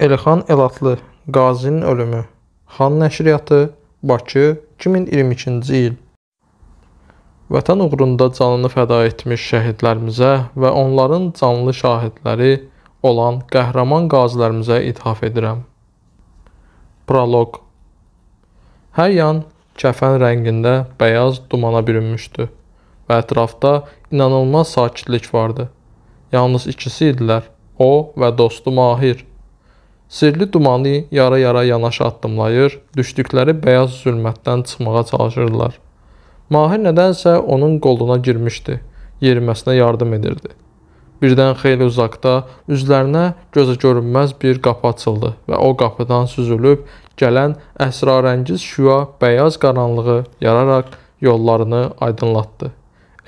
Elxan Elatlı Qazinin ölümü. Xan Nəşriyyatı, Bakı, 2022-ci il. Vətən uğrunda canını fəda etmiş şəhidlərimizə və onların canlı şahidləri olan qəhrəman qazilərimizə ithaf edirəm. Proloq Hər yan kəfən rəngində bəyaz dumana bürünmüşdü və ətrafda inanılmaz sakitlik vardı. Yalnız ikisi idilər, o və dostu Mahir. Sirli dumanı yara-yara yanaşı addımlayır, düşdükləri bəyaz zülmətdən çıxmağa çalışırdılar. Mahir nədənsə onun qoluna girmişdi, yeriməsinə yardım edirdi. Birdən xeyli uzaqda üzlərinə gözə görünməz bir qapı açıldı və o qapıdan süzülüb gələn əsrarəngiz şüa bəyaz qaranlığı yararaq yollarını aydınlatdı.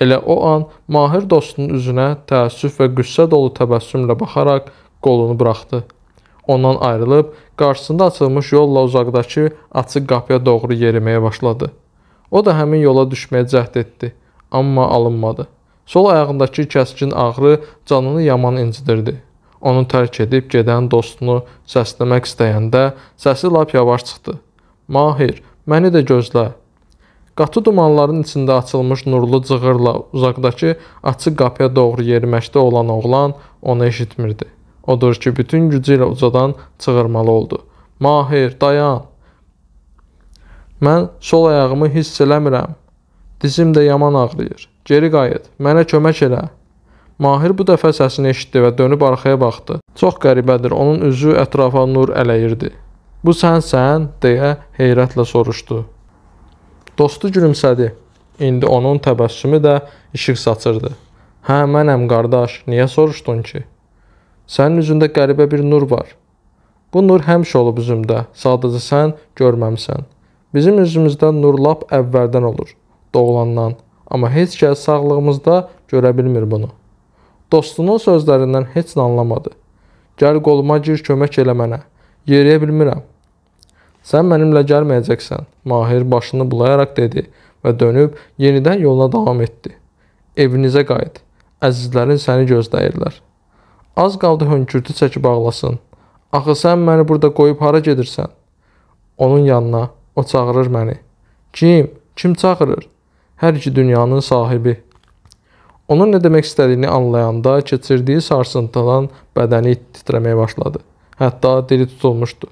Elə o an Mahir dostunun üzünə təəssüf və qüssə dolu təbəssümlə baxaraq qolunu buraxdı. Ondan ayrılıb qarşısında açılmış yolla uzaqdakı açıq qapıya doğru yeriməyə başladı. O da həmin yola düşməyə cəhd etdi, amma alınmadı. Sol ayağındakı kəskin ağrı canını yaman incidirdi. Onu tərk edib gedən dostunu səsləmək istəyəndə səsi lap yavaş çıxdı. Mahir, məni də gözlə. Qatı dumanların içində açılmış nurlu cığırla uzaqdakı açıq qapıya doğru yeriməkdə olan oğlan onu eşitmirdi. Odur ki, bütün gücü ilə ucadan çığırmalı oldu. Mahir, dayan! Mən sol ayağımı hiss eləmirəm. Dizim də yaman ağrıyır. Geri qayıt, mənə kömək elə. Mahir bu dəfə səsini eşitdi və dönüb arxaya baxdı. Çox qəribədir, onun üzü ətrafa nur ələyirdi. Bu sənsən, deyə heyrətlə soruşdu. Dostu gülümsədi. İndi onun təbəssümü də işıq saçırdı. Hə, mənəm qardaş, niyə soruşdun ki? Sənin üzündə qəribə bir nur var. Bu nur həmişə olub üzümdə, sadəcə sən görməmisən. Bizim üzümüzdə nur lap əvvəldən olur, doğulandan, amma heç kəs sağlığımızda görə bilmir bunu. Dostunun sözlərindən heç nə anlamadı. Gəl qoluma gir, kömək elə mənə. Yeriyə bilmirəm. Sən mənimlə gəlməyəcəksən, Mahir başını bulayaraq dedi və dönüb yenidən yoluna davam etdi. Evinizə qayıt. Əzizlərin səni gözləyirlər. Az qaldı hönkürtü çəkib ağlasın. Axı sən məni burada qoyub hara gedirsən? Onun yanına o çağırır məni. Kim? Kim çağırır? Hər iki dünyanın sahibi. Onun nə demək istədiyini anlayanda keçirdiyi sarsıntıdan bədəni titrəməyə başladı. Hətta dili tutulmuşdu.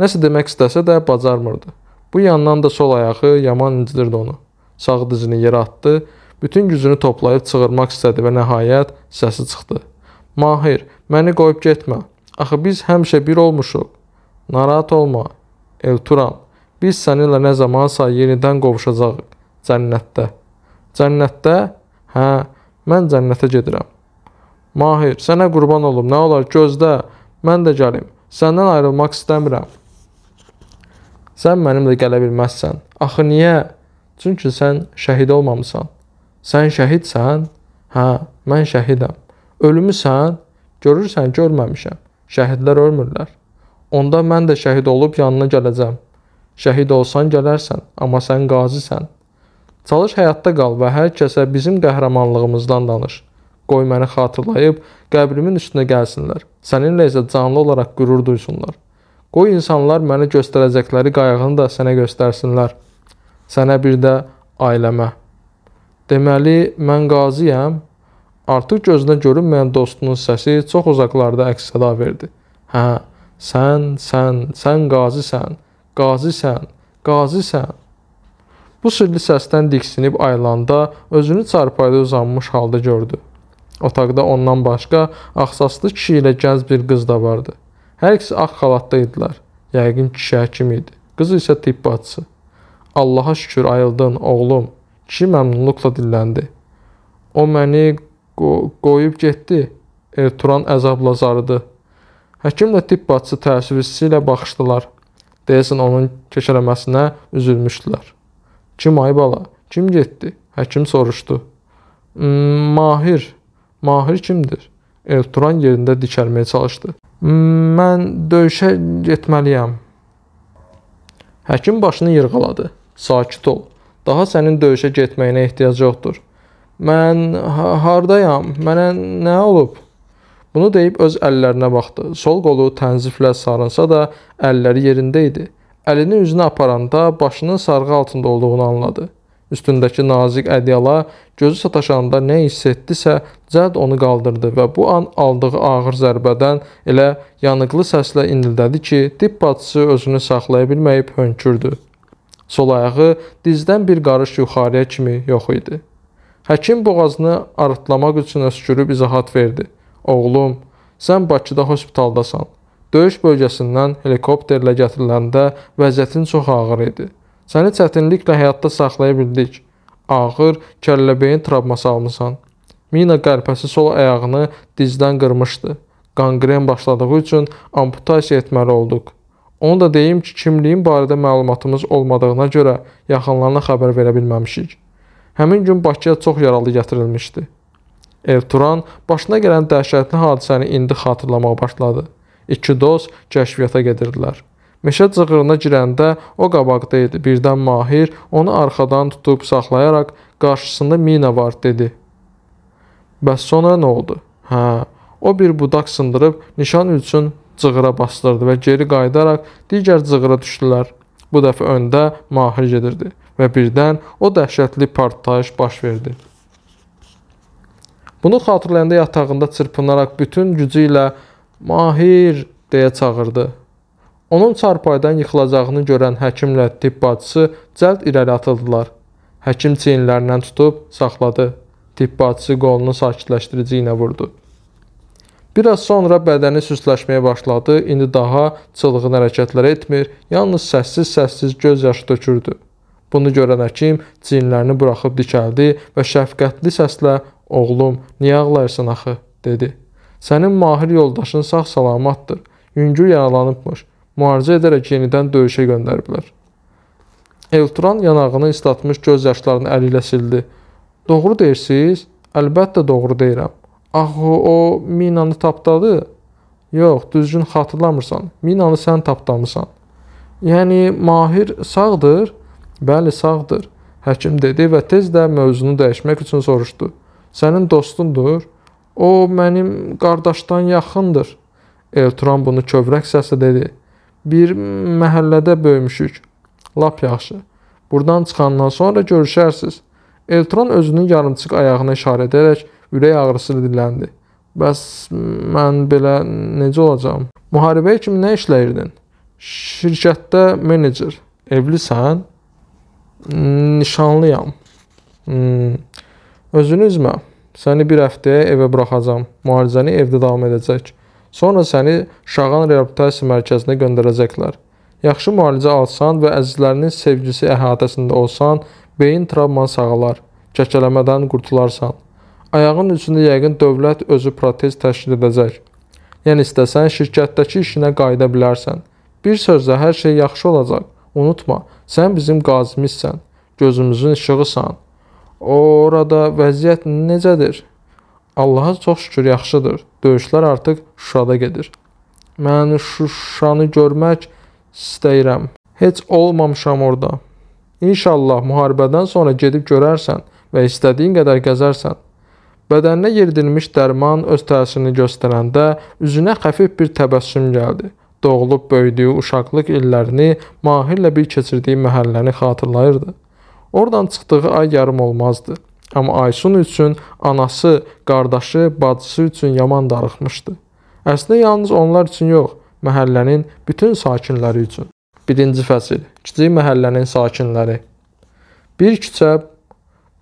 Nəsə demək istəsə də bacarmırdı. Bu yandan da sol ayağı yaman incidirdi onu. Sağ dizini yerə atdı, bütün gücünü toplayıb çığırmaq istədi və nəhayət səsi çıxdı. Mahir, məni qoyub getmə. Axı biz həmişə bir olmuşuq. Narahat olma, Elturan. Biz səninlə nə zamansa yenidən qovuşacağıq cənnətdə. Cənnətdə? Hə, mən cənnətə gedirəm. Mahir, sənə qurban olum. Nə olar gözlə, mən də gəlim. Səndən ayrılmaq istəmirəm. Sən mənimlə gələ bilməzsən. Axı niyə? Çünki sən şəhid olmamısan. Sən şəhidsən? Hə, mən şəhidəm. Ölümüsən? Görürsən ki, ölməmişəm. Şəhidlər ölmürlər. Onda mən də şəhid olub yanına gələcəm. Şəhid olsan gələrsən, amma sən qazisən. Çalış həyatda qal və hər kəsə bizim qəhrəmanlığımızdan danış. Qoy məni xatırlayıb qəbrimin üstünə gəlsinlər. Səninlə isə canlı olaraq qürur duysunlar. Qoy insanlar məni göstərəcəkləri qayğını da sənə göstərsinlər. Sənə bir də ailəmə. Deməli, mən qaziyəm, Artıq gözünə görünməyən dostunun səsi çox uzaqlarda əks-səda verdi. Hə, sən, sən, sən qazisən, qazisən, qazisən. Bu sirli səsdən diksinib ayılanda özünü çarpayıda uzanmış halda gördü. Otaqda ondan başqa axsaslı kişi ilə gənc bir qız da vardı. Hər ikisi ağ xalatda idilər. Yəqin kişi həkim idi. Qız isə tibbacısı. Allaha şükür ayıldın, oğlum. Kişi məmnunluqla dilləndi. O məni Qo qoyub getdi. Ertuğran əzabla zarıdı. Həkimlə tibb bacısı təəssüf hissi ilə baxışdılar. Deyəsən onun keşələməsinə üzülmüşdülər. Kim ay bala? Kim getdi? Həkim soruşdu. Hmm, Mahir. Mahir kimdir? Ertuğran yerində dikəlməyə çalışdı. Hmm, mən döyüşə getməliyəm. Həkim başını yırğaladı. Sakit ol. Daha sənin döyüşə getməyinə ehtiyac yoxdur. Mən hardayam? Mənə nə olub? Bunu deyib öz əllərinə baxdı. Sol qolu tənziflə sarınsa da, əlləri yerində idi. Əlini üzünə aparanda başının sarğı altında olduğunu anladı. Üstündəki nazik ədyala gözü sataşanda nə hiss etdisə, cəld onu qaldırdı və bu an aldığı ağır zərbədən elə yanıqlı səslə inildədi ki, tibb bacısı özünü saxlaya bilməyib hönkürdü. Sol ayağı dizdən bir qarış yuxarıya kimi yox idi. Həkim boğazını arıtlamaq üçün öskürüb izahat verdi. Oğlum, sən Bakıda hospitaldasan. Döyüş bölgəsindən helikopterlə gətiriləndə vəziyyətin çox ağır idi. Səni çətinliklə həyatda saxlaya bildik. Ağır kəlləbeyin travması almısan. Mina qərpəsi sol ayağını dizdən qırmışdı. Qanqren başladığı üçün amputasiya etməli olduq. Onu da deyim ki, kimliyin barədə məlumatımız olmadığına görə yaxınlarına xəbər verə bilməmişik. Həmin gün Bakıya çox yaralı gətirilmişdi. Ertuğran başına gələn dəhşətli hadisəni indi xatırlamağa başladı. İki dost kəşfiyyata gedirdilər. Meşə cığırına girəndə o qabaqda idi. Birdən Mahir onu arxadan tutub saxlayaraq qarşısında mina var dedi. Bəs sonra nə oldu? Hə, o bir budaq sındırıb nişan üçün cığıra bastırdı və geri qayıdaraq digər cığıra düşdülər. Bu dəfə öndə Mahir gedirdi və birdən o dəhşətli partlayış baş verdi. Bunu xatırlayanda yatağında çırpınaraq bütün gücü ilə "Mahir!" deyə çağırdı. Onun çarpayıdan yıxılacağını görən həkimlə tibb bacısı cəld irəli atıldılar. Həkim çiyinlərindən tutub saxladı. Tibb bacısı qolunu sakitləşdirici ilə vurdu. Bir az sonra bədəni süsləşməyə başladı. İndi daha çılğın hərəkətlər etmir, yalnız səssiz-səssiz göz yaşı tökürdü. Bunu görən həkim cinlərini buraxıb dikəldi və şəfqətli səslə "Oğlum, niyə ağlayırsan axı?" dedi. "Sənin mahir yoldaşın sağ-salamatdır. Yüngül yaralanıbmış. Müalicə edərək yenidən döyüşə göndəriblər." Eltran yanağını islatmış göz yaşlarını əli ilə sildi. "Doğru deyirsiz? Əlbəttə doğru deyirəm. Axı o minanı tapdadı." "Yox, düzgün xatırlamırsan. Minanı sən tapdamısan." "Yəni Mahir sağdır?" Bəli, sağdır. Həkim dedi və tez də mövzunu dəyişmək üçün soruşdu. Sənin dostundur? O mənim qardaşdan yaxındır. Eltron bunu kövrək səslə dedi. Bir məhəllədə böyümüşük. Lap yaxşı. Burdan çıxandan sonra görüşərsiz. Eltron özünün yarımçıq ayağına işarə edərək ürək ağrısı dilləndi. Bəs mən belə necə olacağam? Müharibəyə kimi nə işləyirdin? Şirkətdə menecer. Evlisən? nişanlıyam. Hmm. Özünü üzmə. Səni bir həftəyə evə buraxacam. Müalicəni evdə davam edəcək. Sonra səni Şağan reabilitasiya mərkəzinə göndərəcəklər. Yaxşı müalicə alsan və əzizlərinin sevgisi əhatəsində olsan, beyin travman sağalar, kəkələmədən qurtularsan. Ayağın üçündə yəqin dövlət özü protez təşkil edəcək. Yəni istəsən şirkətdəki işinə qayıda bilərsən. Bir sözlə hər şey yaxşı olacaq. Unutma, sən bizim qazimizsən, gözümüzün işığısan. Orada vəziyyət necədir? Allaha çox şükür yaxşıdır. Döyüşlər artıq Şuşada gedir. Mən Şuşanı görmək istəyirəm. Heç olmamışam orada. İnşallah müharibədən sonra gedib görərsən və istədiyin qədər gəzərsən. Bədəninə yeridilmiş dərman öz təsirini göstərəndə üzünə xəfif bir təbəssüm gəldi doğulub böyüdüyü uşaqlıq illərini Mahirlə bir keçirdiyi məhəlləni xatırlayırdı. Oradan çıxdığı ay yarım olmazdı. Amma Aysun üçün anası, qardaşı, bacısı üçün yaman darıxmışdı. Əslində yalnız onlar üçün yox, məhəllənin bütün sakinləri üçün. 1-ci fəsil. Kiçik məhəllənin sakinləri. Bir küçə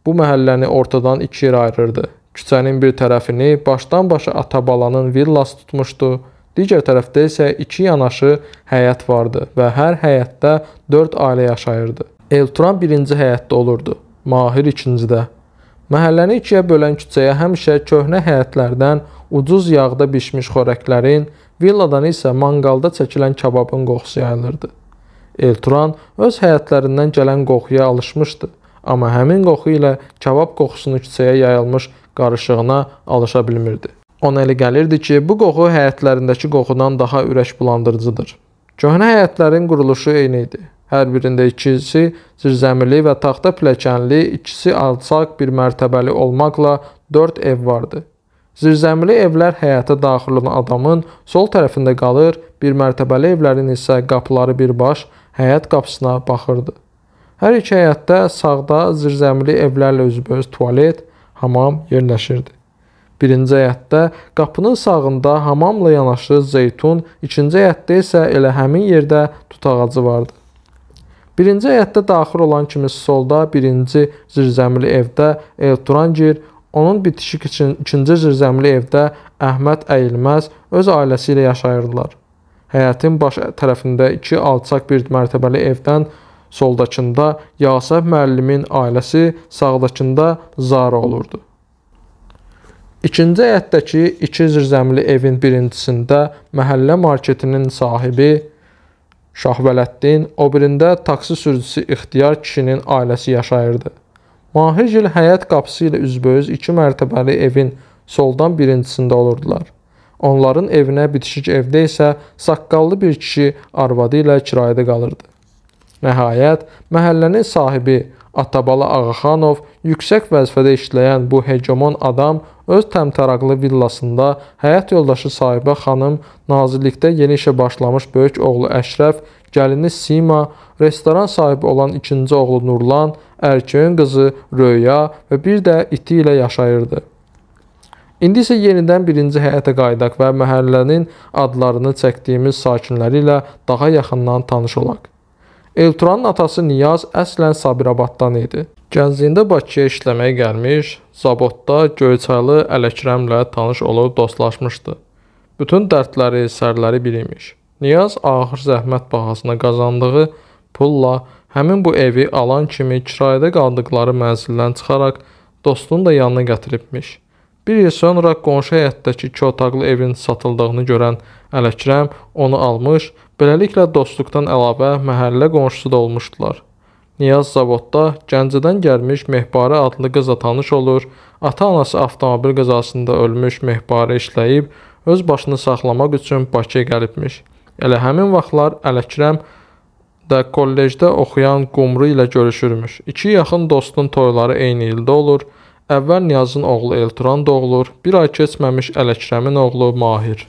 bu məhəlləni ortadan iki yerə ayırırdı. Küçənin bir tərəfini başdan-başa ata-balanın villası tutmuşdu, Digər tərəfdə isə iki yanaşı həyət vardı və hər həyətdə 4 ailə yaşayırdı. Elturan birinci həyətdə olurdu, Mahir ikincidə. Məhəlləni ikiyə bölən küçəyə həmişə köhnə həyətlərdən ucuz yağda bişmiş xörəklərin, villadan isə manqalda çəkilən kababın qoxusu yayılırdı. Elturan öz həyətlərindən gələn qoxuya alışmışdı, amma həmin qoxu ilə kabab qoxusunu küçəyə yayılmış qarışığına alışa bilmirdi. Ona elə gəlirdi ki, bu qoxu həyətlərindəki qoxudan daha ürək bulandırıcıdır. Köhnə həyətlərin quruluşu eyni idi. Hər birində ikisi zirzəmili və taxta pilləkənli, ikisi alçaq bir mərtəbəli olmaqla 4 ev vardı. Zirzəmili evlər həyata daxil olan adamın sol tərəfində qalır, bir mərtəbəli evlərin isə qapıları birbaş həyət qapısına baxırdı. Hər iki həyətdə sağda zirzəmili evlərlə üzbəüz tualet, hamam yerləşirdi. Birinci həyətdə qapının sağında hamamla yanaşı zeytun, ikinci həyətdə isə elə həmin yerdə tut ağacı vardı. Birinci həyətdə daxil olan kimi solda birinci zirzəmli evdə Elturangir, onun bitişik üçün ikinci zirzəmli evdə Əhməd Əyilməz öz ailəsi ilə yaşayırdılar. Həyətin baş tərəfində iki alçaq bir mərtəbəli evdən soldakında Yasəf müəllimin ailəsi, sağdakında Zara olurdu. İkinci əyətdəki iki zirzəmli evin birincisində məhəllə marketinin sahibi Şahvələddin, o birində taksi sürücüsü ixtiyar kişinin ailəsi yaşayırdı. Mahirgil həyət qapısı ilə üzbəüz iki mərtəbəli evin soldan birincisində olurdular. Onların evinə bitişik evdə isə saqqallı bir kişi arvadı ilə kirayədə qalırdı. Nəhayət, məhəllənin sahibi Atabala Ağaxanov yüksək vəzifədə işləyən bu hegemon adam öz təmtəraqlı villasında həyat yoldaşı sahibə xanım nazirlikdə yeni işə başlamış böyük oğlu Əşrəf, gəlini Sima, restoran sahibi olan ikinci oğlu Nurlan, ərköyün qızı Röya və bir də iti ilə yaşayırdı. İndi isə yenidən birinci həyətə qayıdaq və məhəllənin adlarını çəkdiyimiz sakinləri ilə daha yaxından tanış olaq. Elturanın atası Niyaz əslən Sabirabaddan idi. Gəncliyində Bakıya işləməyə gəlmiş, zavodda Göyçaylı Ələkrəmlə tanış olub dostlaşmışdı. Bütün dərdləri, sərləri bilirmiş. Niyaz ağır zəhmət bahasına qazandığı pulla həmin bu evi alan kimi kirayədə qaldıqları mənzildən çıxaraq dostunu da yanına gətiribmiş. Bir il sonra qonşu həyətdəki 2 otaqlı evin satıldığını görən Ələkram onu almış, beləliklə dostluqdan əlavə məhəllə qonşusu da olmuşdular. Niyaz zavodda Gəncədən gəlmiş Mehbarə adlı qızla tanış olur, ata-anası avtomobil qəzasında ölmüş Mehbarə işləyib, öz başını saxlamaq üçün Bakıya gəlibmiş. Elə həmin vaxtlar Ələkram də kollecdə oxuyan Qumru ilə görüşürmüş. İki yaxın dostun toyları eyni ildə olur. Əvvəl Niyazın oğlu Elturan doğulur, bir ay keçməmiş Ələkrəmin oğlu Mahir.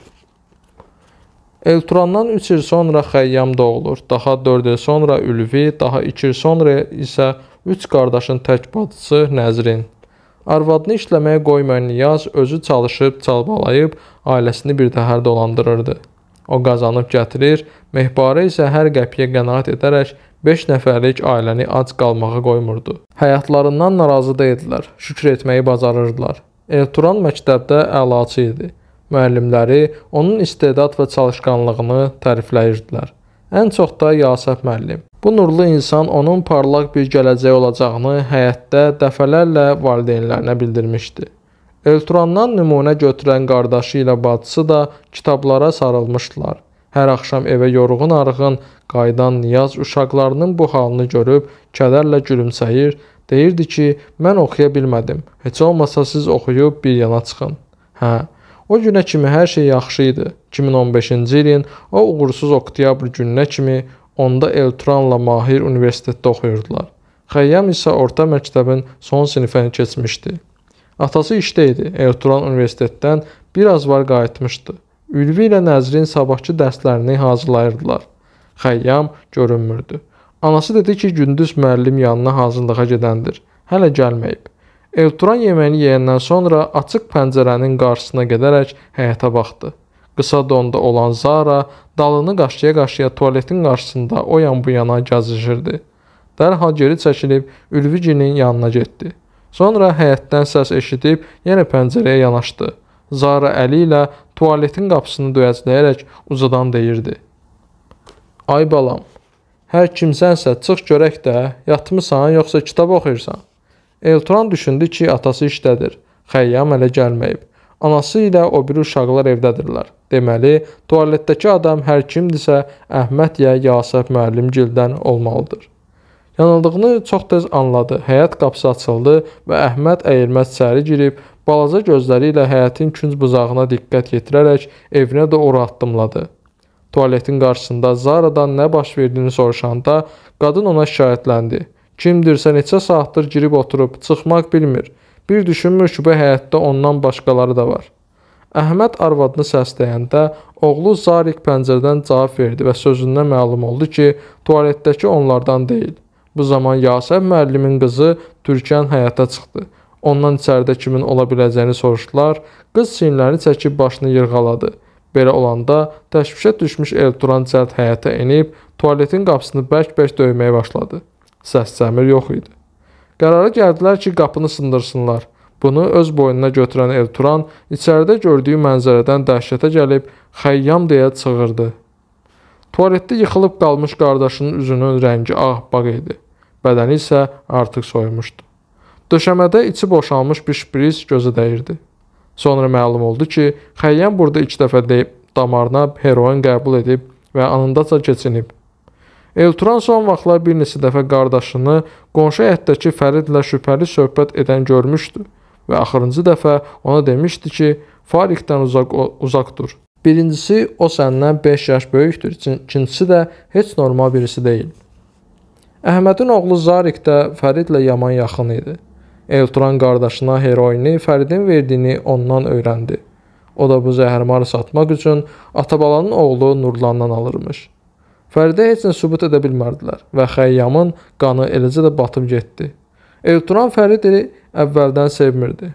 Elturandan 3 il sonra Xəyyam doğulur, daha 4 il sonra Ülvi, daha 2 il sonra isə 3 qardaşın tək bacısı Nəzrin. Arvadını işləməyə qoymayan Niyaz özü çalışıb, çalbalayıb ailəsini bir təhər dolandırırdı. O qazanıb gətirir, Mehbarə isə hər qəpiyə qənaət edərək 5 nəfərlik ailəni ac qalmağa qoymurdu. Həyatlarından narazı deyildilər, şükr etməyi bacarırdılar. Elturan məktəbdə əlaçı idi müəllimləri onun istedad və çalışqanlığını tərifləyirdilər. Ən çox da Yasəf müəllim. Bu nurlu insan onun parlaq bir gələcəyi olacağını həyatda dəfələrlə valideynlərinə bildirmişdi. Elturandan nümunə götürən qardaşı ilə bacısı da kitablara sarılmışdılar. Hər axşam evə yorğun-arğın qayıdan Niyaz uşaqlarının bu halını görüb kədərlə gülümsəyir, deyirdi ki, mən oxuya bilmədim. Heç olmasa siz oxuyub bir yana çıxın. Hə, O günə kimi hər şey yaxşı idi. 2015-ci ilin o uğursuz oktyabr gününə kimi onda Eltranla Mahir universitetdə oxuyurdular. Xəyyam isə orta məktəbin son sinifini keçmişdi. Atası işdə idi. Eltran universitetdən bir az var qayıtmışdı. Ülvi ilə Nəzrin sabahçı dərslərini hazırlayırdılar. Xəyyam görünmürdü. Anası dedi ki, gündüz müəllim yanına hazırlığa gedəndir. Hələ gəlməyib. Elturan yeməyini yeyəndən sonra açıq pəncərənin qarşısına gedərək həyətə baxdı. Qısa donda olan Zara dalını qaşıya-qaşıya tualetin qarşısında o yan bu yana gəzişirdi. Dərhal geri çəkilib Ülvicinin yanına getdi. Sonra həyətdən səs eşidib yenə pəncərəyə yanaşdı. Zara əli ilə tualetin qapısını döyəcləyərək uzadan deyirdi. Ay balam, hər kimsənsə çıx görək də, yatmısan yoxsa kitab oxuyursan? Elturan düşündü ki, atası işdədir. Xəyyam hələ gəlməyib. Anası ilə o biri uşaqlar evdədirlər. Deməli, tualetdəki adam hər kimdirsə, Əhməd ya Yasəf müəllim gildən olmalıdır. Yanıldığını çox tez anladı. Həyat qapısı açıldı və Əhməd əyilməz içəri girib, balaca gözləri ilə həyətin künc buzağına diqqət yetirərək evinə doğru addımladı. Tualetin qarşısında Zaradan nə baş verdiyini soruşanda qadın ona şikayətləndi. Kimdirsə neçə saatdır girib oturub, çıxmaq bilmir. Bir düşünmür ki, bu həyətdə ondan başqaları da var. Əhməd arvadını səsləyəndə oğlu Zarik pəncərədən cavab verdi və sözündən məlum oldu ki, tualetdəki onlardan deyil. Bu zaman Yasəv müəllimin qızı Türkan həyətə çıxdı. Ondan içəridə kimin ola biləcəyini soruşdular. Qız çiyinlərini çəkib başını yırğaladı. Belə olanda təşvişə düşmüş Elturan cəld həyətə enib tualetin qapısını bərk-bərk döyməyə başladı. Səs-səmir yox idi. Qərara gəldilər ki, qapını sındırsınlar. Bunu öz boynuna götürən Elturan içəridə gördüyü mənzərədən dəhşətə gəlib xəyyam deyə çığırdı. Tualetdə yıxılıb qalmış qardaşının üzünün rəngi ağ-bağ idi. Bədəni isə artıq soyumuşdu. Döşəmədə içi boşalmış bir şpris gözə dəyirdi. Sonra məlum oldu ki, xəyyam burada ilk dəfə deyib damarına heroin qəbul edib və anındaca keçinib. Elturan son vaxtlar bir neçə dəfə qardaşını qonşu həyətdəki Fəridlə şübhəli söhbət edən görmüşdü və axırıncı dəfə ona demişdi ki, Farikdən uzaq uzaq dur. Birincisi o səndən 5 yaş böyükdür, ikincisi də heç normal birisi deyil. Əhmədin oğlu Zarik də Fəridlə yaman yaxın idi. Elturan qardaşına heroini Fəridin verdiyini ondan öyrəndi. O da bu zəhərmarı satmaq üçün atabalanın oğlu Nurlandan alırmış. Fəridə heç nə sübut edə bilmərdilər və Xəyyamın qanı eləcə də batıb getdi. Elturan Fəridini əvvəldən sevmirdi.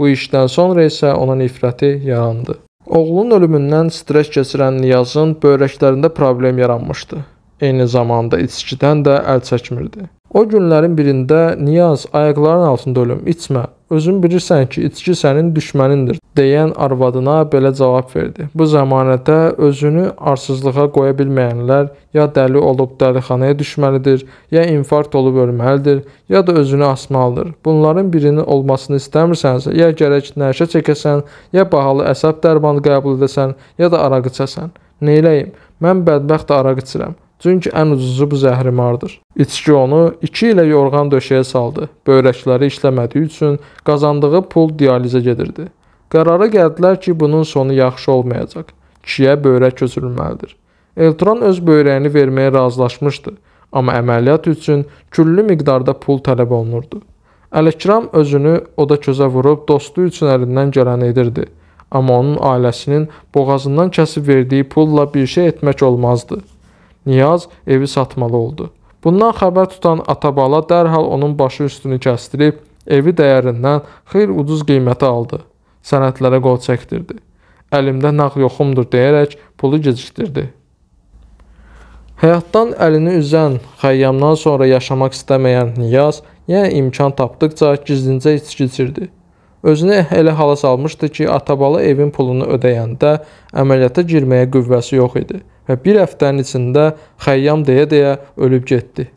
Bu işdən sonra isə ona nifrəti yarandı. Oğlunun ölümündən stres keçirən Niyazın böyrəklərində problem yaranmışdı. Eyni zamanda içkidən də əl çəkmirdi. O günlərin birində Niyaz ayaqlarının altında ölüm, içmə, Özün bilirsən ki, içki sənin düşmənindir, deyən arvadına belə cavab verdi. Bu zəmanədə özünü arsızlığa qoya bilməyənlər ya dəli olub dəlixanaya düşməlidir, ya infarkt olub ölməlidir, ya da özünü asmalıdır. Bunların birinin olmasını istəmirsənsə, ya gərək nəşə çəkəsən, ya bahalı əsəb dərmanı qəbul edəsən, ya da araq içəsən. Neyləyim? Mən bədbəxt araq içirəm. Çünki ən ucuzu bu zəhrimardır. İçki onu 2 ilə yorğan döşəyə saldı. Böyrəkləri işləmədiyi üçün qazandığı pul dializə gedirdi. Qərara gəldilər ki, bunun sonu yaxşı olmayacaq. Kişiyə böyrək köçürülməlidir. Eltron öz böyrəyini verməyə razılaşmışdı, amma əməliyyat üçün küllü miqdarda pul tələb olunurdu. Ələkram özünü oda közə vurub dostu üçün əlindən gələni edirdi, amma onun ailəsinin boğazından kəsib verdiyi pulla bir şey etmək olmazdı. Niyaz evi satmalı oldu. Bundan xəbər tutan atabala dərhal onun başı üstünü kəstirib, evi dəyərindən xeyr ucuz qiymətə aldı. Sənədlərə qol çəkdirdi. Əlimdə nağd yoxumdur deyərək pulu gecikdirdi. Həyatdan əlini üzən, xəyyamdan sonra yaşamaq istəməyən Niyaz yenə imkan tapdıqca gizlincə içki içirdi. Özünü elə hala salmışdı ki, atabala evin pulunu ödəyəndə əməliyyata girməyə qüvvəsi yox idi və bir həftənin içində xəyyam deyə-deyə ölüb getdi.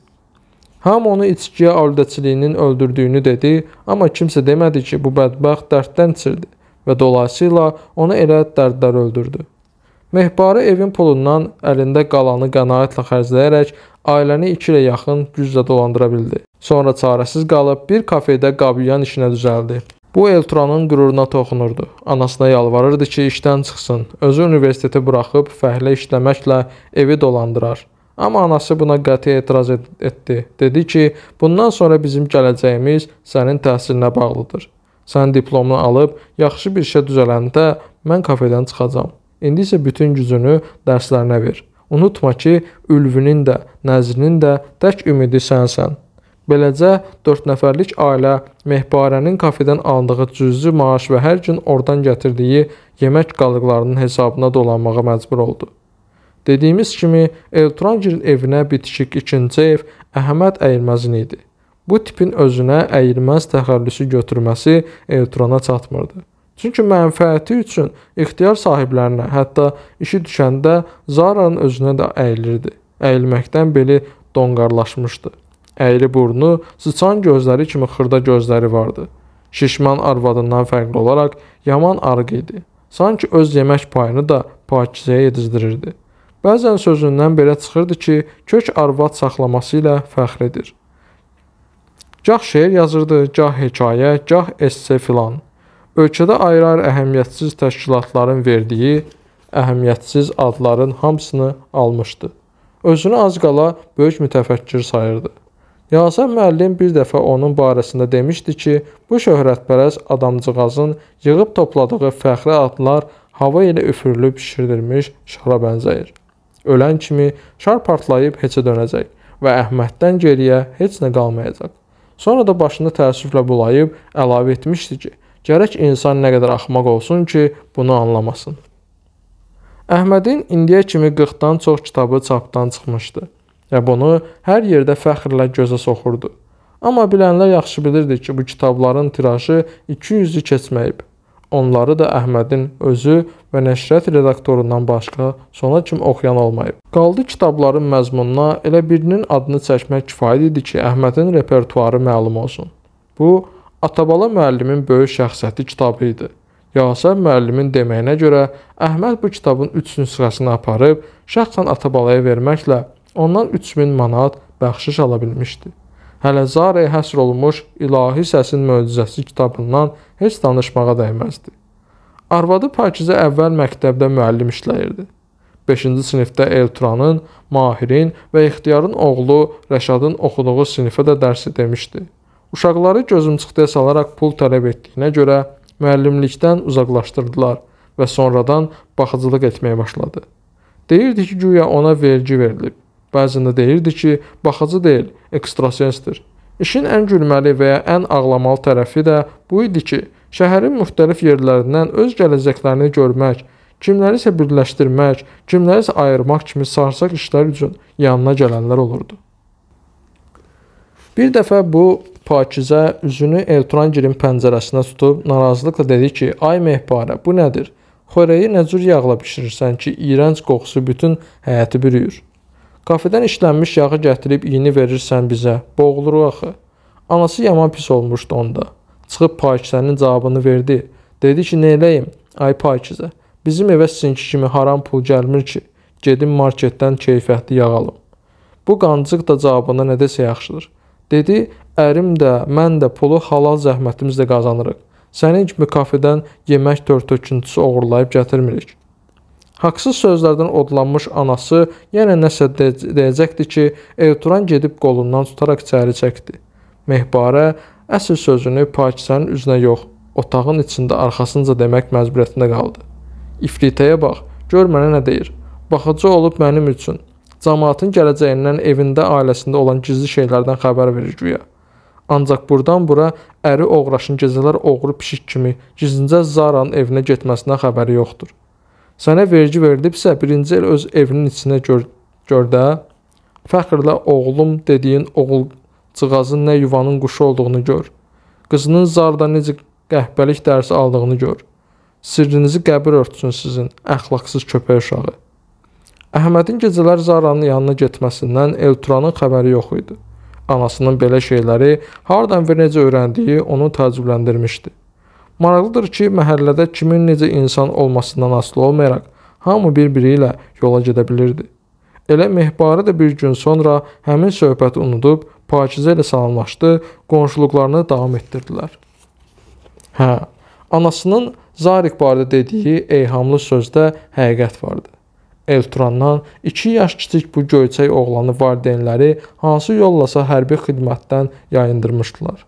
Hamı onu içkiyə aludəçiliyinin öldürdüyünü dedi, amma kimsə demədi ki, bu bədbəxt dərddən içirdi və dolayısıyla onu elə dərdlər öldürdü. Mehbarı evin pulundan əlində qalanı qənaətlə xərcləyərək ailəni 2 ilə yaxın güclə dolandıra bildi. Sonra çarəsiz qalıb bir kafedə qabiyan işinə düzəldi. Bu Eltronun qüruruna toxunurdu. Anasına yalvarırdı ki, işdən çıxsın. Özü universiteti buraxıb fəhlə işləməklə evi dolandırar. Amma anası buna qəti etiraz etdi. Dedi ki, bundan sonra bizim gələcəyimiz sənin təhsilinə bağlıdır. Sən diplomunu alıb yaxşı bir işə düzələndə mən kafedən çıxacağam. İndi isə bütün gücünü dərslərinə ver. Unutma ki, ülvünün də, nəzrinin də tək ümidi sənsən. Beləcə 4 nəfərlik ailə mehbarənin kafedən aldığı cüzi maaş və hər gün oradan gətirdiyi yemək qalıqlarının hesabına dolanmağa məcbur oldu. Dediyimiz kimi, Eltrangil evinə bitişik ikinci ev Əhməd Əyilməzin idi. Bu tipin özünə əyilməz təxəllüsü götürməsi Eltrona çatmırdı. Çünki mənfəəti üçün ixtiyar sahiblərinə, hətta işi düşəndə Zaranın özünə də əyilirdi. Əyilməkdən beli donqarlaşmışdı əyri burnu, sıçan gözləri kimi xırda gözləri vardı. Şişman arvadından fərqli olaraq yaman arıq idi. Sanki öz yemək payını da Pakizəyə yedizdirirdi. Bəzən sözündən belə çıxırdı ki, kök arvad saxlaması ilə fəxridir. Gah şeir yazırdı, gah hekayə, gah esse filan. Ölkədə ayrı-ayrı əhəmiyyətsiz təşkilatların verdiyi əhəmiyyətsiz adların hamısını almışdı. Özünü az qala böyük mütəfəkkir sayırdı. Yalçın müəllim bir dəfə onun barəsində demişdi ki, bu şöhrətpərəst adamcığazın yığıb topladığı fəxri atlar hava ilə üfürülüb şişirdilmiş şara bənzəyir. Ölən kimi şar partlayıb heçə dönəcək və Əhməddən geriyə heç nə qalmayacaq. Sonra da başını təəssüflə bulayıb əlavə etmişdi ki, gərək insan nə qədər axmaq olsun ki, bunu anlamasın. Əhmədin indiyə kimi 40-dan çox kitabı çapdan çıxmışdı və bunu hər yerdə fəxrlə gözə soxurdu. Amma bilənlər yaxşı bilirdi ki, bu kitabların tirajı 200-ü keçməyib. Onları da Əhmədin özü və nəşrət redaktorundan başqa sona kimi oxuyan olmayıb. Qaldı kitabların məzmununa elə birinin adını çəkmək kifayət idi ki, Əhmədin repertuarı məlum olsun. Bu Atabala müəllimin böyük şəxsiyyəti kitabı idi. Yasər müəllimin deməyinə görə Əhməd bu kitabın 3-cü sırasını aparıb şəxsən Atabalaya verməklə Ondan 3000 manat bəxşiş ala bilmişdi. Hələ Zarəyə həsr olunmuş İlahi Səsin Möcüzəsi kitabından heç danışmağa dəyməzdi. Arvadı Pakizə əvvəl məktəbdə müəllim işləyirdi. 5-ci sinifdə Elturanın, Mahirin və İxtiyarın oğlu Rəşadın oxuduğu sinifə də dərs demişdi. Uşaqları gözümçıxtıya salaraq pul tələb etdiyinə görə müəllimlikdən uzaqlaşdırdılar və sonradan baxıcılıq etməyə başladı. Deyirdi ki, güya ona vergi verilib. Bəzən də deyirdi ki, baxıcı deyil, ekstrasensdir. İşin ən gülməli və ya ən ağlamalı tərəfi də bu idi ki, şəhərin müxtəlif yerlərindən öz gələcəklərini görmək, kimlərisə birləşdirmək, kimlərisə ayırmaq kimi sarsaq işlər üçün yanına gələnlər olurdu. Bir dəfə bu Pakizə üzünü Eltrangirin pəncərəsinə tutub narazılıqla dedi ki, "Ay mehpara, bu nədir? Xörəyi nə cür yağla bişirirsən ki, iyrənc qoxusu bütün həyəti bürüyür?" Qafədən işlənmiş yağı gətirib iyini verirsən bizə. Boğulur axı. Anası yaman pis olmuşdu onda. Çıxıb Pakizənin cavabını verdi. Dedi ki, nə eləyim? Ay Pakizə, bizim evə sizinki kimi haram pul gəlmir ki, gedim marketdən keyfiyyətli yağ alım. Bu qancıq da cavabına nə desə yaxşıdır. Dedi, ərim də, mən də pulu halal zəhmətimizlə qazanırıq. Sənin kimi kafedən yemək dörd-töküntüsü oğurlayıb gətirmirik. Haqsız sözlərdən odlanmış anası yenə nəsə deyəcəkdi ki, Elturan gedib qolundan tutaraq içəri çəkdi. Mehbarə əsl sözünü Pakisənin üzünə yox, otağın içində arxasınca demək məcburiyyətində qaldı. İfritəyə bax, gör mənə nə deyir. Baxıcı olub mənim üçün. Cəmaətin gələcəyindən, evində, ailəsində olan gizli şeylərdən xəbər verir güya. Ancaq burdan bura əri oğraşın gecələr oğru pişik kimi gizlincə Zaranın evinə getməsindən xəbəri yoxdur. Sənə vergi verilibsə, birinci el öz evinin içinə gör, gör də, fəxrlə oğlum dediyin oğulcığazın nə yuvanın quşu olduğunu gör. Qızının zarda necə qəhbəlik dərsi aldığını gör. Sirrinizi qəbir örtsün sizin əxlaqsız köpək uşağı. Əhmədin gecələr Zaranın yanına getməsindən Elturanın xəbəri yox idi. Anasının belə şeyləri hardan və necə öyrəndiyi onu təəccübləndirmişdi. Maraqlıdır ki, məhəllədə kimin necə insan olmasından asılı olmayaraq, hamı bir-biri ilə yola gedə bilirdi. Elə mehbarı da bir gün sonra həmin söhbəti unudub, Pakizə ilə salamlaşdı, qonşuluqlarını davam etdirdilər. Hə, anasının Zarik barədə dediyi eyhamlı sözdə həqiqət vardı. Elturandan 2 yaş kiçik bu göyçək oğlanı valideynləri hansı yollasa hərbi xidmətdən yayındırmışdılar.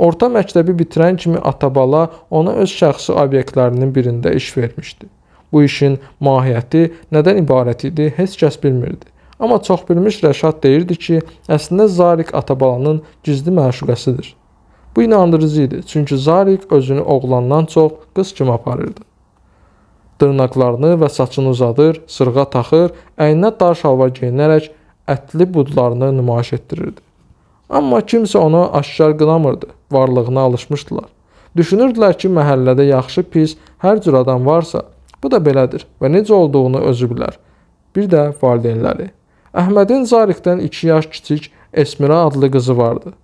Orta məktəbi bitirən kimi atabala ona öz şəxsi obyektlərinin birində iş vermişdi. Bu işin mahiyyəti nədən ibarət idi, heç kəs bilmirdi. Amma çoxbilmiş Rəşad deyirdi ki, əslində Zarik atabalanın gizli məşuqəsidir. Bu inandırıcı idi, çünki Zarik özünü oğlandan çox qız kimi aparırdı. Dırnaqlarını və saçını uzadır, sırğa taxır, əyninə dar şalvar geyinərək ətli budlarını nümayiş etdirirdi. Amma kimsə onu aşkar qılamırdı. Varlığına alışmışdılar. Düşünürdülər ki, məhəllədə yaxşı, pis, hər cür adam varsa, bu da belədir və necə olduğunu özü bilər. Bir də valideynləri. Əhmədin Zarikdən 2 yaş kiçik Esmira adlı qızı vardı.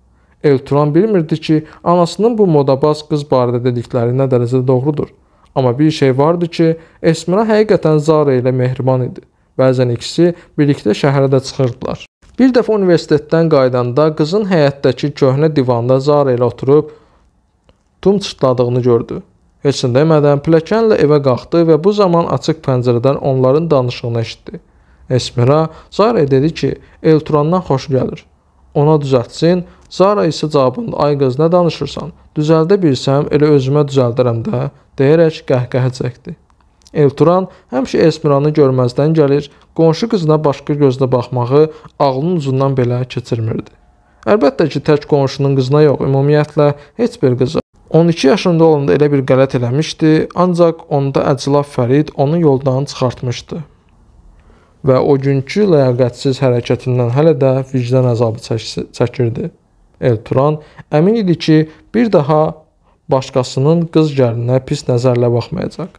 Elturan bilmirdi ki, anasının bu modabaz qız barədə dedikləri nə dərəcədə doğrudur. Amma bir şey vardı ki, Esmira həqiqətən Zara ilə mehriban idi. Bəzən ikisi birlikdə şəhərdə çıxırdılar. Bir dəfə universitetdən qayıdanda qızın həyətdəki köhnə divanda zar elə oturub tum çıtladığını gördü. Heç nə demədən pilləkənlə evə qalxdı və bu zaman açıq pəncərədən onların danışığını eşitdi. Esmira Zara dedi ki, Elturandan xoş gəlir. Ona düzəltsin, Zara isə cavabında ay qız nə danışırsan, düzəldə bilsəm elə özümə düzəldərəm də, deyərək qəhqəhə çəkdi. Elturan həmişə Esmiranı görməzdən gəlir, qonşu qızına başqa gözlə baxmağı ağlının ucundan belə keçirmirdi. Əlbəttə ki, tək qonşunun qızına yox, ümumiyyətlə heç bir qıza. 12 yaşında olanda elə bir qələt eləmişdi, ancaq onda Əclaf Fərid onu yoldan çıxartmışdı. Və o günkü ləyaqətsiz hərəkətindən hələ də vicdan əzabı çəkirdi. Elturan əmin idi ki, bir daha başqasının qız gəlinə pis nəzərlə baxmayacaq.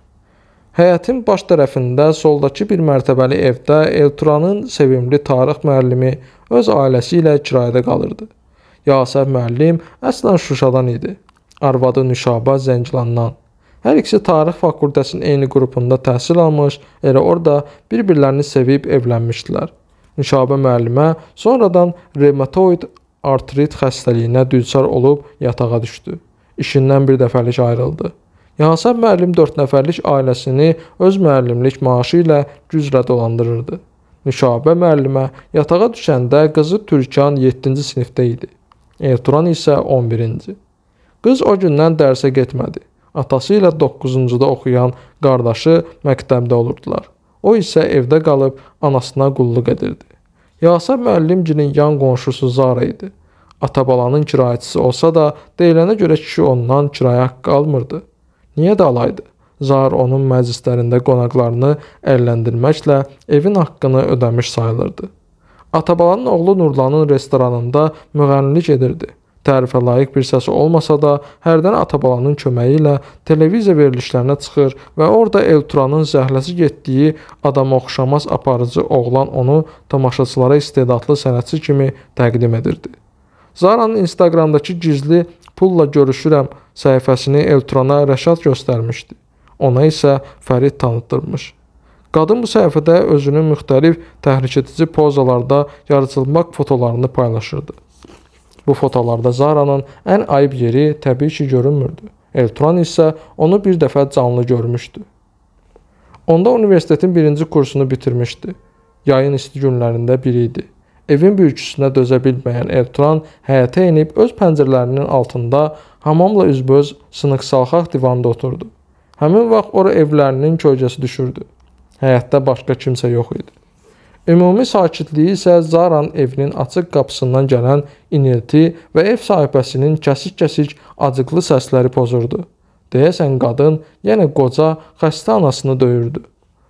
Həyətin baş tərəfində soldakı bir mərtəbəli evdə Elturanın sevimli tarix müəllimi öz ailəsi ilə kirayədə qalırdı. Yasəv müəllim əslən Şuşadan idi. Arvadı Nüşabə Zəngilandan. Hər ikisi tarix fakültəsinin eyni qrupunda təhsil almış, elə orada bir-birlərini sevib evlənmişdilər. Nüşabə müəllimə sonradan revmatoid artrit xəstəliyinə düçar olub yatağa düşdü. İşindən bir dəfəlik ayrıldı. Niyansər müəllim 4 nəfərlik ailəsini öz müəllimlik maaşı ilə güclə dolandırırdı. Nüşabə müəllimə yatağa düşəndə qızı Türkan 7-ci sinifdə idi. Ertuğran isə 11-ci. Qız o gündən dərsə getmədi. Atası ilə 9-cuda oxuyan qardaşı məktəbdə olurdular. O isə evdə qalıb anasına qulluq edirdi. Yasəb müəllimcinin yan qonşusu Zara idi. Atabalanın kirayəçisi olsa da, deyilənə görə kişi ondan kirayə haqqı almırdı. Niyə də alaydı? Zar onun məclislərində qonaqlarını əyləndirməklə evin haqqını ödəmiş sayılırdı. Atabalanın oğlu Nurlanın restoranında müğənnilik edirdi. Tərifə layiq bir səsi olmasa da, hərdən Atabalanın köməyi ilə televiziya verilişlərinə çıxır və orada Elturanın zəhləsi getdiyi adama oxşamaz aparıcı oğlan onu tamaşaçılara istedadlı sənətçi kimi təqdim edirdi. Zaranın Instagramdakı gizli Pulla görüşürəm səhifəsini Eltrona Rəşad göstərmişdi. Ona isə Fərid tanıtdırmış. Qadın bu səhifədə özünün müxtəlif təhrik edici pozalarda yaradıcılmaq fotolarını paylaşırdı. Bu fotolarda Zaranın ən ayıb yeri təbii ki görünmürdü. Eltron isə onu bir dəfə canlı görmüşdü. Onda universitetin birinci kursunu bitirmişdi. Yayın isti günlərində biri idi. Evin bürküsünə dözə bilməyən Ertuğrul həyətə enib öz pəncərələrinin altında hamamla üzbəüz sınıq-salxaq divanda oturdu. Həmin vaxt ora evlərinin kölgəsi düşürdü. Həyətdə başqa kimsə yox idi. Ümumi sakitliyi isə Zaran evinin açıq qapısından gələn inilti və ev sahibəsinin kəsik-kəsik acıqlı səsləri pozurdu. Deyəsən qadın yenə qoca xəstə anasını döyürdü.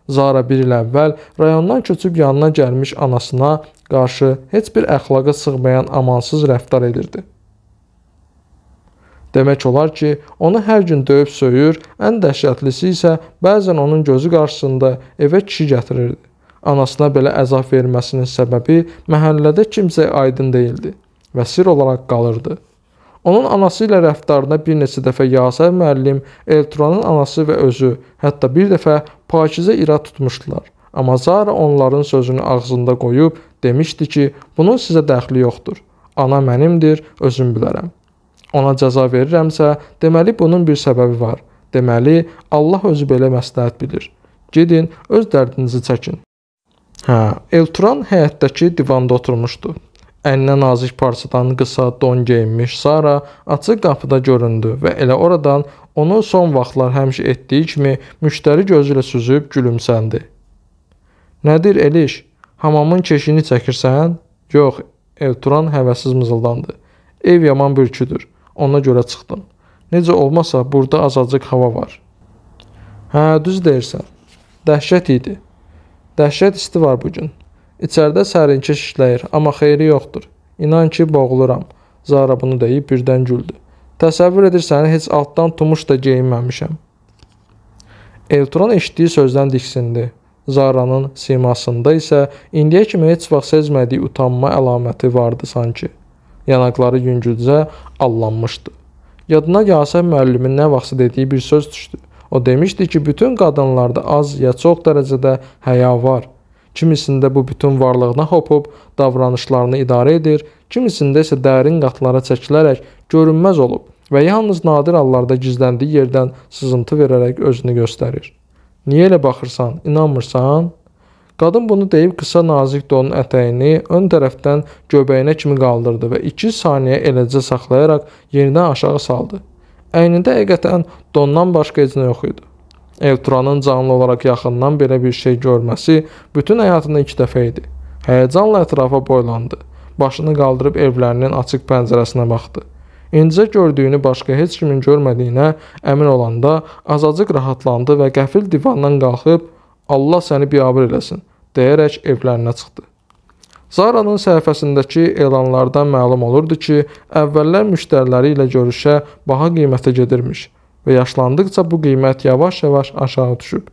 Zara bir il əvvəl rayondan köçüb yanına gəlmiş anasına qarşı heç bir əxlaqa sığmayan amansız rəftar edirdi. Demək olar ki, onu hər gün döyüb söyür, ən dəhşətlisi isə bəzən onun gözü qarşısında evə kişi gətirirdi. Anasına belə əzab verməsinin səbəbi məhəllədə kimsə aydın deyildi və sir olaraq qalırdı. Onun anası ilə rəftarına bir neçə dəfə Yasər müəllim, Elturanın anası və özü, hətta bir dəfə Pakizə irad tutmuşdular. Amma Zara onların sözünü ağzında qoyub demişdi ki, bunun sizə dəxli yoxdur. Ana mənimdir, özüm bilərəm. Ona cəza verirəmsə, deməli bunun bir səbəbi var. Deməli Allah özü belə məsləhət bilir. Gedin öz dərdinizi çəkin. Hə, Elturan həyətdəki divanda oturmuşdu. Əlinə nazik parçadan qısa don geyinmiş Sara açıq qapıda göründü və elə oradan onu son vaxtlar həmişə etdiyi kimi müştəri gözü ilə süzüb gülümsəndi. "Nədir Eliş? Hamamın keşini çəkirsən?" "Yox," Elturan həvəssiz mızıldandı. "Ev yaman bürküdür. Ona görə çıxdım. Necə olmasa burada azacıq hava var." "Hə, düz deyirsən. Dəhşət idi. Dəhşət isti var bu gün. İçəridə sərinkeş işləyir, amma xeyri yoxdur. İnan ki, boğuluram. Zara bunu deyib birdən güldü. Təsəvvür edirsən, heç altdan tumuş da geyinməmişəm. Eltron eşitdiyi sözdən diksindi. Zaranın simasında isə indiyə kimi heç vaxt sezmədiyi utanma əlaməti vardı sanki. Yanaqları yüngülcə allanmışdı. Yadına Yasəf müəllimin nə vaxtsa dediyi bir söz düşdü. O demişdi ki, bütün qadınlarda az ya çox dərəcədə həya var. Kimisində bu bütün varlığına hopub davranışlarını idarə edir, kimisində isə dərin qatlara çəkilərək görünməz olub və yalnız nadir hallarda gizləndiyi yerdən sızıntı verərək özünü göstərir. Niyə elə baxırsan? İnanmırsan? Qadın bunu deyib qısa nazik donun ətəyini ön tərəfdən göbəyinə kimi qaldırdı və 2 saniyə eləcə saxlayaraq yenidən aşağı saldı. Əynində həqiqətən dondan başqa heç nə yox idi. Elturanın canlı olaraq yaxından belə bir şey görməsi bütün həyatında ilk dəfə idi. Həyəcanla ətrafa boylandı. Başını qaldırıb evlərinin açıq pəncərəsinə baxdı. İncə gördüyünü başqa heç kimin görmədiyinə əmin olanda azacıq rahatlandı və qəfil divandan qalxıb Allah səni biabır eləsin deyərək evlərinə çıxdı. Zaranın səhifəsindəki elanlardan məlum olurdu ki, əvvəllər müştəriləri ilə görüşə baha qiymətə gedirmiş və yaşlandıqca bu qiymət yavaş-yavaş aşağı düşüb.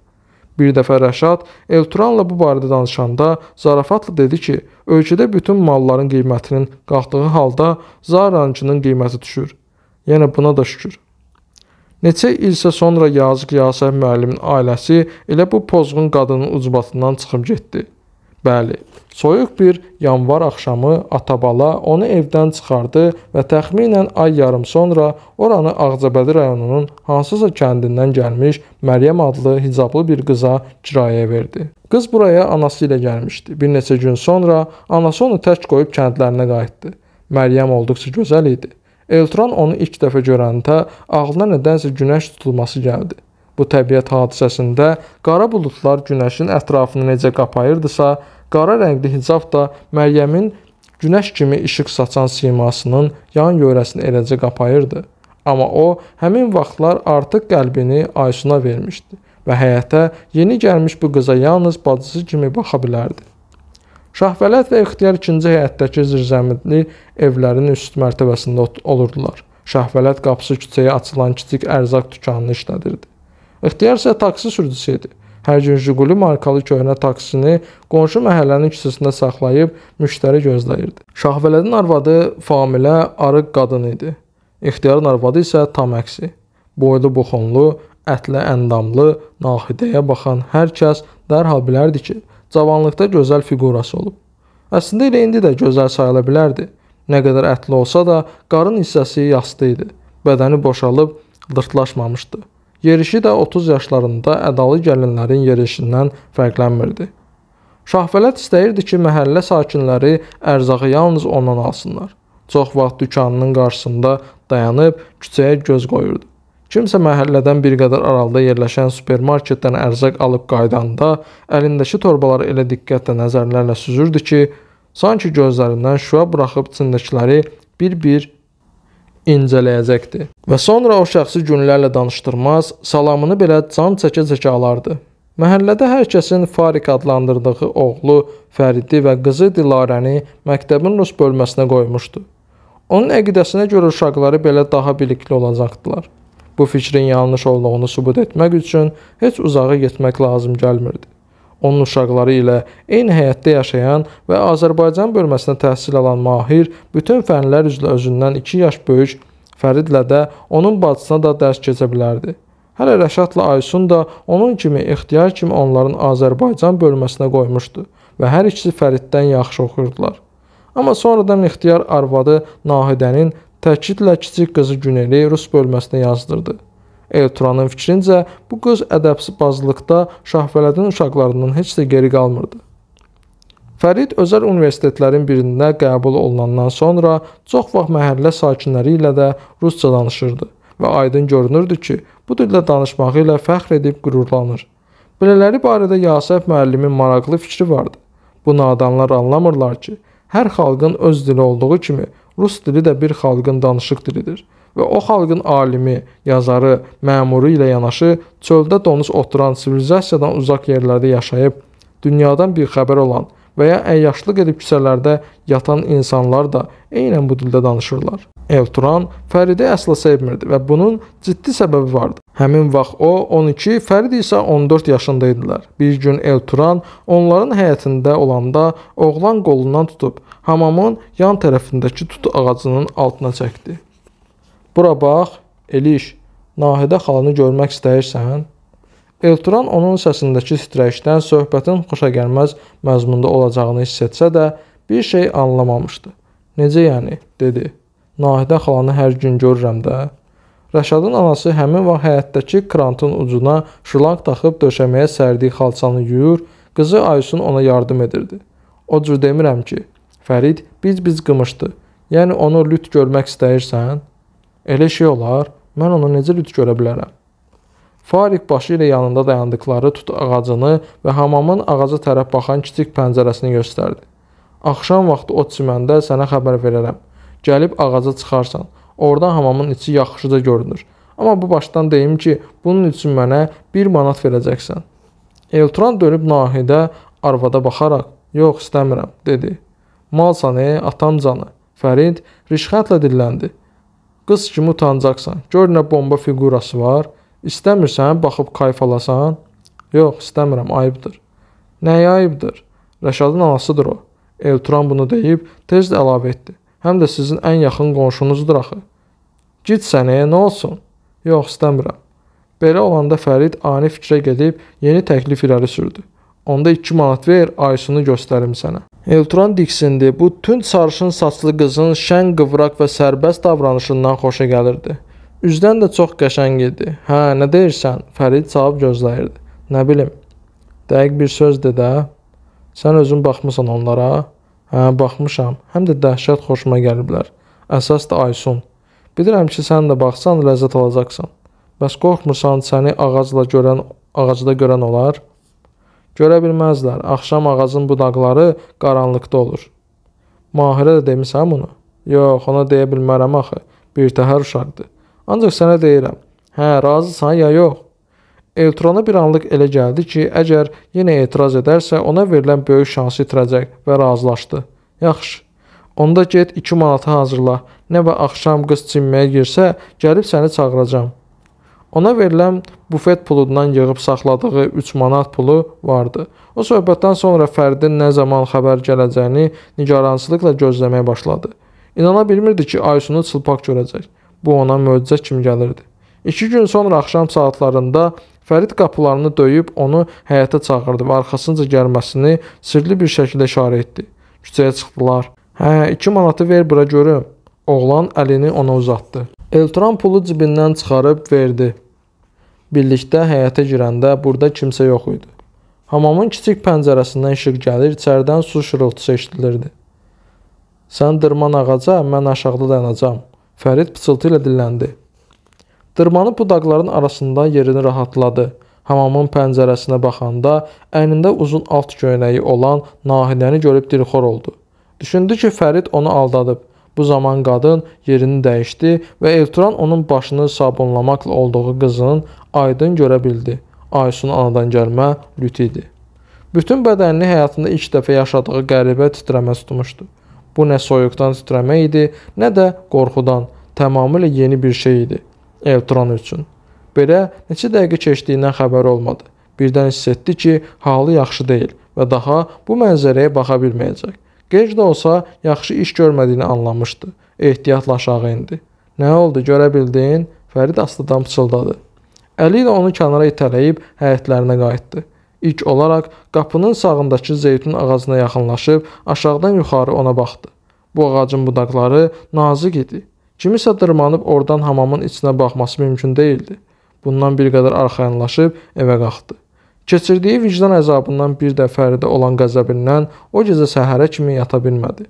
Bir dəfə Rəşad Elturanla bu barədə danışanda zarafatla dedi ki, ölkədə bütün malların qiymətinin qalxdığı halda Zarancının qiyməti düşür. Yəni buna da şükür. Neçə il isə sonra yazıq Yasəf müəllimin ailəsi elə bu pozğun qadının ucbatından çıxıb getdi. Bəli. Soyuq bir yanvar axşamı Atabala onu evdən çıxardı və təxminən ay yarım sonra oranı Ağcabədi rayonunun hansısa kəndindən gəlmiş Məryəm adlı hicablı bir qıza kirayə verdi. Qız buraya anası ilə gəlmişdi. Bir neçə gün sonra anası onu tək qoyub kəndlərinə qayıtdı. Məryəm olduqca gözəl idi. Eltron onu ilk dəfə görəndə ağlına nədənsə günəş tutulması gəldi. Bu təbiət hadisəsində qara buludlar günəşin ətrafını necə qapayırdısa, Qara rəngli hicab da Məryəmin günəş kimi işıq saçan simasının yan yörəsini eləcə qapayırdı. Amma o həmin vaxtlar artıq qəlbini Ayşuna vermişdi və həyətə yeni gəlmiş bu qıza yalnız bacısı kimi baxa bilərdi. Şahvələt və İxtiyar ikinci həyətdəki zirzəmidli evlərin üst mərtəbəsində olurdular. Şahvələt qapısı küçəyə açılan kiçik ərzaq dükanını işlədirdi. İxtiyar isə taksi sürücüsü idi. Hər gün Jiguli markalı köhnə taksini qonşu məhəllənin küçəsində saxlayıb müştəri gözləyirdi. Şahvələdin arvadı familə arıq qadın idi. İxtiyarın arvadı isə tam əksi. Boylu buxunlu, ətli əndamlı, naxidəyə baxan hər kəs dərhal bilərdi ki, cavanlıqda gözəl fiqurası olub. Əslində elə indi də gözəl sayıla bilərdi. Nə qədər ətli olsa da, qarın hissəsi yastı idi. Bədəni boşalıb dırtlaşmamışdı. Yerişi də 30 yaşlarında ədalı gəlinlərin yerişindən fərqlənmirdi. Şahvələt istəyirdi ki, məhəllə sakinləri ərzaqı yalnız ondan alsınlar. Çox vaxt dükanının qarşısında dayanıb küçəyə göz qoyurdu. Kimsə məhəllədən bir qədər aralıda yerləşən supermarketdən ərzaq alıb qaydanda əlindəki torbaları elə diqqətlə nəzərlərlə süzürdü ki, sanki gözlərindən şüa buraxıb içindəkiləri bir-bir incələyəcəkdi. Və sonra o şəxsi günlərlə danışdırmaz, salamını belə can çəkə-çəkə alardı. Məhəllədə hər kəsin Farik adlandırdığı oğlu Fəridi və qızı Dilarəni məktəbin rus bölməsinə qoymuşdu. Onun əqidəsinə görə uşaqları belə daha bilikli olacaqdılar. Bu fikrin yanlış olduğunu sübut etmək üçün heç uzağa getmək lazım gəlmirdi onun uşaqları ilə eyni həyətdə yaşayan və Azərbaycan bölməsində təhsil alan Mahir bütün fənlər üzrə özündən 2 yaş böyük Fəridlə də onun bacısına da dərs keçə bilərdi. Hələ Rəşadla Aysun da onun kimi ixtiyar kimi onların Azərbaycan bölməsinə qoymuşdu və hər ikisi Fəriddən yaxşı oxuyurdular. Amma sonradan ixtiyar arvadı Nahidənin təkidlə kiçik qızı Güneli rus bölməsinə yazdırdı. Elturanın fikrincə, bu qız ədəbsizbazlıqda Şahvələdin uşaqlarından heç də geri qalmırdı. Fərid özəl universitetlərin birində qəbul olunandan sonra çox vaxt məhəllə sakinləri ilə də rusca danışırdı və aydın görünürdü ki, bu dildə danışmağı ilə fəxr edib qürurlanır. Belələri barədə Yasəf müəllimin maraqlı fikri vardı. Bu nadanlar anlamırlar ki, hər xalqın öz dili olduğu kimi rus dili də bir xalqın danışıq dilidir və o xalqın alimi, yazarı, məmuru ilə yanaşı çöldə donuz oturan sivilizasiyadan uzaq yerlərdə yaşayıb dünyadan bir xəbər olan və ya əyyaşlıq edib küçələrdə yatan insanlar da eynən bu dildə danışırlar. Elturan Fəridi əsla sevmirdi və bunun ciddi səbəbi vardı. Həmin vaxt o 12, Fərid isə 14 yaşında idilər. Bir gün Elturan onların həyətində olanda oğlan qolundan tutub hamamın yan tərəfindəki tut ağacının altına çəkdi. Bura bax, Eliş, Nahidə xalanı görmək istəyirsən? Elturan onun səsindəki titrəyişdən söhbətin xoşagəlməz məzmunda olacağını hiss etsə də, bir şey anlamamışdı. Necə yəni? dedi. Nahidə xalanı hər gün görürəm də. Rəşadın anası həmin vaxt həyətdəki krantın ucuna şırlanq taxıb döşəməyə sərdiyi xalçanı yuyur, qızı Aysun ona yardım edirdi. O cür demirəm ki, Fərid biz-biz qımışdı. Yəni onu lüt görmək istəyirsən? Elə şey olar? Mən onu necə lüt görə bilərəm? Farik başı ilə yanında dayandıqları tut ağacını və hamamın ağaca tərəf baxan kiçik pəncərəsini göstərdi. Axşam vaxtı o çiməndə sənə xəbər verərəm. Gəlib ağaca çıxarsan. Oradan hamamın içi yaxşıca görünür. Amma bu başdan deyim ki, bunun üçün mənə 1 manat verəcəksən. Eltran dönüb Nahidə arvada baxaraq, "Yox, istəmirəm," dedi. "Malsan, ey atamcanı." Fərid rişxətlə dilləndi. Qız kimi utancaqsan. Gör nə bomba fiqurası var. İstəmirsən, baxıb kayfalasan. Yox, istəmirəm, ayıbdır. Nəyə ayıbdır? Rəşadın anasıdır o. Elturan bunu deyib tez də əlavə etdi. Həm də sizin ən yaxın qonşunuzdur axı. Git sənə, nə olsun? Yox, istəmirəm. Belə olanda Fərid ani fikrə gedib yeni təklif irəli sürdü onda 2 manat ver, ayısını göstərim sənə. Eltron diksindi. Bu tünd sarışın saçlı qızın şən qıvraq və sərbəst davranışından xoşa gəlirdi. Üzdən də çox qəşəng idi. Hə, nə deyirsən? Fərid cavab gözləyirdi. Nə bilim. Dəqiq bir söz de də. Sən özün baxmısan onlara? Hə, baxmışam. Həm də dəhşət xoşuma gəliblər. Əsas da Aysun. Bilirəm ki, sən də baxsan ləzzət alacaqsan. Bəs qorxmursan səni ağacla görən ağacda görən olar? Görə bilməzlər, axşam ağacın budaqları qaranlıqda olur. Mahirə də demisən hə, bunu? Yox, ona deyə bilmərəm axı. Bir təhər uşaqdır. Ancaq sənə deyirəm, hə, razısan ya yox? Eltrona bir anlıq elə gəldi ki, əgər yenə etiraz edərsə, ona verilən böyük şansı itirəcək və razılaşdı. Yaxşı. Onda get 2 manata hazırla. Nə və axşam qız çimməyə girsə, gəlib səni çağıracağam. Ona verilən bufet pulundan yığıb saxladığı 3 manat pulu vardı. O söhbətdən sonra Fərdin nə zaman xəbər gələcəyini nigarançılıqla gözləməyə başladı. İnana bilmirdi ki, Aysunu çılpaq görəcək. Bu ona möcüzə kimi gəlirdi. 2 gün sonra axşam saatlarında Fərid qapılarını döyüb onu həyətə çağırdı və arxasınca gəlməsini sirli bir şəkildə işarə etdi. Küçəyə çıxdılar. "Hə, 2 manatı ver bura görüm." Oğlan əlini ona uzatdı. Eltran pulu cibindən çıxarıb verdi. Birlikdə həyətə girəndə burada kimsə yox idi. Hamamın kiçik pəncərəsindən işıq gəlir, içəridən su şırıltısı eşidilirdi. Sən dırman ağaca, mən aşağıda dayanacam. Fərid pıçıltı ilə dilləndi. Dırmanı budaqların arasında yerini rahatladı. Hamamın pəncərəsinə baxanda əynində uzun alt göynəyi olan Nahidəni görüb dilxor oldu. Düşündü ki, Fərid onu aldadıb. Bu zaman qadın yerini dəyişdi və Elturan onun başını sabunlamaqla olduğu qızın aydın görə bildi. Aysun anadan gəlmə lüt idi. Bütün bədənini həyatında ilk dəfə yaşadığı qəribə titrəmə tutmuşdu. Bu nə soyuqdan titrəmə idi, nə də qorxudan. Tamamilə yeni bir şey idi Elturan üçün. Belə neçə dəqiqə keçdiyindən xəbəri olmadı. Birdən hiss etdi ki, halı yaxşı deyil və daha bu mənzərəyə baxa bilməyəcək. Gec də olsa yaxşı iş görmədiyini anlamışdı. Ehtiyatla aşağı endi. Nə oldu, görə bildin? Fərid astadan pıçıldadı. Əli ilə onu kənara itələyib həyətlərinə qayıtdı. İlk olaraq qapının sağındakı zeytun ağacına yaxınlaşıb aşağıdan yuxarı ona baxdı. Bu ağacın budaqları nazik idi. Kimisə dırmanıb oradan hamamın içinə baxması mümkün değildi. Bundan bir qədər arxayınlaşıb evə qalxdı. Keçirdiyi vicdan əzabından bir də fərdə olan qəzəbindən o gecə səhərə kimi yata bilmədi.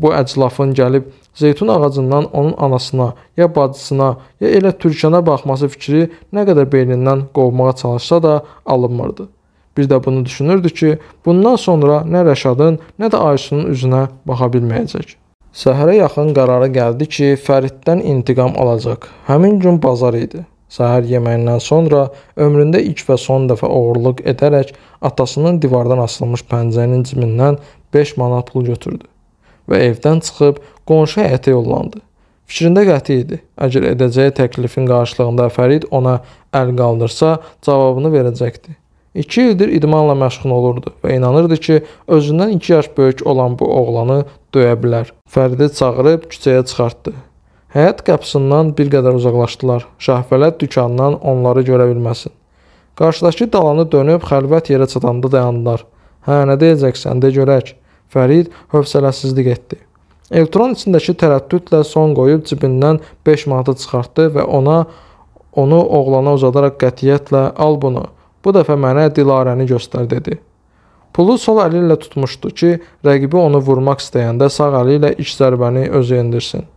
Bu əclafın gəlib zeytun ağacından onun anasına, ya bacısına, ya elə Türkənə baxması fikri nə qədər beynindən qovmağa çalışsa da alınmırdı. Bir də bunu düşünürdü ki, bundan sonra nə Rəşadın, nə də Aysunun üzünə baxa bilməyəcək. Səhərə yaxın qərara gəldi ki, Fəriddən intiqam alacaq. Həmin gün bazar idi. Səhər yeməyindən sonra ömründə ilk və son dəfə oğurluq edərək atasının divardan asılmış pəncənin cibindən 5 manat pul götürdü və evdən çıxıb qonşu həyətə yollandı. Fikrində qəti idi. Əgər edəcəyi təklifin qarşılığında Fərid ona əl qaldırsa, cavabını verəcəkdi. 2 ildir idmanla məşğul olurdu və inanırdı ki, özündən 2 yaş böyük olan bu oğlanı döyə bilər. Fəridi çağırıb küçəyə çıxartdı. Həyət qapısından bir qədər uzaqlaşdılar. Şahvələt dükandan onları görə bilməsin. Qarşıdakı dalanı dönüb xəlvət yerə çatanda dayandılar. Hə, nə deyəcəksən, de görək. Fərid hövsələsizlik etdi. Elektron içindəki tərəddüdlə son qoyub cibindən 5 manatı çıxartdı və ona onu oğlana uzadaraq qətiyyətlə al bunu. Bu dəfə mənə Dilarəni göstər dedi. Pulu sol əli ilə tutmuşdu ki, rəqibi onu vurmaq istəyəndə sağ əli ilə iç zərbəni özü endirsin.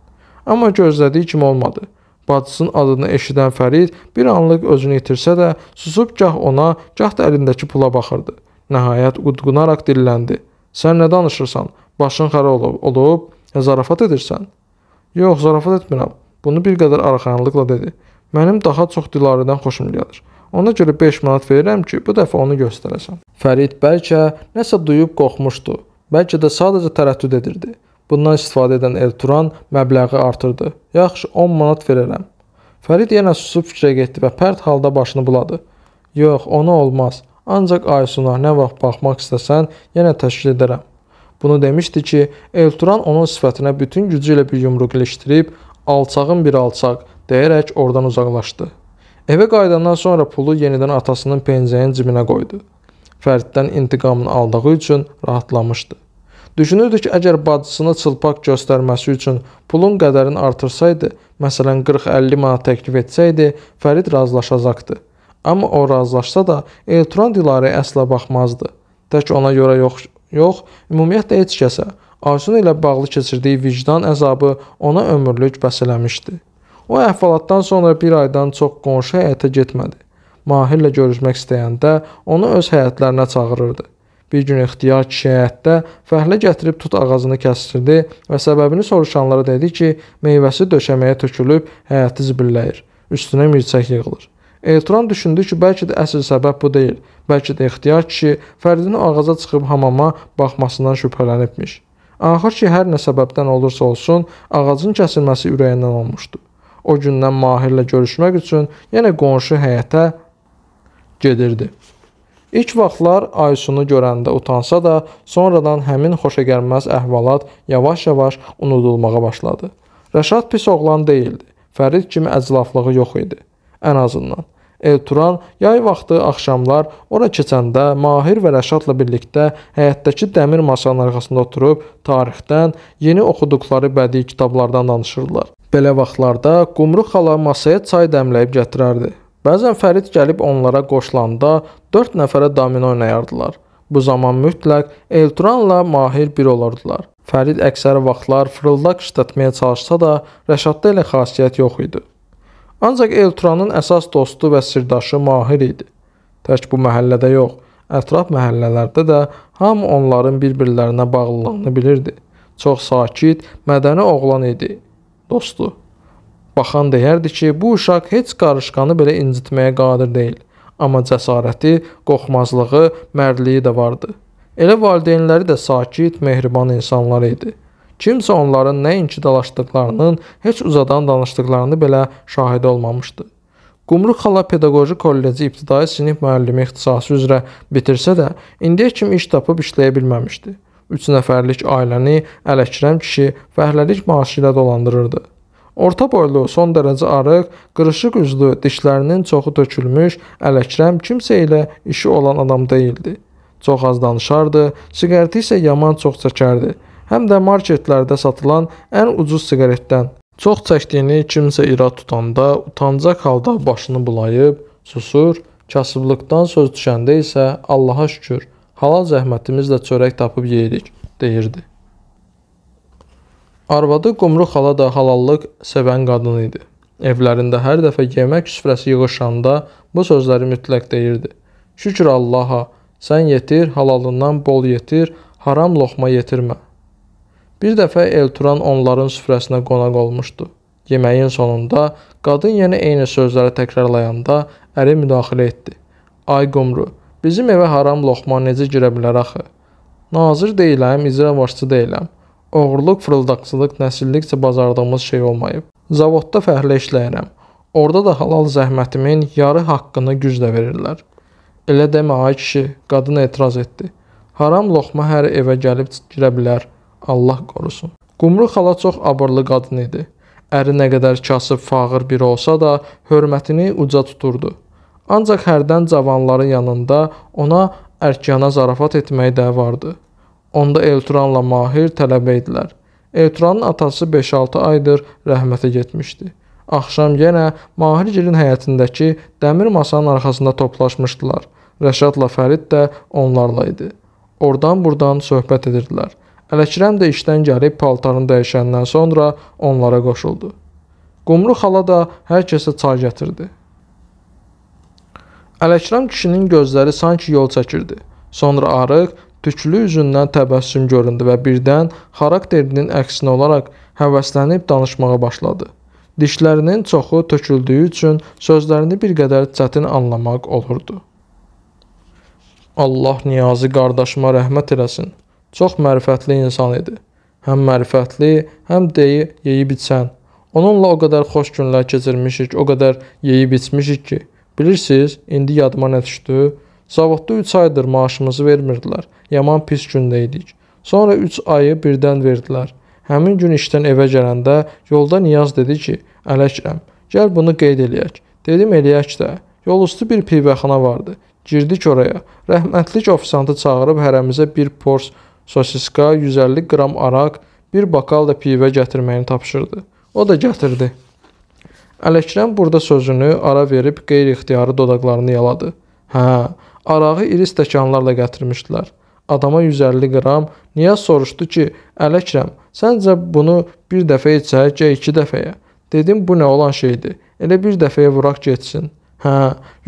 Amma gözlədiyi kimi olmadı. Bacısının adını eşidən Fərid bir anlıq özünü itirsə də, susub gah ona, gah da əlindəki pula baxırdı. Nəhayət udqunaraq dilləndi. Sən nə danışırsan? Başın xara olub, olub, zarafat edirsən? Yox, zarafat etmirəm. Bunu bir qədər arxayınlıqla dedi. Mənim daha çox Dilarədən xoşum gəlir. Ona görə 5 manat verirəm ki, bu dəfə onu göstərəsən. Fərid bəlkə nəsə duyub qorxmuşdu. Bəlkə də sadəcə tərəddüd edirdi. Bundan istifadə edən Elturan məbləği artırdı. Yaxşı, 10 manat verərəm. Fərid yenə susub fikrə getdi və pərt halda başını buladı. Yox, ona olmaz. Ancaq Aysuna nə vaxt baxmaq istəsən, yenə təşkil edərəm. Bunu demişdi ki, Elturan onun sifətinə bütün gücü ilə bir yumruq ilişdirib, alçağın bir alçaq deyərək oradan uzaqlaşdı. Evə qayıdandan sonra pulu yenidən atasının penzəyin cibinə qoydu. Fəriddən intiqamını aldığı üçün rahatlamışdı. Düşünürdü ki, əgər bacısına çılpaq göstərməsi üçün pulun qədərini artırsaydı, məsələn 40-50 manat təklif etsəydi, Fərid razılaşacaqdı. Amma o razılaşsa da, Eltron Dilarəyə əsla baxmazdı. Tək ona görə yox, yox, ümumiyyətlə heç kəsə. Arsun ilə bağlı keçirdiyi vicdan əzabı ona ömürlük bəs eləmişdi. O əhvalatdan sonra bir aydan çox qonşu həyətə getmədi. Mahirlə görüşmək istəyəndə onu öz həyətlərinə çağırırdı. Bir gün ixtiyar şəhətdə fəhlə gətirib tut ağacını kəsdirdi və səbəbini soruşanlara dedi ki, meyvəsi döşəməyə tökülüb həyəti zibilləyir. Üstünə mirçək yığılır. Eltron düşündü ki, bəlkə də əsl səbəb bu deyil. Bəlkə də ixtiyar kişi Fərdin ağaca çıxıb hamama baxmasından şübhələnibmiş. Axır ki, hər nə səbəbdən olursa olsun, ağacın kəsilməsi ürəyindən olmuşdu. O gündən Mahirlə görüşmək üçün yenə qonşu həyətə gedirdi. İlk vaxtlar Aysunu görəndə utansa da, sonradan həmin xoşagəlməz əhvalat yavaş-yavaş unudulmağa başladı. Rəşad pis oğlan deyildi. Fərid kimi əclaflığı yox idi. Ən azından. Elturan yay vaxtı axşamlar ora keçəndə Mahir və Rəşadla birlikdə həyətdəki dəmir masanın arxasında oturub tarixdən, yeni oxuduqları bədii kitablardan danışırdılar. Belə vaxtlarda Qumru xala masaya çay dəmləyib gətirərdi Bəzən Fərid gəlib onlara qoşulanda 4 nəfərə domino oynayardılar. Bu zaman mütləq Elturanla Mahir bir olurdular. Fərid əksər vaxtlar fırıldaq işlətməyə çalışsa da, Rəşadda elə xasiyyət yox idi. Ancaq Elturanın əsas dostu və sirdaşı Mahir idi. Tək bu məhəllədə yox, ətraf məhəllələrdə də hamı onların bir-birlərinə bağlılığını bilirdi. Çox sakit, mədəni oğlan idi, dostu. Baxan deyərdi ki, bu uşaq heç qarışqanı belə incitməyə qadir deyil. Amma cəsarəti, qorxmazlığı, mərdliyi də vardı. Elə valideynləri də sakit, mehriban insanlar idi. Kimsə onların nəinki dalaşdıqlarının, heç uzadan danışdıqlarını belə şahid olmamışdı. Qumru xala pedaqoji kolleci ibtidai sinif müəllimi ixtisası üzrə bitirsə də, indiyə kimi iş tapıb işləyə bilməmişdi. 3 nəfərlik ailəni Ələkrəm kişi fəhləlik maaşı ilə dolandırırdı. Orta boylu, son dərəcə arıq, qırışıq üzlü, dişlərinin çoxu tökülmüş Ələkrəm kimsə ilə işi olan adam deyildi. Çox az danışardı, siqareti isə yaman çox çəkərdi. Həm də marketlərdə satılan ən ucuz siqaretdən. Çox çəkdiyini kimsə irad tutanda utancaq halda başını bulayıb susur, kasıblıqdan söz düşəndə isə Allaha şükür, halal zəhmətimizlə çörək tapıb yeyirik deyirdi. Arvadı Qumru xala da halallıq sevən qadın idi. Evlərində hər dəfə yemək süfrəsi yığışanda bu sözləri mütləq deyirdi. Şükür Allaha, sən yetir, halalından bol yetir, haram loxma yetirmə. Bir dəfə Elturan onların süfrəsinə qonaq olmuşdu. Yeməyin sonunda qadın yenə eyni sözləri təkrarlayanda əri müdaxilə etdi. Ay qumru, bizim evə haram loxma necə girə bilər axı? Nazır deyiləm, icra başçı deyiləm. Oğurluq, fırıldaqçılıq nəsillikcə bacardığımız şey olmayıb. Zavodda fəhlə işləyirəm. Orda da halal zəhmətimin yarı haqqını güclə verirlər. Elə demə ay kişi, qadın etiraz etdi. Haram loxma hər evə gəlib girə bilər. Allah qorusun. Qumru xala çox abırlı qadın idi. Əri nə qədər kasıb, fağır biri olsa da, hörmətini uca tuturdu. Ancaq hərdən cavanların yanında ona ərkana zarafat etmək də vardı. Onda Elturanla Mahir tələbə idilər. Elturanın atası 5-6 aydır rəhmətə getmişdi. Axşam yenə Mahirgilin həyətindəki dəmir masanın arxasında toplaşmışdılar. Rəşadla Fərid də onlarla idi. Oradan-burdan söhbət edirdilər. Ələkirəm də işdən gəlib paltarını dəyişəndən sonra onlara qoşuldu. Qumru xala da hər kəsə çay gətirdi. Ələkram kişinin gözləri sanki yol çəkirdi. Sonra arıq, tüklü üzündən təbəssüm göründü və birdən xarakterinin əksinə olaraq həvəslənib danışmağa başladı. Dişlərinin çoxu töküldüyü üçün sözlərini bir qədər çətin anlamaq olurdu. Allah Niyazi qardaşıma rəhmət eləsin. Çox mərifətli insan idi. Həm mərifətli, həm deyi yeyib içən. Onunla o qədər xoş günlər keçirmişik, o qədər yeyib içmişik ki, bilirsiniz, indi yadıma nə düşdü? Zavodda 3 aydır maaşımızı vermirdilər yaman pis gündə idik. Sonra 3 ayı birdən verdilər. Həmin gün işdən evə gələndə yolda Niyaz dedi ki, "Ələkəm, gəl bunu qeyd eləyək." Dedim, "Eləyək də." Yol üstü bir pivəxana vardı. Girdik oraya. Rəhmətlik ofisantı çağırıb hərəmizə bir pors sosiska, 150 qram araq, bir bakal da pivə gətirməyini tapşırdı. O da gətirdi. Ələkrəm burada sözünü ara verib qeyri-ixtiyari dodaqlarını yaladı. Hə, arağı iri stəkanlarla gətirmişdilər adama 150 qram. Niyaz soruşdu ki, Ələkrəm, səncə bunu bir dəfə içsək, ya iki dəfəyə? Dedim, bu nə olan şeydir? Elə bir dəfəyə vuraq getsin. Hə,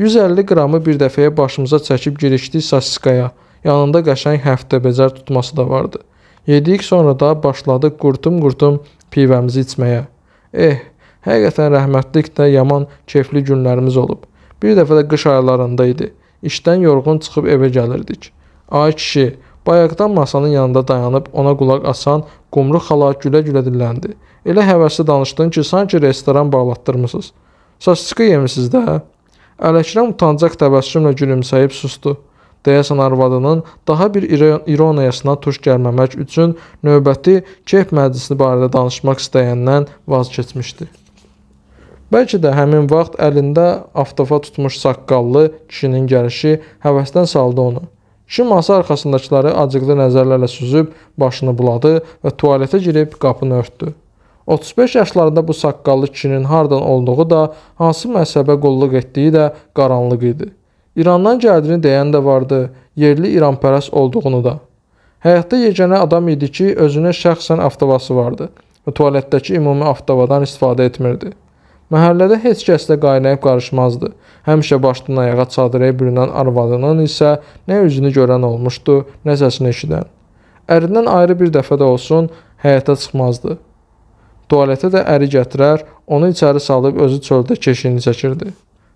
150 qramı bir dəfəyə başımıza çəkib girişdik sasiskaya. Yanında qəşəng həftəbəcər tutması da vardı. Yedik, sonra da başladıq qurtum-qurtum pivəmizi içməyə. Eh, həqiqətən rəhmətlik də yaman keyfli günlərimiz olub. Bir dəfə də qış aylarında idi. İşdən yorğun çıxıb evə gəlirdik. Ay kişi, bayaqdan masanın yanında dayanıb ona qulaq asan qumru xala gülə-gülə dilləndi. Elə həvəsli danışdın ki, sanki restoran bağlatdırmısınız. Saçıqı yemisiniz də. Ələkram utancaq təbəssümlə gülümsəyib sustu. Deyəsən arvadının daha bir ironiyasına tuş gəlməmək üçün növbəti keyf məclisi barədə danışmaq istəyəndən vaz keçmişdi. Bəlkə də həmin vaxt əlində avtofa tutmuş saqqallı kişinin gəlişi həvəsdən saldı onu. Kişi masa arxasındakıları acıqlı nəzərlərlə süzüb, başını buladı və tualetə girib qapını örtdü. 35 yaşlarında bu saqqallı kişinin hardan olduğu da, hansı məhsəbə qolluq etdiyi də qaranlıq idi. İrandan gəldiyini deyən də vardı, yerli İranpərəs olduğunu da. Həyatda yeganə adam idi ki, özünə şəxsən avtovası vardı və tualetdəki ümumi avtovadan istifadə etmirdi. Məhəllədə heç kəs də qaynayıb qarışmazdı. Həmişə başdan ayağa çadıraya bürünən arvadının isə nə üzünü görən olmuşdu, nə səsini eşidən. Ərindən ayrı bir dəfə də olsun həyətə çıxmazdı. Tualetə də əri gətirər, onu içəri salıb özü çöldə keşiyini çəkirdi.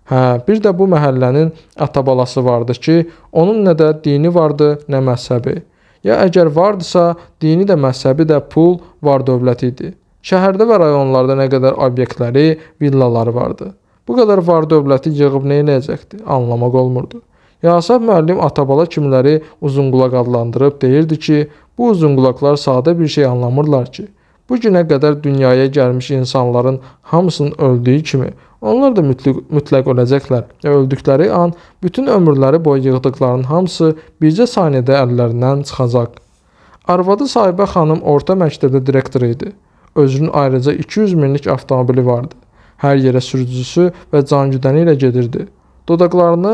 Hə, bir də bu məhəllənin ata-balası vardı ki, onun nə də dini vardı, nə məzhəbi. Ya əgər vardısa, dini də məzhəbi də pul, var-dövlət idi. Şəhərdə və rayonlarda nə qədər obyektləri, villaları vardı. Bu qədər var dövləti yığıb nə edəcəkdi? Anlamaq olmurdu. Yasəb müəllim atabala kimləri uzunqulaq adlandırıb deyirdi ki, bu uzunqulaqlar sadə bir şey anlamırlar ki, bu günə qədər dünyaya gəlmiş insanların hamısının öldüyü kimi, onlar da mütləq, mütləq öləcəklər. Və öldükləri an bütün ömürləri boyu yığdıqlarının hamısı bircə saniyədə əllərindən çıxacaq. Arvadı Sahibə xanım orta məktəbdə direktor idi özünün ayrıca 200 minlik avtomobili vardı. Hər yerə sürücüsü və cangüdəni ilə gedirdi. Dodaqlarını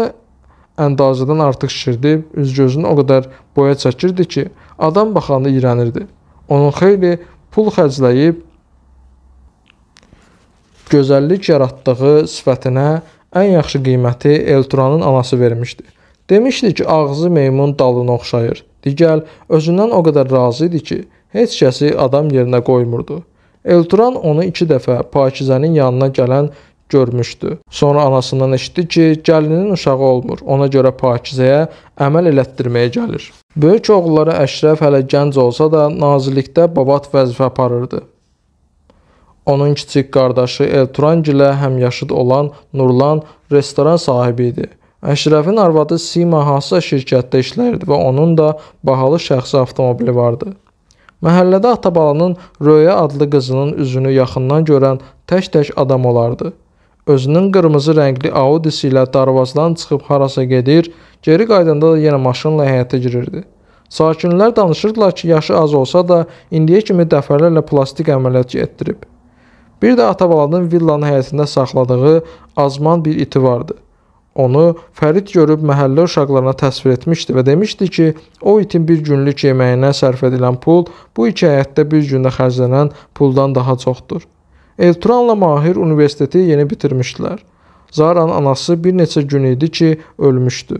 əndazədən artıq şişirdib, üz-gözünü o qədər boya çəkirdi ki, adam baxanda iyrənirdi. Onun xeyli pul xərcləyib gözəllik yaratdığı sifətinə ən yaxşı qiyməti Elturanın anası vermişdi. Demişdi ki, ağzı meymun dalına oxşayır. Digəl özündən o qədər razı idi ki, Heç kəsi adam yerinə qoymurdu. Elturan onu 2 dəfə Pakizənin yanına gələn görmüşdü. Sonra anasından eşitdi ki, gəlinin uşağı olmur. Ona görə Pakizəyə əməl elətdirməyə gəlir. Böyük oğulları Əşrəf hələ gənc olsa da, nazirlikdə babat vəzifə aparırdı. Onun kiçik qardaşı Elturan gilə həmyaşıd olan Nurlan restoran sahibi idi. Əşrəfin arvadı Sima hansısa şirkətdə işləyirdi və onun da bahalı şəxsi avtomobili vardı. Məhəllədə Atabalanın Röya adlı qızının üzünü yaxından görən tək-tək adam olardı. Özünün qırmızı rəngli Audisi ilə darvazadan çıxıb harasa gedir, geri qayıdanda da yenə maşınla həyətə girirdi. Sakinlər danışırdılar ki, yaşı az olsa da indiyə kimi dəfələrlə plastik əməliyyat etdirib. Bir də Atabalanın villanın həyətində saxladığı azman bir iti vardı. Onu Fərid görüb məhəllə uşaqlarına təsvir etmişdi və demişdi ki, o itin bir günlük yeməyinə sərf edilən pul bu iki həyətdə bir gündə xərclənən puldan daha çoxdur. Elturanla Mahir universiteti yeni bitirmişdilər. Zaran anası bir neçə gün idi ki, ölmüşdü.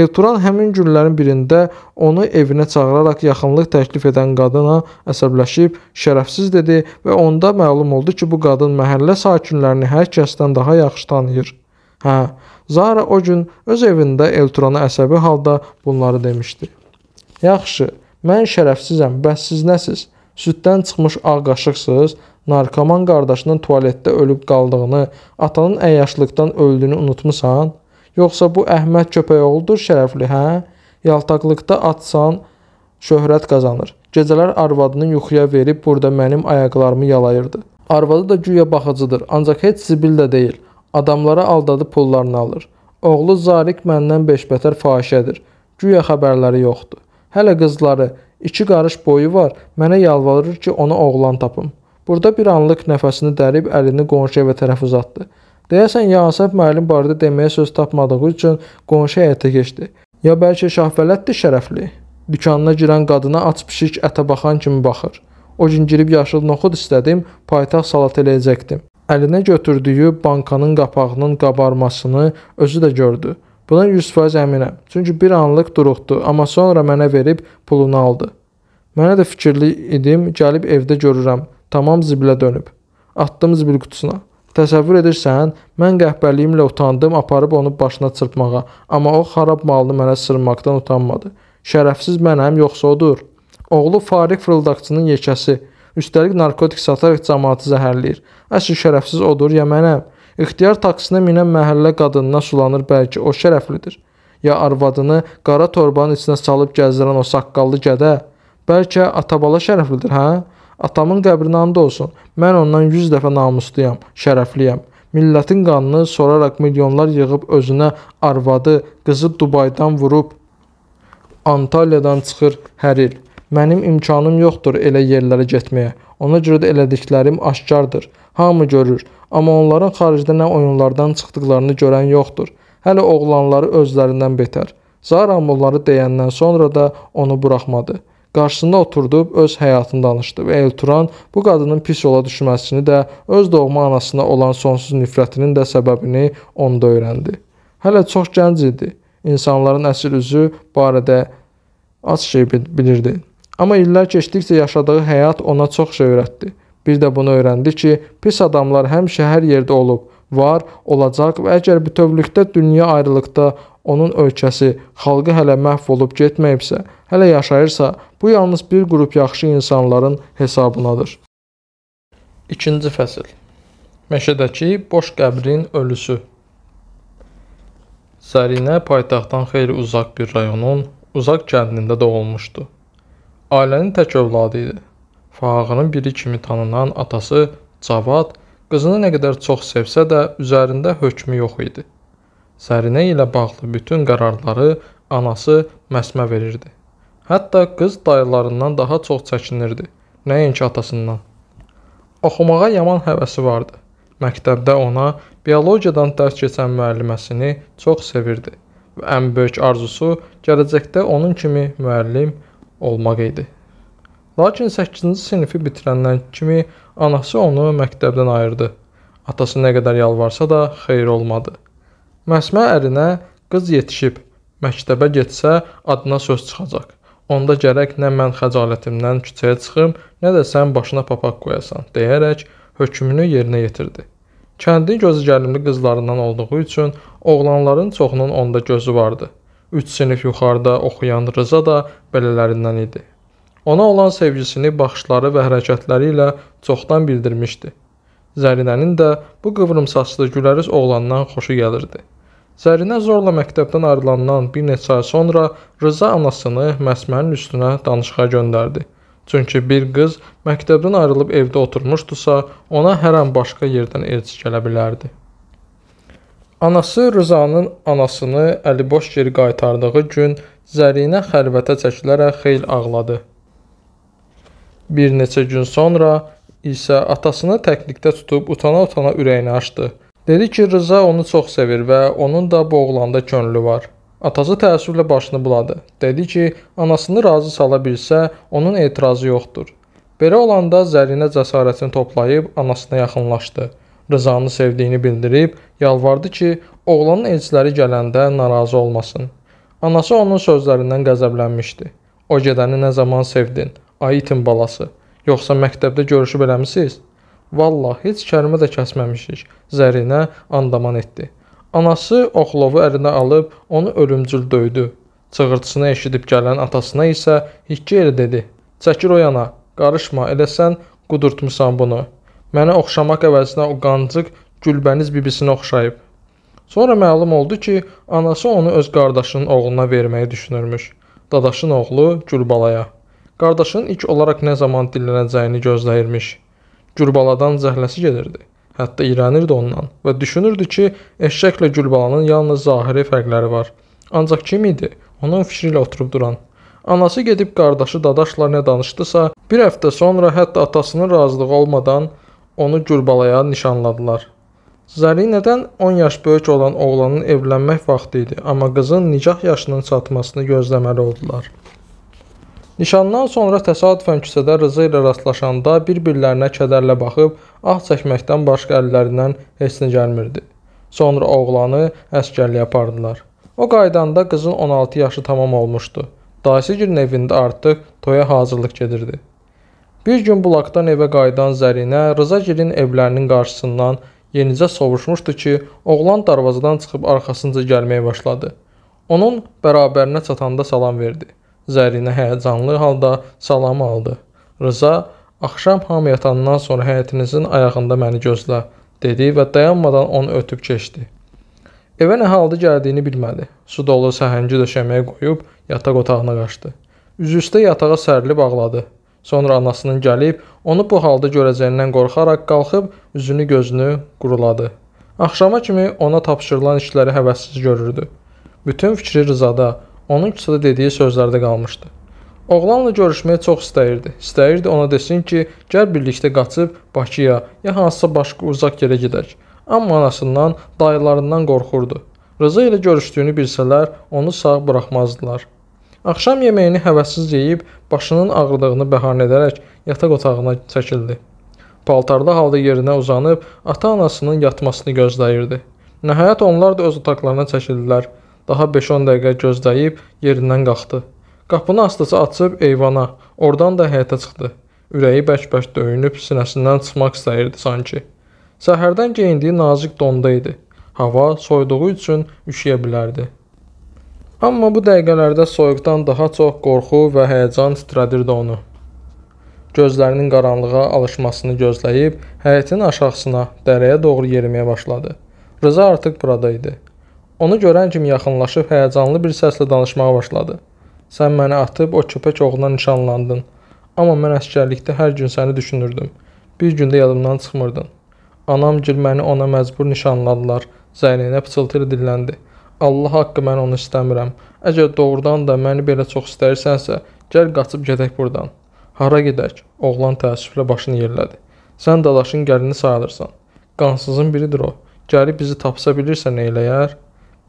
Elturan həmin günlərin birində onu evinə çağıraraq yaxınlıq təklif edən qadına əsəbləşib, şərəfsiz dedi və onda məlum oldu ki, bu qadın məhəllə sakinlərini hər kəsdən daha yaxşı tanıyır. Hə, Zara o gün öz evində Eltrona əsəbi halda bunları demişdi. Yaxşı, mən şərəfsizəm, bəs siz nəsiz? Süddən çıxmış ağ qaşıqsınız, narkoman qardaşının tualetdə ölüb qaldığını, atanın əyyaşlıqdan öldüyünü unutmusan? Yoxsa bu Əhməd köpəyoğludur şərəfli, hə? Yaltaqlıqda atsan, şöhrət qazanır. Gecələr arvadını yuxuya verib burada mənim ayaqlarımı yalayırdı. Arvadı da güya baxıcıdır, ancaq heç zibil də deyil. Adamlara aldadıb pullarını alır. Oğlu Zarik məndən beş bətər fahişədir. Güya xəbərləri yoxdur. Hələ qızları, iki qarış boyu var, mənə yalvarır ki, ona oğlan tapım. Burada bir anlıq nəfəsini dərib əlini qonşu evə tərəf uzatdı. Deyəsən Yasəf müəllim barədə deməyə söz tapmadığı üçün qonşu həyətə keçdi. Ya bəlkə Şahvələddir şərəfli? Dükanına girən qadına aç pişik ətə baxan kimi baxır. O gün girib yaşıl noxud istədim, paytaxt salat eləyəcəkdim. Əlinə götürdüyü bankanın qapağının qabarmasını özü də gördü. Buna 100% əminəm. Çünki bir anlıq duruxdu, amma sonra mənə verib pulunu aldı. Mənə də fikirli idim, gəlib evdə görürəm. Tamam zibilə dönüb. Atdım zibil qutusuna. Təsəvvür edirsən, mən qəhbəliyimlə utandım, aparıb onu başına çırpmağa, amma o xarab malını mənə sırmaqdan utanmadı. Şərəfsiz mənəm, yoxsa odur. Oğlu Fariq fırıldaqçının yekəsi. Üstəlik narkotik sataraq cəmaatı zəhərləyir. Əsl şərəfsiz odur ya mənəm. İxtiyar taksinə minən məhəllə qadınına sulanır bəlkə o şərəflidir. Ya arvadını qara torbanın içinə salıb gəzdirən o saqqallı gədə. Bəlkə atabala şərəflidir, hə? Atamın qəbrinə and olsun. Mən ondan 100 dəfə namusluyam, şərəfliyəm. Millətin qanını soraraq milyonlar yığıb özünə arvadı, qızı Dubaydan vurub Antalyadan çıxır hər il. Mənim imkanım yoxdur elə yerlərə getməyə. Ona görə də elədiklərim aşkardır. Hamı görür, amma onların xaricdə nə oyunlardan çıxdıqlarını görən yoxdur. Hələ oğlanları özlərindən betər. Zara onları deyəndən sonra da onu buraxmadı. Qarşısında oturdub öz həyatını danışdı və Elturan bu qadının pis yola düşməsini də, öz doğma anasına olan sonsuz nifrətinin də səbəbini onda öyrəndi. Hələ çox gənc idi. İnsanların əsl üzü barədə az şey bilirdi. Amma illər keçdikcə yaşadığı həyat ona çox şey öyrətdi. Bir də bunu öyrəndi ki, pis adamlar həmişə hər yerdə olub, var, olacaq və əgər bütövlükdə dünya ayrılıqda onun ölkəsi, xalqı hələ məhv olub getməyibsə, hələ yaşayırsa, bu yalnız bir qrup yaxşı insanların hesabınadır. 2-ci fəsil. Meşədəki boş qəbrin ölüsü. Sərinə paytaxtdan xeyli uzaq bir rayonun uzaq kəndində doğulmuşdu. Ailənin tək övladı idi. Fağanın biri kimi tanınan atası Cavad qızını nə qədər çox sevsə də üzərində hökmü yox idi. Sərinə ilə bağlı bütün qərarları anası məsmə verirdi. Hətta qız dayılarından daha çox çəkinirdi, nəinki atasından. Oxumağa yaman həvəsi vardı. Məktəbdə ona biologiyadan dərs keçən müəlliməsini çox sevirdi və ən böyük arzusu gələcəkdə onun kimi müəllim olmaq idi. Lakin 8-ci sinifi bitirəndən kimi anası onu məktəbdən ayırdı. Atası nə qədər yalvarsa da xeyir olmadı. Məsmə ərinə qız yetişib, məktəbə getsə adına söz çıxacaq. Onda gərək nə mən xəcalətimdən küçəyə çıxım, nə də sən başına papaq qoyasan, deyərək hökmünü yerinə yetirdi. Kəndin gözü gəlimli qızlarından olduğu üçün oğlanların çoxunun onda gözü vardı. 3 sinif yuxarıda oxuyan Rıza da belələrindən idi. Ona olan sevgisini baxışları və hərəkətləri ilə çoxdan bildirmişdi. Zərinənin də bu qıvrımsaçlı güləriz oğlandan xoşu gəlirdi. Zərinə zorla məktəbdən ayrılandan bir neçə ay sonra Rıza anasını məsmənin üstünə danışığa göndərdi. Çünki bir qız məktəbdən ayrılıb evdə oturmuşdusa, ona hər an başqa yerdən elçi gələ bilərdi. Anası Rzanın anasını əliboş geri qaytardığı gün Zərinə xəlvətə çəkilərək xeyli ağladı. Bir neçə gün sonra isə atasını təklikdə tutub utana-utana ürəyini açdı. Dedi ki, Rza onu çox sevir və onun da boğulanda könlü var. Atası təəssüflə başını buladı. Dedi ki, anasını razı sala bilsə, onun etirazı yoxdur. Belə olanda Zərinə cəsarətini toplayıb anasına yaxınlaşdı. Rızanı sevdiyini bildirib, yalvardı ki, oğlanın elçiləri gələndə narazı olmasın. Anası onun sözlərindən qəzəblənmişdi. O gedəni nə zaman sevdin, ay itin balası, yoxsa məktəbdə görüşüb eləmisiniz? Vallah, heç kəlmə də kəsməmişik, zərinə andaman etdi. Anası oxlovu əlinə alıb, onu ölümcül döydü. Çığırtısını eşidib gələn atasına isə hikkə el dedi. Çəkir o yana, qarışma, elə sən qudurtmusan bunu.'' Mənə oxşamaq əvəzinə o qancıq Gülbəniz bibisinə oxşayıb. Sonra məlum oldu ki, anası onu öz qardaşının oğluna verməyi düşünürmüş. Dadaşın oğlu Gülbalaya. Qardaşının ilk olaraq nə zaman dillənəcəyini gözləyirmiş. Gülbaladan zəhləsi gedirdi. Hətta iyrənirdi ondan və düşünürdü ki, eşşəklə Gülbalanın yalnız zahiri fərqləri var. Ancaq kim idi? Onun fikri ilə oturub duran. Anası gedib qardaşı Dadaşla nə danışdısa, bir həftə sonra hətta atasının razılığı olmadan onu Gürbalaya nişanladılar. Zərinədən 10 yaş böyük olan oğlanın evlənmək vaxtı idi, amma qızın nikah yaşının çatmasını gözləməli oldular. Nişandan sonra təsadüfən küçədə Rıza ilə rastlaşanda bir-birlərinə kədərlə baxıb ah çəkməkdən başqa əllərindən heç nə gəlmirdi. Sonra oğlanı əskərliyə apardılar. O qaydanda qızın 16 yaşı tamam olmuşdu. Dayısı günün evində artıq toya hazırlıq gedirdi. Bir gün bulaqdan evə qayıdan Zərinə Rızagilin evlərinin qarşısından yenicə sovuşmuşdu ki, oğlan darvazadan çıxıb arxasınca gəlməyə başladı. Onun bərabərinə çatanda salam verdi. Zərinə həyəcanlı halda salam aldı. Rıza, axşam hamı yatandan sonra həyətinizin ayağında məni gözlə, dedi və dayanmadan onu ötüb keçdi. Evə nə halda gəldiyini bilmədi. Su dolu səhəngi döşəməyə qoyub yataq otağına qaçdı. Üzü üstə yatağa sərilib ağladı. Sonra anasının gəlib, onu bu halda görəcəyindən qorxaraq qalxıb üzünü gözünü quruladı. Axşama kimi ona tapşırılan işləri həvəssiz görürdü. Bütün fikri Rızada, onun küçədə dediyi sözlərdə qalmışdı. Oğlanla görüşməyi çox istəyirdi. İstəyirdi ona desin ki, gəl birlikdə qaçıb Bakıya ya hansısa başqa uzaq yerə gedək. Amma anasından, dayılarından qorxurdu. Rıza ilə görüşdüyünü bilsələr, onu sağ buraxmazdılar. Axşam yeməyini həvəssiz yeyib, başının ağrıdığını bəhanə edərək yataq otağına çəkildi. Paltarda halda yerinə uzanıb ata-anasının yatmasını gözləyirdi. Nəhayət onlar da öz otaqlarına çəkildilər. Daha 5-10 dəqiqə gözləyib yerindən qalxdı. Qapını astaca açıb eyvana, oradan da həyətə çıxdı. Ürəyi bərk-bərk döyünüb sinəsindən çıxmaq istəyirdi sanki. Səhərdən geyindiyi nazik donda idi. Hava soyduğu üçün üşüyə bilərdi. Amma bu dəqiqələrdə soyuqdan daha çox qorxu və həyəcan titrədirdi onu. Gözlərinin qaranlığa alışmasını gözləyib, həyətin aşağısına, dərəyə doğru yeriməyə başladı. Rıza artıq burada idi. Onu görən kimi yaxınlaşıb həyəcanlı bir səslə danışmağa başladı. Sən məni atıb o köpək oğluna nişanlandın. Amma mən əsgərlikdə hər gün səni düşünürdüm. Bir gündə yadımdan çıxmırdın. Anam gil məni ona məcbur nişanladılar. Zəyrinə pıçıltı ilə dilləndi. Allah haqqı mən onu istəmirəm. Əgər doğrudan da məni belə çox istəyirsənsə, gəl qaçıb gedək burdan. Hara gedək? Oğlan təəssüflə başını yerlədi. Sən dalaşın gəlini sayılırsan. Qansızın biridir o. Gəlib bizi tapsa bilirsən eləyər.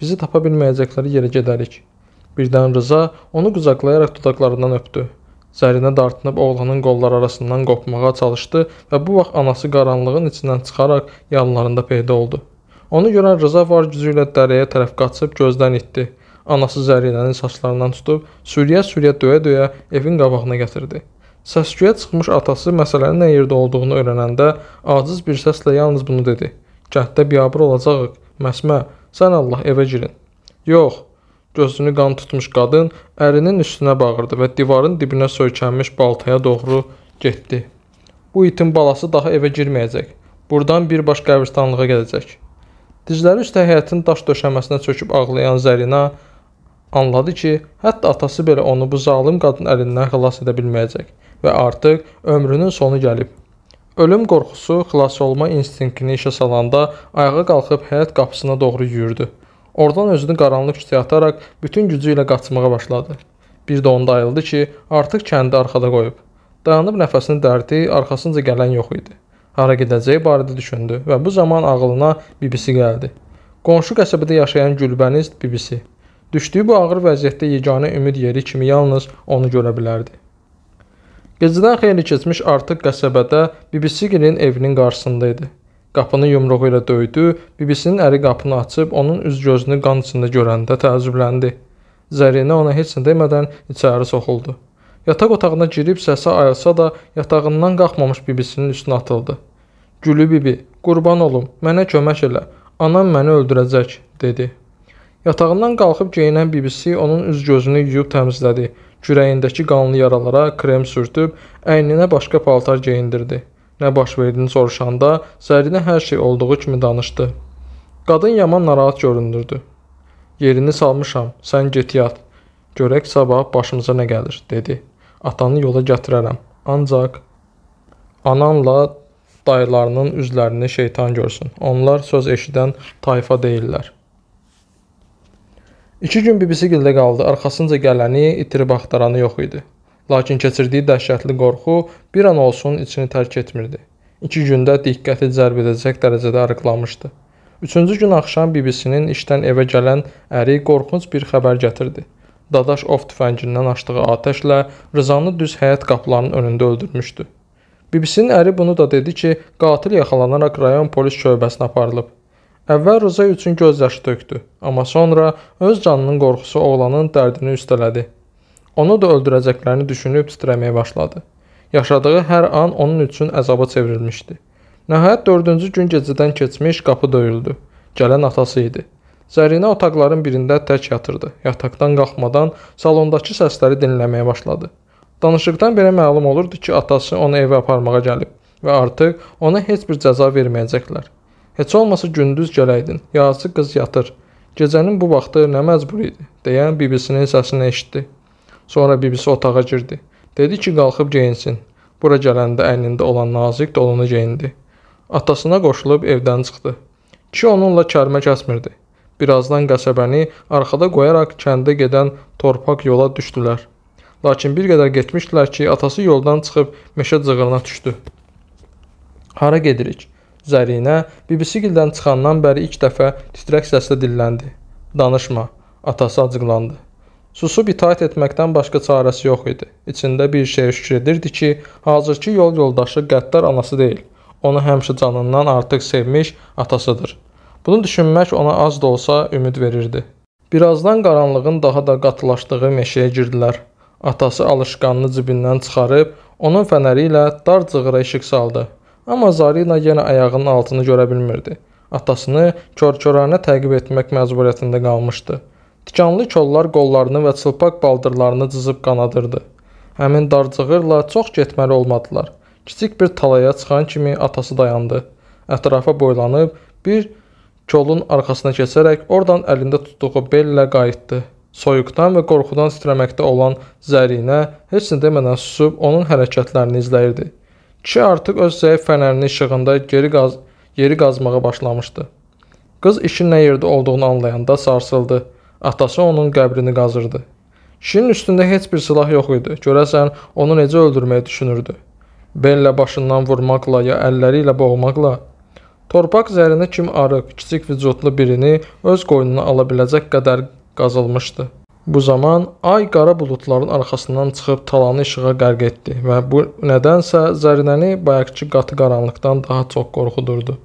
Bizi tapa bilməyəcəkləri yerə gedərik. Birdən Rıza onu qucaqlayaraq dodaqlarından öpdü. Zərinə dartınıb oğlanın qolları arasından qopmağa çalışdı və bu vaxt anası qaranlığın içindən çıxaraq yanlarında peyda oldu. Onu görən Rıza var gücü ilə dərəyə tərəf qaçıb gözdən itdi. Anası Zərinənin saçlarından tutub sürüyə-sürüyə döyə-döyə evin qabağına gətirdi. Səsküyə çıxmış atası məsələnin nə yerdə olduğunu öyrənəndə aciz bir səslə yalnız bunu dedi. Kənddə biabır olacağıq. Məsmə, sən Allah evə girin. Yox. Gözünü qan tutmuş qadın ərinin üstünə bağırdı və divarın dibinə söykənmiş baltaya doğru getdi. Bu itin balası daha evə girməyəcək. Burdan birbaş qəbristanlığa gedəcək. Dizləri üstə həyətin daş döşəməsinə çöküb ağlayan Zərina anladı ki, hətta atası belə onu bu zalım qadın əlindən xilas edə bilməyəcək və artıq ömrünün sonu gəlib. Ölüm qorxusu xilas olma instinktini işə salanda ayağa qalxıb həyat qapısına doğru yürüdü. Oradan özünü qaranlıq küçəyə ataraq bütün gücü ilə qaçmağa başladı. Bir də onda ayıldı ki, artıq kəndi arxada qoyub. Dayanıb nəfəsini dərdi, arxasınca gələn yox idi hara gedəcəyi barədə düşündü və bu zaman ağlına bibisi gəldi. Qonşu qəsəbədə yaşayan Gülbəniz bibisi. Düşdüyü bu ağır vəziyyətdə yeganə ümid yeri kimi yalnız onu görə bilərdi. Gecədən xeyli keçmiş artıq qəsəbədə Bibisigilin evinin qarşısında idi. Qapını yumruğu ilə döydü, bibisinin əri qapını açıb onun üz-gözünü qan içində görəndə təəccübləndi. Zərinə ona heç nə demədən içəri soxuldu. Yataq otağına girib səsə ayılsa da, yatağından qalxmamış bibisinin üstünə atıldı. Gülü bibi, qurban olum, mənə kömək elə, anam məni öldürəcək, dedi. Yatağından qalxıb geyinən bibisi onun üz-gözünü yuyub təmizlədi, kürəyindəki qanlı yaralara krem sürtüb, əyninə başqa paltar geyindirdi. Nə baş verdiyini soruşanda, Sərinə hər şey olduğu kimi danışdı. Qadın yaman narahat görünürdü. Yerini salmışam, sən get yat. Görək sabah başımıza nə gəlir, dedi. Atanı yola gətirərəm. Ancaq ananla dayılarının üzlərini şeytan görsün. Onlar söz eşidən tayfa deyillər. İki gün bibisi gildə qaldı. Arxasınca gələni, itirib axtaranı yox idi. Lakin keçirdiyi dəhşətli qorxu bir an olsun içini tərk etmirdi. İki gündə diqqəti cəlb edəcək dərəcədə arıqlamışdı. Üçüncü gün axşam bibisinin işdən evə gələn əri qorxunc bir xəbər gətirdi. Dadaş ov tüfəngindən açdığı atəşlə Rzanı düz həyət qapılarının önündə öldürmüşdü. BBC-nin əri bunu da dedi ki, qatil yaxalanaraq rayon polis şöbəsinə aparılıb. Əvvəl Rza üçün göz yaşı tökdü, amma sonra öz canının qorxusu oğlanın dərdini üstələdi. Onu da öldürəcəklərini düşünüb titrəməyə başladı. Yaşadığı hər an onun üçün əzaba çevrilmişdi. Nəhayət 4-cü gün gecədən keçmiş qapı döyüldü. Gələn atası idi. Zərinə otaqların birində tək yatırdı. Yataqdan qalxmadan salondakı səsləri dinləməyə başladı. Danışıqdan belə məlum olurdu ki, atası onu evə aparmağa gəlib və artıq ona heç bir cəza verməyəcəklər. Heç olmasa gündüz gələydin. Yazıq qız yatır. Gecənin bu vaxtı nə məcbur idi? deyən bibisinin səsini eşitdi. Sonra bibisi otağa girdi. Dedi ki, qalxıb geyinsin. Bura gələndə əynində olan nazik dolunu geyindi. Atasına qoşulub evdən çıxdı. Kişi onunla kəlmə kəsmirdi. Birazdan qəsəbəni arxada qoyaraq kəndə gedən torpaq yola düşdülər. Lakin bir qədər getmişdilər ki, atası yoldan çıxıb meşə cığırına düşdü. Hara gedirik? Zərinə bibisigildən çıxandan bəri ilk dəfə titrək səslə dilləndi. Danışma, atası acıqlandı. Susub itaat etməkdən başqa çarəsi yox idi. İçində bir şey şükür edirdi ki, hazırki yol yoldaşı qəddar anası deyil. Onu həmişə canından artıq sevmiş atasıdır. Bunu düşünmək ona az da olsa ümid verirdi. Birazdan qaranlığın daha da qatılaşdığı meşəyə girdilər. Atası alışqanını cibindən çıxarıb onun fənəri ilə dar cığıra işıq saldı. Amma Zarina yenə ayağının altını görə bilmirdi. Atasını kör-köranə təqib etmək məcburiyyətində qalmışdı. Tikanlı kollar qollarını və çılpaq baldırlarını cızıb qanadırdı. Həmin dar cığırla çox getməli olmadılar. Kiçik bir talaya çıxan kimi atası dayandı. Ətrafa boylanıb bir kolun arxasına keçərək oradan əlində tutduğu bellə qayıtdı. Soyuqdan və qorxudan titrəməkdə olan Zərinə heç nə demədən susub onun hərəkətlərini izləyirdi. Kişi artıq öz zəif fənərinin işığında geri qaz yeri qazmağa başlamışdı. Qız işin nə yerdə olduğunu anlayanda sarsıldı. Atası onun qəbrini qazırdı. Kişinin üstündə heç bir silah yox idi. Görəsən, onu necə öldürməyi düşünürdü? Bellə başından vurmaqla ya əlləri ilə boğmaqla? Torpaq zərinə kimi arıq, kiçik vücudlu birini öz qoynuna ala biləcək qədər qazılmışdı. Bu zaman ay qara buludların arxasından çıxıb talanı işığa qərq etdi və bu nədənsə Zərinəni bayaqçı qatı qaranlıqdan daha çox qorxudurdu.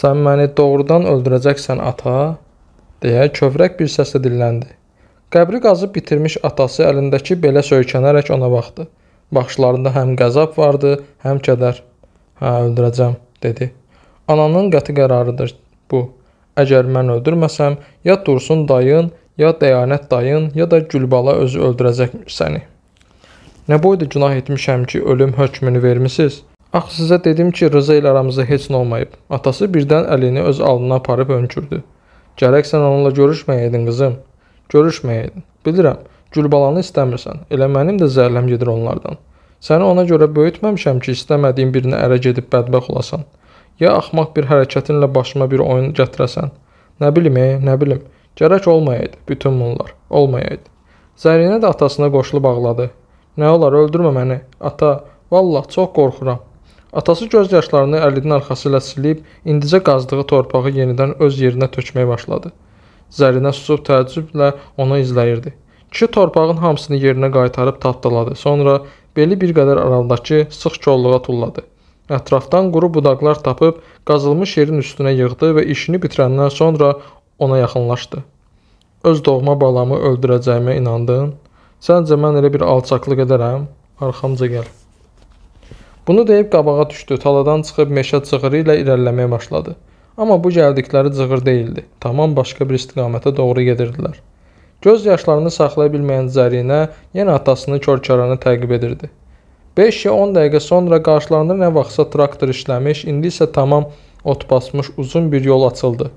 "Sən məni doğrudan öldürəcəksən, ata?" deyə kövrək bir səslə dilləndi. Qəbri qazıb bitirmiş atası əlindəki belə söykənərək ona baxdı. Baxışlarında həm qəzəb vardı, həm kədər. "Hə, öldürəcəm," dedi. Ananın qəti qərarıdır bu. Əgər mən öldürməsəm, ya Dursun dayın, ya Dəyanət dayın, ya da Gülbala özü öldürəcəkmiş səni. Nə boyda günah etmişəm ki, ölüm hökmünü vermisiniz? Axı sizə dedim ki, Rıza ilə aramızda heç nə olmayıb. Atası birdən əlini öz alnına aparıb önkürdü. Gərək sən onunla görüşməyəydin qızım. Görüşməyəydin. Bilirəm, Gülbalanı istəmirsən. Elə mənim də zərləm gedir onlardan. Səni ona görə böyütməmişəm ki, istəmədiyin birinə ərə gedib bədbəxt olasan. Ya axmaq bir hərəkətinlə başıma bir oyun gətirəsən. Nə bilim, e, nə bilim. Gərək olmayaydı bütün bunlar. Olmayaydı. Zərinə də atasına qoşulub ağladı. Nə olar, öldürmə məni, ata. Vallah çox qorxuram. Atası göz yaşlarını əlinin arxası ilə silib, indicə qazdığı torpağı yenidən öz yerinə tökməyə başladı. Zərinə susub təəccüblə onu izləyirdi. Kişi torpağın hamısını yerinə qaytarıb tapdaladı. Sonra beli bir qədər aralıdakı sıx kolluğa tulladı. Ətrafdan quru budaqlar tapıb qazılmış yerin üstünə yığdı və işini bitirəndən sonra ona yaxınlaşdı. Öz doğma balamı öldürəcəyimə inandın? Səncə mən elə bir alçaqlıq edərəm? Arxamca gəl. Bunu deyib qabağa düşdü. Taladan çıxıb meşə cığırı ilə irəliləməyə başladı. Amma bu gəldikləri cığır deyildi. Tamam başqa bir istiqamətə doğru gedirdilər. Göz yaşlarını saxlaya bilməyən Zərinə yenə atasını körkəranə təqib edirdi. 5 ya 10 dəqiqə sonra qarşılarında nə vaxtsa traktor işləmiş, indi isə tamam ot basmış uzun bir yol açıldı.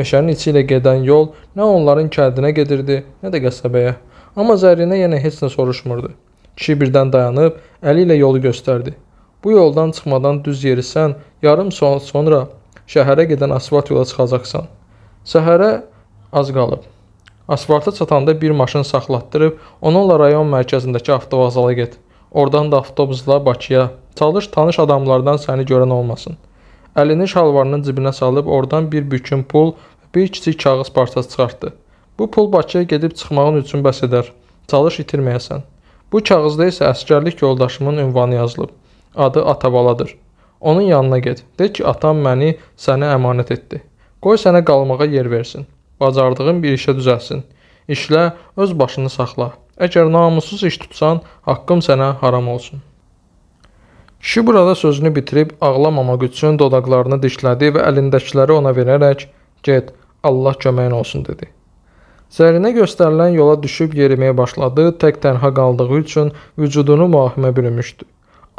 Meşənin içi ilə gedən yol nə onların kəndinə gedirdi, nə də qəsəbəyə. Amma Zərinə yenə heç nə soruşmurdu. Kişi birdən dayanıb əli ilə yolu göstərdi. Bu yoldan çıxmadan düz yerisən, yarım saat sonra şəhərə gedən asfalt yola çıxacaqsan. Səhərə az qalıb. Asfalta çatanda bir maşın saxlatdırıb onunla rayon mərkəzindəki avtovazala get. Oradan da avtobusla Bakıya. Çalış tanış adamlardan səni görən olmasın. Əlini şalvarının cibinə salıb oradan bir bükün pul, bir kiçik kağız parçası çıxartdı. Bu pul Bakıya gedib çıxmağın üçün bəs edər. Çalış itirməyəsən. Bu kağızda isə əskərlik yoldaşımın ünvanı yazılıb. Adı Atabaladır. Onun yanına get. De ki, atam məni sənə əmanət etdi. Qoy sənə qalmağa yer versin. Bacardığın bir işə düzəlsin. İşlə, öz başını saxla. Əgər namussuz iş tutsan, haqqım sənə haram olsun. Kişi burada sözünü bitirib ağlamamaq üçün dodaqlarını dişlədi və əlindəkiləri ona verərək, "Get, Allah köməyin olsun" dedi. Zərinə göstərilən yola düşüb yeriməyə başladı, tək-tənha qaldığı üçün vücudunu müahimə bürümüşdü.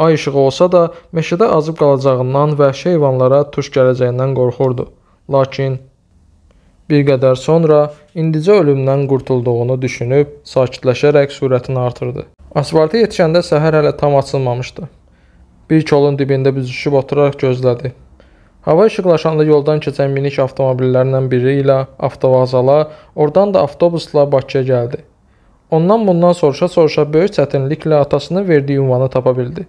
Ay işığı olsa da, meşədə azıb qalacağından və şeyvanlara tuş gələcəyindən qorxurdu. Lakin Bir qədər sonra indicə ölümdən qurtulduğunu düşünüb sakitləşərək sürətini artırdı. Asfalta yetişəndə səhər hələ tam açılmamışdı. Bir kolun dibində büzüşüb oturaraq gözlədi. Hava işıqlaşanda yoldan keçən minik avtomobillərdən biri ilə avtovağzala, oradan da avtobusla Bakıya gəldi. Ondan bundan soruşa-soruşa böyük çətinliklə atasının verdiyi ünvanı tapa bildi.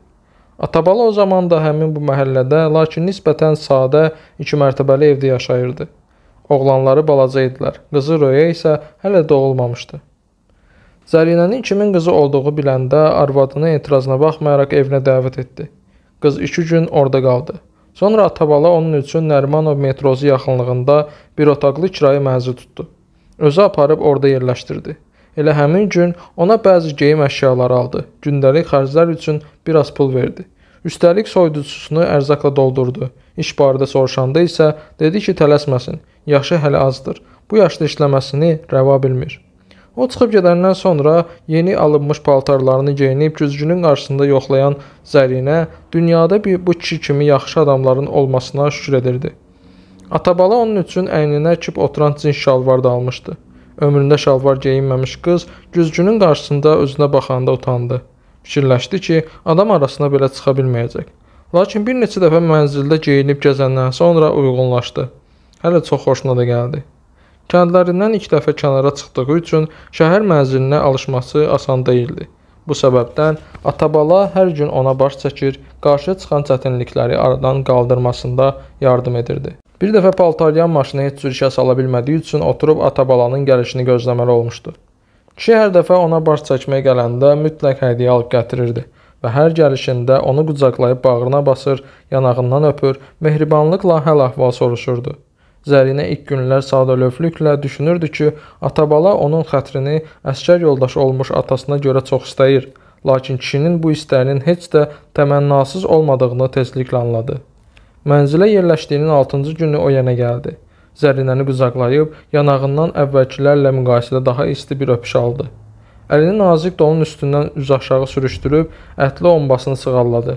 Atabala o zaman da həmin bu məhəllədə, lakin nisbətən sadə iki mərtəbəli evdə yaşayırdı. Oğlanları balaca idilər. Qızı Röya isə hələ doğulmamışdı. Zərinənin kimin qızı olduğu biləndə arvadının etirazına baxmayaraq evinə dəvət etdi. Qız iki gün orada qaldı. Sonra atabala onun üçün Nərmanov metrosu yaxınlığında bir otaqlı kirayə mənzil tutdu. Özü aparıb orada yerləşdirdi. Elə həmin gün ona bəzi geyim əşyaları aldı. Gündəlik xərclər üçün bir az pul verdi. Üstəlik soyuducusunu ərzaqla doldurdu. İş barədə soruşanda isə dedi ki, tələsməsin. Yaşı hələ azdır. Bu yaşda işləməsini rəva bilmir. O çıxıb gedəndən sonra yeni alınmış paltarlarını geyinib güzgünün qarşısında yoxlayan Zərinə dünyada bir bu kişi kimi yaxşı adamların olmasına şükür edirdi. Atabala onun üçün əyninə kip oturan cins şalvar da almışdı. Ömründə şalvar geyinməmiş qız güzgünün qarşısında özünə baxanda utandı. Fikirləşdi ki, adam arasına belə çıxa bilməyəcək. Lakin bir neçə dəfə mənzildə geyinib gəzəndən sonra uyğunlaşdı. Hələ çox xoşuna da gəldi. Kəndlərindən ilk dəfə kənara çıxdığı üçün şəhər mənzilinə alışması asan deyildi. Bu səbəbdən atabala hər gün ona baş çəkir, qarşı çıxan çətinlikləri aradan qaldırmasında yardım edirdi. Bir dəfə paltaryan maşını heç cür işə sala bilmədiyi üçün oturub atabalanın gəlişini gözləməli olmuşdu. Kişi hər dəfə ona baş çəkməyə gələndə mütləq hədiyyə alıb gətirirdi və hər gəlişində onu qucaqlayıb bağrına basır, yanağından öpür, mehribanlıqla hal-əhval soruşurdu. Zərinə ilk günlər sadəlövlüklə düşünürdü ki, atabala onun xətrini əsgər yoldaşı olmuş atasına görə çox istəyir, lakin kişinin bu istəyinin heç də təmənnasız olmadığını tezliklə anladı. Mənzilə yerləşdiyinin 6-cı günü o yenə gəldi. Zərinəni qucaqlayıb yanağından əvvəlkilərlə müqayisədə daha isti bir öpüş aldı. Əlini nazik donun üstündən üz aşağı sürüşdürüb ətli ombasını sığalladı.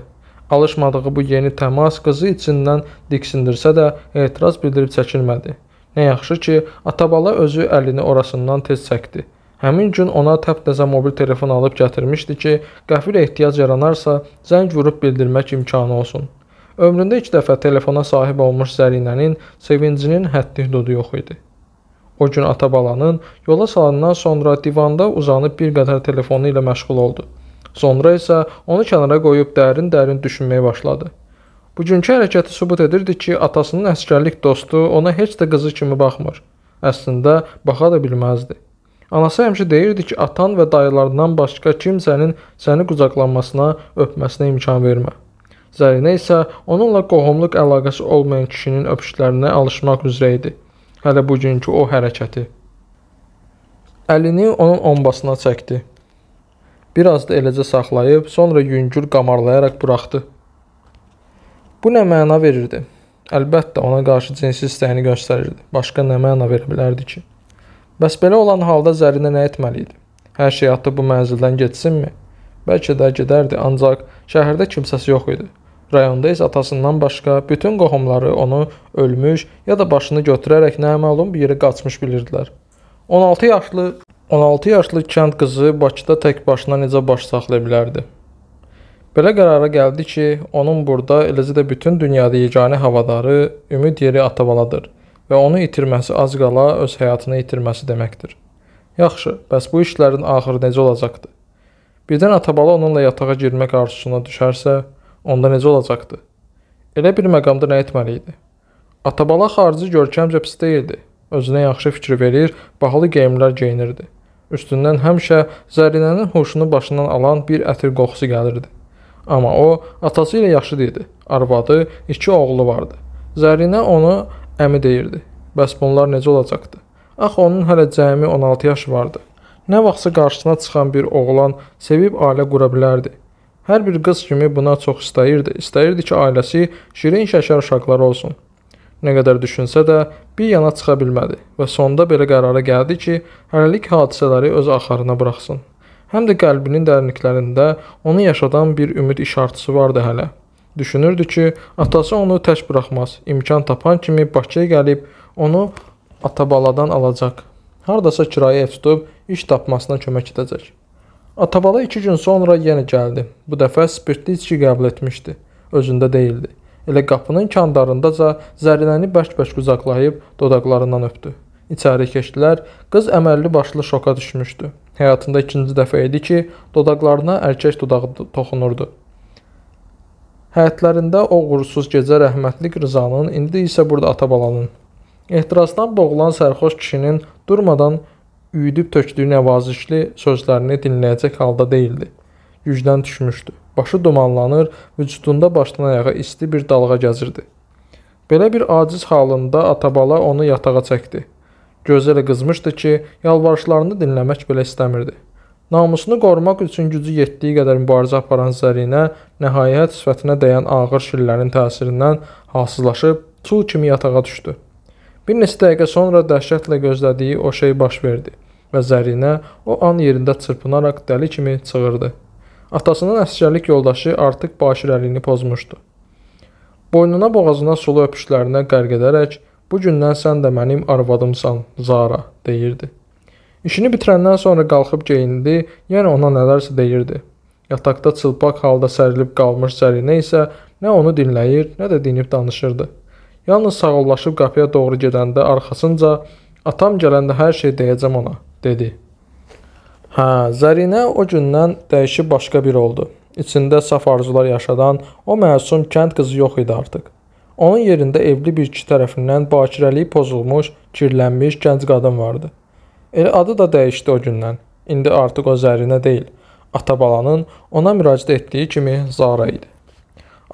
Alışmadığı bu yeni təmas qızı içindən diksindirsə də etiraz bildirib çəkinmədi. Nə yaxşı ki, atabala özü əlini orasından tez çəkdi. Həmin gün ona təptəzə mobil telefon alıb gətirmişdi ki, qəfil ehtiyac yaranarsa, zəng vurub bildirmək imkanı olsun. Ömründə ilk dəfə telefona sahib olmuş Zərinənin sevincinin həddi-hüdudu yox idi. O gün ata-balanın yola salandan sonra divanda uzanıb bir qədər telefonu ilə məşğul oldu. Sonra isə onu kənara qoyub dərin-dərin düşünməyə başladı. Bugünkü hərəkəti sübut edirdi ki, atasının əskərlik dostu ona heç də qızı kimi baxmır. Əslində baxa da bilməzdi. Anası həmişə deyirdi ki, atan və dayılarından başqa kimsənin səni qucaqlanmasına, öpməsinə imkan vermə. Zarinə isə onunla qohumluq əlaqəsi olmayan kişinin öpüşlərinə alışmaq üzrə idi. Hələ bugünkü o hərəkəti. Əlini onun ombasına çəkdi. Bir az da eləcə saxlayıb, sonra yüngül qamarlayaraq buraxdı. Bu nə məna verirdi? Əlbəttə, ona qarşı cinsi istəyini göstərirdi. Başqa nə məna verə bilərdi ki? Bəs belə olan halda Zərinə nə etməli idi? Hər şey atıb bu mənzildən getsinmi? Bəlkə də gedərdi, ancaq şəhərdə kimsəsi yox idi. Rayonda isə atasından başqa bütün qohumları onu ölmüş ya da başını götürərək naməlum bir yerə qaçmış bilirdilər. 16 yaşlı 16 yaşlı kənd qızı Bakıda tək başına necə baş saxlaya bilərdi? Belə qərara gəldi ki, onun burada eləcə də bütün dünyada yeganə havadarı, ümid yeri atabaladır və onu itirməsi az qala öz həyatını itirməsi deməkdir. Yaxşı, bəs bu işlərin axırı necə olacaqdı? Birdən atabala onunla yatağa girmək arzusuna düşərsə, Onda necə olacaqdı? Elə bir məqamda nə etməli idi? Atabala xarici görkəmcə pis deyildi. Özünə yaxşı fikir verir, bahalı geyimlər geyinirdi. Üstündən həmişə Zərinənin huşunu başından alan bir ətir qoxusu gəlirdi. Amma o atası ilə yaşıd idi. Arvadı, iki oğlu vardı. Zərinə onu əmi deyirdi. Bəs bunlar necə olacaqdı? Axı onun hələ cəmi 16 yaşı vardı. Nə vaxtsa qarşısına çıxan bir oğlan sevib ailə qura bilərdi. Hər bir qız kimi buna çox istəyirdi. İstəyirdi ki, ailəsi şirin şəkər uşaqları olsun. Nə qədər düşünsə də bir yana çıxa bilmədi və sonda belə qərara gəldi ki, hələlik hadisələri öz axarına buraxsın. Həm də qəlbinin dərinliklərində onu yaşadan bir ümid işartısı vardı hələ. Düşünürdü ki, atası onu tək buraxmaz. İmkan tapan kimi Bakıya gəlib onu ata-baladan alacaq. Hardasa kirayə ev tutub iş tapmasına kömək edəcək. Atabala iki gün sonra yenə gəldi. Bu dəfə spirtli içki qəbul etmişdi. Özündə deyildi. Elə qapının kandarındaca Zərinəni bərk-bərk qucaqlayıb dodaqlarından öpdü. İçəri keçdilər. Qız əməlli başlı şoka düşmüşdü. Həyatında ikinci dəfə idi ki, dodaqlarına erkək dodağı toxunurdu. Həyatlarında o uğursuz gecə rəhmətlik Rızanın, indi isə burada Atabalanın. Ehtirasdan boğulan sərxoş kişinin durmadan Üyüdüb tökdüyü nəvazişli sözlərini dinləyəcək halda deyildi. Gücdən düşmüşdü. Başı dumanlanır, vücudunda başdan ayağa isti bir dalğa gəzirdi. Belə bir aciz halında atabala onu yatağa çəkdi. Gözələ qızmışdı ki, yalvarışlarını dinləmək belə istəmirdi. Namusunu qorumaq üçün gücü yetdiyi qədər mübarizə aparan Zərinə nəhayət sifətinə dəyən ağır şillərin təsirindən halsızlaşıb çul kimi yatağa düşdü. Bir neçə dəqiqə sonra dəhşətlə gözlədiyi o şey baş verdi və Zərinə o an yerində çırpınaraq dəli kimi çığırdı. Atasının əsgərlik yoldaşı artıq başirəliyini pozmuşdu. Boynuna boğazına sulu öpüşlərinə qərq edərək, bu gündən sən də mənim arvadımsan, Zara, deyirdi. İşini bitirəndən sonra qalxıb geyindi, yəni ona nələrsə deyirdi. Yataqda çılpaq halda sərilib qalmış Zərinə isə nə onu dinləyir, nə də dinib danışırdı. Yalnız sağollaşıb qapıya doğru gedəndə arxasınca atam gələndə hər şey deyəcəm ona, dedi. Hə, Zərinə o gündən dəyişib başqa bir oldu. İçində saf arzular yaşadan o məsum kənd qızı yox idi artıq. Onun yerində evli bir kişi tərəfindən bakirəliyi pozulmuş, kirlənmiş gənc qadın vardı. Elə adı da dəyişdi o gündən. İndi artıq o Zərinə deyil, ata balanın ona müraciət etdiyi kimi Zara idi.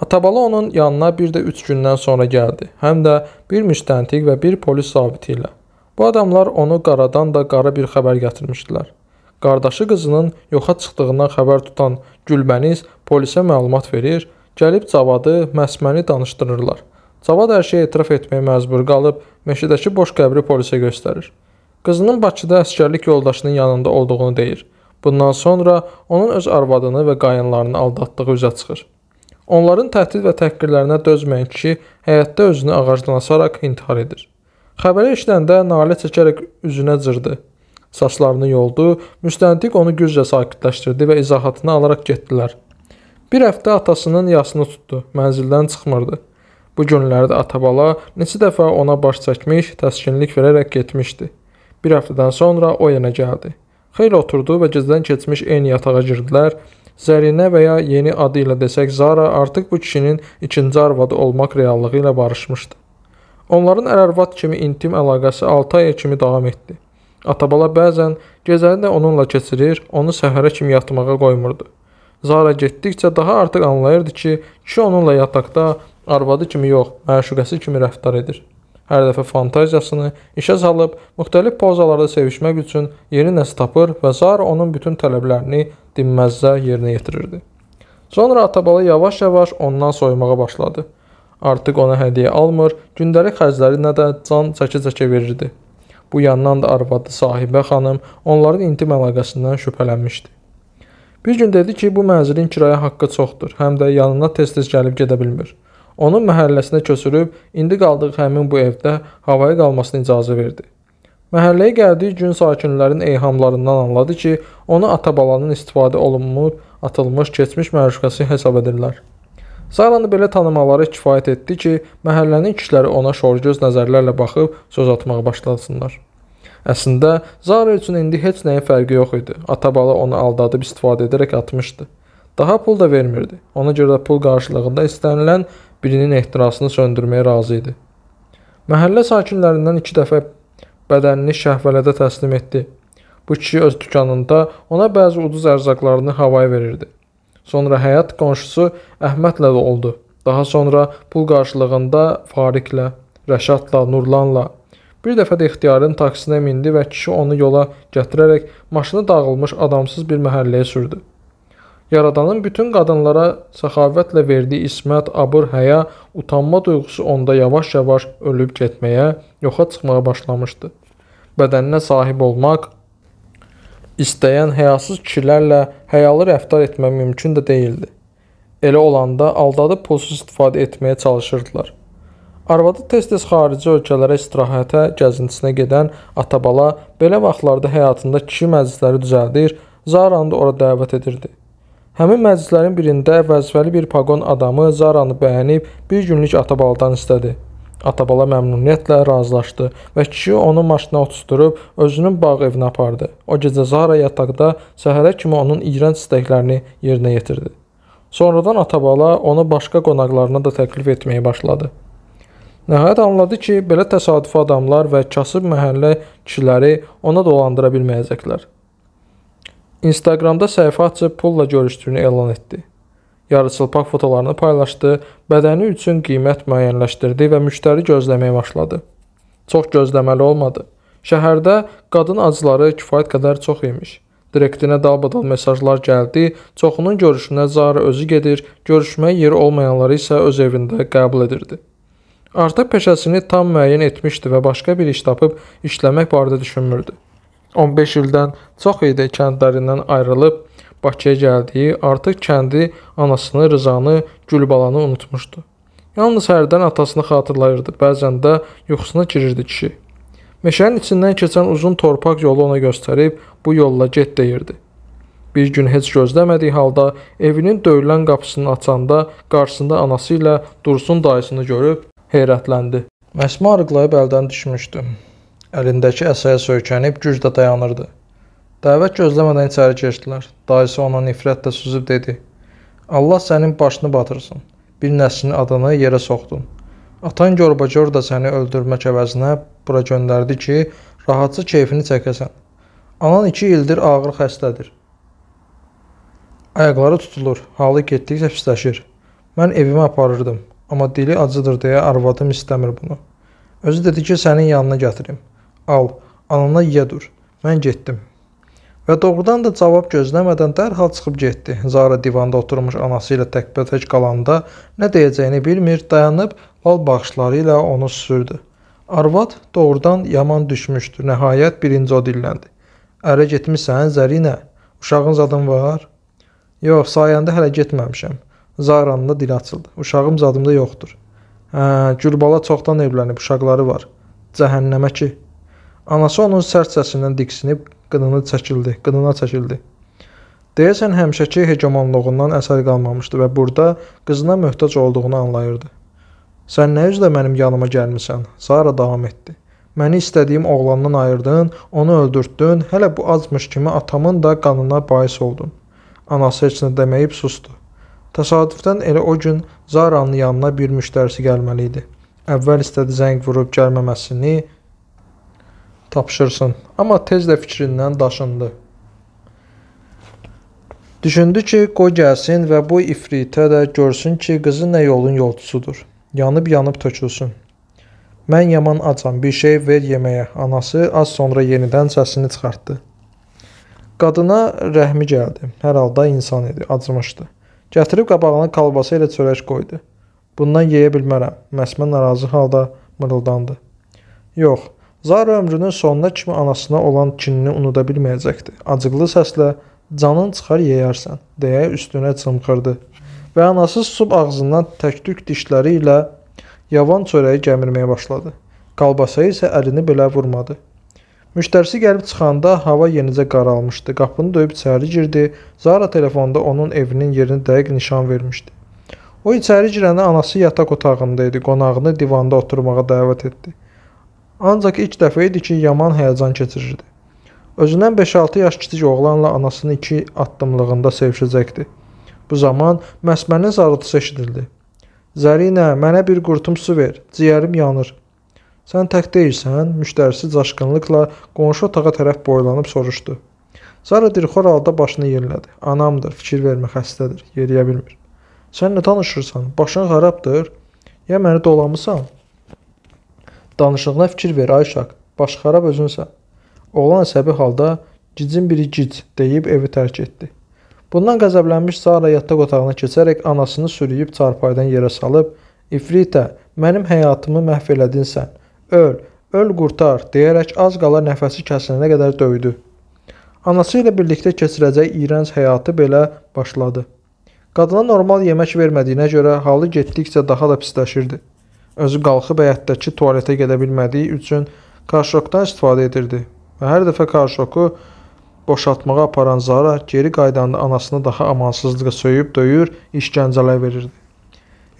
Atabala onun yanına bir də üç gündən sonra gəldi. Həm də bir müstəntiq və bir polis zabiti ilə. Bu adamlar onu qaradan da qara bir xəbər gətirmişdilər. Qardaşı qızının yoxa çıxdığından xəbər tutan Gülbəniz polisə məlumat verir, gəlib Cavadı, Məsməni danışdırırlar. Cavad hər şeyə etiraf etməyə məcbur qalıb, meşədəki boş qəbri polisə göstərir. Qızının Bakıda əskərlik yoldaşının yanında olduğunu deyir. Bundan sonra onun öz arvadını və qayınlarını aldatdığı üzə çıxır. Onların təhdid və təhqirlərinə dözməyin kişi həyətdə özünü ağacdan asaraq intihar edir. Xəbəri eşidəndə nalə çəkərək üzünə cırdı. Saçlarını yoldu, müstəntiq onu güclə sakitləşdirdi və izahatını alaraq getdilər. Bir həftə atasının yasını tutdu, mənzildən çıxmırdı. Bu günlərdə atabala neçə dəfə ona baş çəkmiş, təskinlik verərək getmişdi. Bir həftədən sonra o yenə gəldi. Xeyli oturdu və gecədən keçmiş eyni yatağa girdilər Zərinə və ya yeni adı ilə desək Zara artıq bu kişinin ikinci arvadı olmaq reallığı ilə barışmışdı. Onların ər-arvad kimi intim əlaqəsi 6 aya kimi davam etdi. Atabala bəzən gecəni də onunla keçirir, onu səhərə kimi yatmağa qoymurdu. Zara getdikcə daha artıq anlayırdı ki, kişi onunla yataqda arvadı kimi yox, məşuqəsi kimi rəftar edir hər dəfə fantaziyasını işə salıb müxtəlif pozalarda sevişmək üçün yeni nəs tapır və Zara onun bütün tələblərini dinməzcə yerinə yetirirdi. Sonra Atabala yavaş-yavaş ondan soymağa başladı. Artıq ona hədiyyə almır, gündəlik xərclərinə də can çəkə-çəkə verirdi. Bu yandan da arvadı sahibə xanım onların intim əlaqəsindən şübhələnmişdi. Bir gün dedi ki, bu mənzilin kirayə haqqı çoxdur, həm də yanına tez-tez gəlib gedə bilmir. Onun məhəlləsinə köçürüb indi qaldığı həmin bu evdə havaya qalmasına icazə verdi. Məhəlləyə gəldiyi gün sakinlərin eyhamlarından anladı ki, onu ata-balanın istifadə olunmur, atılmış keçmiş məruzəsi hesab edirlər. Saranı belə tanımaları kifayət etdi ki, məhəllənin kişiləri ona şorgöz nəzərlərlə baxıb söz atmağa başlasınlar. Əslində Zara üçün indi heç nəyin fərqi yox idi. Atabala onu aldadıb istifadə edərək atmışdı. Daha pul da vermirdi. Ona görə də pul qarşılığında istənilən birinin ehtirasını söndürməyə razı idi. Məhəllə sakinlərindən iki dəfə bədənini şəhvələdə təslim etdi. Bu kişi öz dükanında ona bəzi ucuz ərzaqlarını havaya verirdi. Sonra həyat qonşusu Əhmədlə də oldu. Daha sonra pul qarşılığında Fariklə, Rəşadla, Nurlanla bir dəfə də ixtiyarın taksinə mindi və kişi onu yola gətirərək maşını dağılmış adamsız bir məhəlləyə sürdü. Yaradanın bütün qadınlara səxavətlə verdiyi ismət, abır, həya, utanma duyğusu onda yavaş-yavaş ölüb getməyə, yoxa çıxmağa başlamışdı. Bədəninə sahib olmaq istəyən həyasız kişilərlə həyalı rəftar etmək mümkün də deyildi. Elə olanda aldadıb pulsuz istifadə etməyə çalışırdılar. Arvadı tez-tez xarici ölkələrə istirahətə, gəzintisinə gedən atabala belə vaxtlarda həyatında kişi məclisləri düzəldir, Zaranı da ora dəvət edirdi. Həmin məclislərin birində vəzifəli bir paqon adamı Zaranı bəyənib bir günlük atabalıdan istədi. Atabala məmnuniyyətlə razılaşdı və kişi onu maşına otusturub özünün bağ evinə apardı. O gecə Zara yataqda səhərə kimi onun iyrənc istəklərini yerinə yetirdi. Sonradan Atabala onu başqa qonaqlarına da təklif etməyə başladı. Nəhayət anladı ki, belə təsadüfi adamlar və kasıb məhəllə kişiləri ona dolandıra bilməyəcəklər. Instagramda səhifə açıb pulla görüşdüyünü elan etdi. Yarıçılpaq fotolarını paylaşdı, bədəni üçün qiymət müəyyənləşdirdi və müştəri gözləməyə başladı. Çox gözləməli olmadı. Şəhərdə qadın acıları kifayət qədər çox imiş. Direktinə dalbadal mesajlar gəldi, çoxunun görüşünə Zara özü gedir, görüşməyə yeri olmayanları isə öz evində qəbul edirdi. Artıq peşəsini tam müəyyən etmişdi və başqa bir iş tapıb işləmək barədə düşünmürdü. 15 ildən çox idi kəndlərindən ayrılıb Bakıya gəldiyi, artıq kəndi, anasını, Rızanı, Gülbalanı unutmuşdu. Yalnız hərdən atasını xatırlayırdı, bəzən də yuxusuna girirdi kişi. Meşənin içindən keçən uzun torpaq yolu ona göstərib, bu yolla get deyirdi. Bir gün heç gözləmədiyi halda evinin döyülən qapısını açanda qarşısında anası ilə Dursun dayısını görüb heyrətləndi. Məsmə arıqlayıb əldən düşmüşdü əlindəki əsəyə söykənib güclə dayanırdı. Dəvət gözləmədən içəri keçdilər. Dayısı ona nifrətlə süzüb dedi: "Allah sənin başını batırsın. Bir nəslin adını yerə soxdun. Atan görbəcör də səni öldürmək əvəzinə bura göndərdi ki, rahatca keyfini çəkəsən. Anan 2 ildir ağır xəstədir. Ayaqları tutulur, halı getdikcə pisləşir. Mən evimə aparırdım, amma dili acıdır deyə arvadım istəmir bunu. Özü dedi ki, sənin yanına gətirim. Al, anana yiyə dur. Mən getdim. Və doğrudan da cavab gözləmədən dərhal çıxıb getdi. Zara divanda oturmuş anası ilə təkbətək qalanda nə deyəcəyini bilmir, dayanıb lal baxışları ilə onu sürdü. Arvad doğrudan yaman düşmüşdü. Nəhayət birinci o dilləndi. Ərə getmisən, Zərinə? Uşağın zadın var? Yox, sayəndə hələ getməmişəm. Zaranın da dili açıldı. Uşağım zadımda yoxdur. Hə, Gülbala çoxdan evlənib, uşaqları var. Cəhənnəmə ki. Anası onun sərt səsindən diksinib qınını çəkildi, qınına çəkildi. Deyəsən həmişəki hegemonluğundan əsər qalmamışdı və burada qızına möhtac olduğunu anlayırdı. Sən nə üzlə mənim yanıma gəlmisən? Sara davam etdi. Məni istədiyim oğlandan ayırdın, onu öldürtdün, hələ bu azmış kimi atamın da qanına bais oldun. Anası heç nə deməyib sustu. Təsadüfdən elə o gün Zaranın yanına bir müştərisi gəlməli idi. Əvvəl istədi zəng vurub gəlməməsini, tapşırsın. Amma tez də fikrindən daşındı. Düşündü ki, qoy gəlsin və bu ifritə də görsün ki, qızı nə yolun yolcusudur. Yanıb-yanıb tökülsün. Mən yaman acam, bir şey ver yeməyə. Anası az sonra yenidən səsini çıxartdı. Qadına rəhmi gəldi. Hər halda insan idi, acımışdı. Gətirib qabağına kalbasa ilə çörək qoydu. Bundan yeyə bilmərəm. Məsmə narazı halda mırıldandı. Yox, Zara ömrünün sonuna kimi anasına olan kinini unuda bilməyəcəkdi. Acıqlı səslə "Canın çıxar yeyərsən" deyə üstünə çımxırdı. Və anası susub ağzından təktük dişləri ilə yavan çörəyi gəmirməyə başladı. Qalbasaya isə əlini belə vurmadı. Müştərisi gəlib çıxanda hava yenicə qaralmışdı. Qapını döyüb içəri girdi. Zara telefonda onun evinin yerini dəqiq nişan vermişdi. O içəri girəndə anası yataq otağında idi. Qonağını divanda oturmağa dəvət etdi. Ancaq ilk dəfə idi ki, yaman həyəcan keçirirdi. Özündən 5-6 yaş kiçik oğlanla anasını iki addımlığında sevişəcəkdi. Bu zaman məsmənin zarıltısı eşidildi. Zərinə, mənə bir qurtum su ver, ciyərim yanır. Sən tək deyilsən, müştərisi caşqınlıqla qonşu otağa tərəf boylanıb soruşdu. Zara dirxor halda başını yerlədi. Anamdır, fikir vermə xəstədir, yeriyə bilmir. Sən nə danışırsan? Başın xarabdır? Ya məni dolamısan? Danışığına fikir ver, ay uşaq, baş xarab özünsən. Oğlan əsəbi halda gicin biri gic deyib evi tərk etdi. Bundan qəzəblənmiş Sara yataq otağına keçərək anasını sürüyüb çarpaydan yerə salıb, "İfritə, mənim həyatımı məhv elədin sən. Öl, öl qurtar" deyərək az qala nəfəsi kəsilənə qədər döydü. Anası ilə birlikdə keçirəcəyi iyrənc həyatı belə başladı. Qadına normal yemək vermədiyinə görə halı getdikcə daha da pisləşirdi. Özü qalxıb həyətdəki tualetə gedə bilmədiyi üçün karşokdan istifadə edirdi və hər dəfə karşoku boşaltmağa aparan Zara geri qaydanda anasını daha amansızlığa söyüb döyür, işgəncələr verirdi.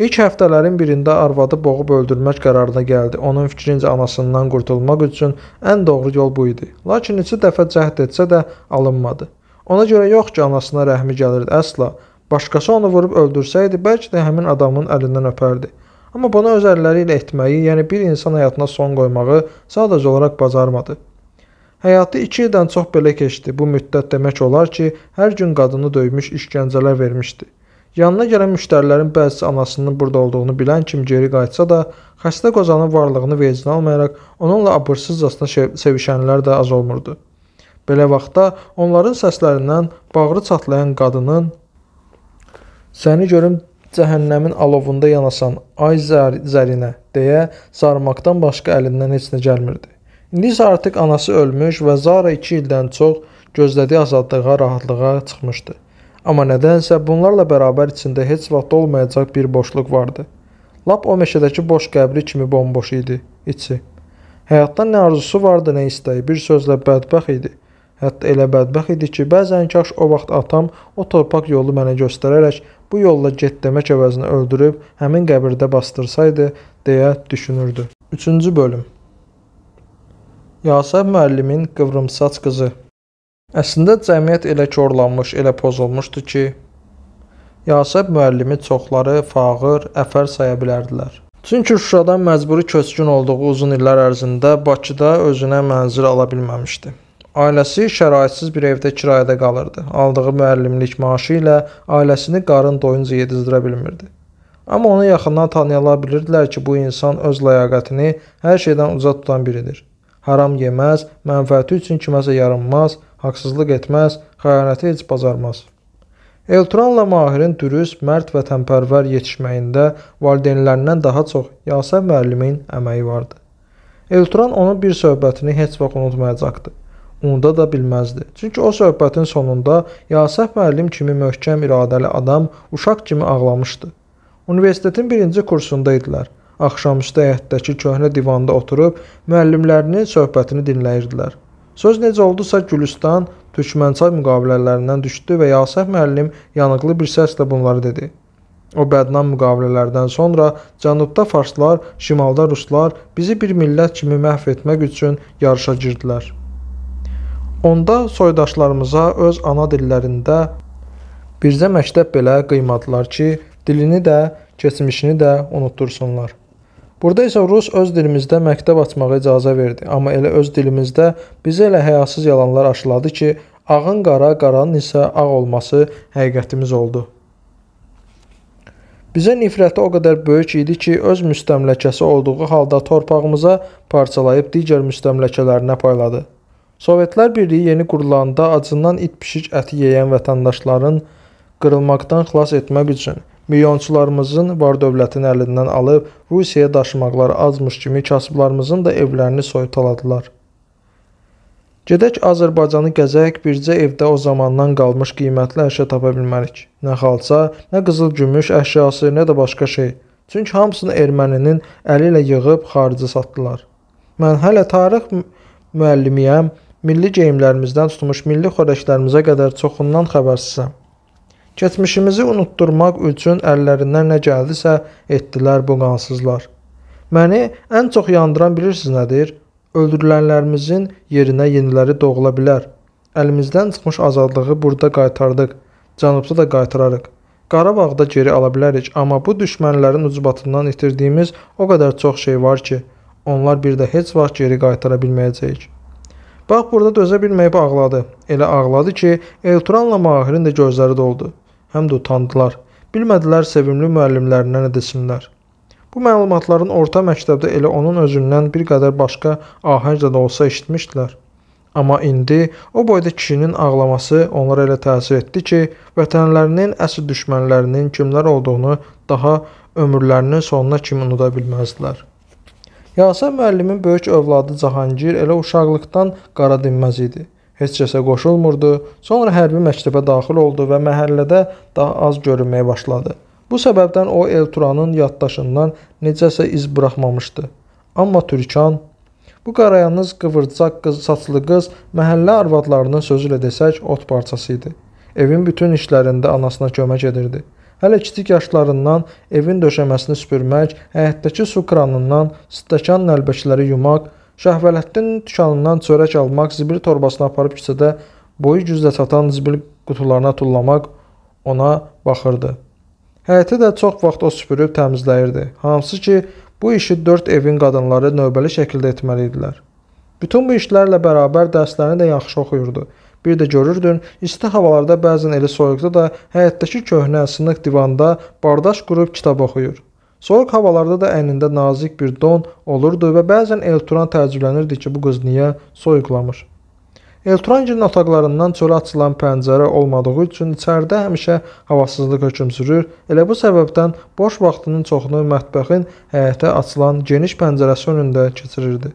İlk həftələrin birində arvadı boğub öldürmək qərarına gəldi. Onun fikrincə anasından qurtulmaq üçün ən doğru yol bu idi. Lakin neçə dəfə cəhd etsə də alınmadı. Ona görə yox ki, anasına rəhmi gəlirdi əsla. Başqası onu vurub öldürsəydi, bəlkə də həmin adamın əlindən öpərdi. Amma bunu öz əlləri ilə etməyi, yəni bir insan həyatına son qoymağı sadəcə olaraq bacarmadı. Həyatı 2 ildən çox belə keçdi. Bu müddət demək olar ki, hər gün qadını döymüş işgəncələr vermişdi. Yanına gələn müştərilərin bəzisi anasının burada olduğunu bilən kimi geri qayıtsa da, xəstə qozanın varlığını vecinə almayaraq onunla abırsızcasına sevişənlər də az olmurdu. Belə vaxtda onların səslərindən bağrı çatlayan qadının "Səni görüm cəhənnəmin alovunda yanasan, ay zər zərinə, deyə sarmaqdan başqa əlindən heç nə gəlmirdi. İndi isə artıq anası ölmüş və Zara 2 ildən çox gözlədiyi azadlığa, rahatlığa çıxmışdı. Amma nədənsə bunlarla bərabər içində heç vaxt olmayacaq bir boşluq vardı. Lap o meşədəki boş qəbri kimi bomboş idi içi. Həyatdan nə arzusu vardı, nə istəyi, bir sözlə bədbəx idi. Hətta elə bədbəx idi ki, bəzən kaş o vaxt atam o torpaq yolu mənə göstərərək bu yolla get demək əvəzinə öldürüb həmin qəbirdə basdırsaydı deyə düşünürdü. 3-cü bölüm. Yasəb müəllimin qıvrımsaç qızı. Əslində cəmiyyət elə korlanmış, elə pozulmuşdu ki, Yasəb müəllimi çoxları fağır, əfər saya bilərdilər. Çünki Şuşadan məcburi köçkün olduğu uzun illər ərzində Bakıda özünə mənzil ala bilməmişdi. Ailəsi şəraitsiz bir evdə kirayədə qalırdı. Aldığı müəllimlik maaşı ilə ailəsini qarın doyunca yedizdirə bilmirdi. Amma onu yaxından tanıyanlar bilirdilər ki, bu insan öz ləyaqətini hər şeydən uzaq tutan biridir. Haram yeməz, mənfəəti üçün kiməsə yarınmaz, haqsızlıq etməz, xəyanəti heç bacarmaz. Elturanla Mahirin dürüst, mərd və təmpərvər yetişməyində valideynlərindən daha çox Yasəv müəllimin əməyi vardı. Elturan onun bir söhbətini heç vaxt unutmayacaqdı unuda da bilməzdi. Çünki o söhbətin sonunda Yasəf müəllim kimi möhkəm iradəli adam uşaq kimi ağlamışdı. Universitetin birinci kursunda idilər. Axşamüstü həyətdəki köhnə divanda oturub müəllimlərinin söhbətini dinləyirdilər. Söz necə oldusa Gülüstan Türkmənçay müqavilələrindən düşdü və Yasəf müəllim yanıqlı bir səslə bunları dedi. O bədnam müqavilələrdən sonra cənubda farslar, şimalda ruslar bizi bir millət kimi məhv etmək üçün yarışa girdilər. Onda soydaşlarımıza öz ana dillərində bircə məktəb belə qıymadılar ki, dilini də, keçmişini də unutdursunlar. Burada isə rus öz dilimizdə məktəb açmağa icazə verdi, amma elə öz dilimizdə bizə elə həyasız yalanlar aşıladı ki, ağın qara, qaranın isə ağ olması həqiqətimiz oldu. Bizə nifrəti o qədər böyük idi ki, öz müstəmləkəsi olduğu halda torpağımıza parçalayıb digər müstəmləkələrinə payladı. Sovetlər Birliyi yeni qurulanda acından it pişik əti yeyən vətəndaşların qırılmaqdan xilas etmək üçün milyonçularımızın var-dövlətini əlindən alıb Rusiyaya daşımaqları azmış kimi kasıblarımızın da evlərini soyutaladılar. Gedək Azərbaycanı gəzək, bircə evdə o zamandan qalmış qiymətli əşya tapa bilmərik. Nə xalça, nə qızıl gümüş əşyası, nə də başqa şey. Çünki hamısını erməninin əli ilə yığıb xaricə satdılar. Mən hələ tarix müəllimiyəm milli geyimlərimizdən tutmuş milli xörəklərimizə qədər çoxundan xəbərsizəm. Keçmişimizi unutdurmaq üçün əllərindən nə gəldisə etdilər bu qansızlar. Məni ən çox yandıran bilirsiniz nədir? Öldürülənlərimizin yerinə yeniləri doğula bilər. Əlimizdən çıxmış azadlığı burada qaytardıq. Cənubda da qaytararıq. Qarabağda geri ala bilərik, amma bu düşmənlərin ucbatından itirdiyimiz o qədər çox şey var ki, onlar bir də heç vaxt geri qaytara bilməyəcəyik. Bax burada dözə bilməyib ağladı. Elə ağladı ki, Elturanla Mahirin də gözləri doldu. Həm də utandılar. Bilmədilər sevimli müəllimlərinə nə desinlər. Bu məlumatların orta məktəbdə elə onun özündən bir qədər başqa ahənglə də olsa eşitmişdilər. Amma indi o boyda kişinin ağlaması onlara elə təsir etdi ki, vətənlərinin əsl düşmənlərinin kimlər olduğunu daha ömürlərinin sonuna kimi unuda bilməzdilər. Yasər müəllimin böyük övladı Cahangir elə uşaqlıqdan qara dinməz idi. Heç kəsə qoşulmurdu. Sonra hərbi məktəbə daxil oldu və məhəllədə daha az görünməyə başladı. Bu səbəbdən o Elturanın yaddaşından necəsə iz buraxmamışdı. Amma Türkan bu qarayannız qıvırcaq qız saçlı qız məhəllə arvadlarının sözü ilə desək ot parçası idi. Evin bütün işlərində anasına kömək edirdi. Hələ kiçik yaşlarından evin döşəməsini süpürmək, həyətdəki su kranından stəkan nəlbəkləri yumaq, Şəhvələttin dükanından çörək almaq, zibil torbasını aparıb küçədə boyu güclə çatan zibil qutularına tullamaq ona baxırdı. Həyəti də çox vaxt o süpürüb təmizləyirdi. Hansı ki, bu işi 4 evin qadınları növbəli şəkildə etməli idilər. Bütün bu işlərlə bərabər dərslərini də yaxşı oxuyurdu. Bir də görürdün, isti havalarda bəzən elə soyuqda da həyətdəki köhnə sınıq divanda bardaş qurub kitab oxuyur. Soyuq havalarda da əynində nazik bir don olurdu və bəzən Elturan təəccüblənirdi ki, bu qız niyə soyuqlamır. Elturangilin otaqlarından çölə açılan pəncərə olmadığı üçün içəridə həmişə havasızlıq hökm sürür. Elə bu səbəbdən boş vaxtının çoxunu mətbəxin həyətə açılan geniş pəncərəsi önündə keçirirdi.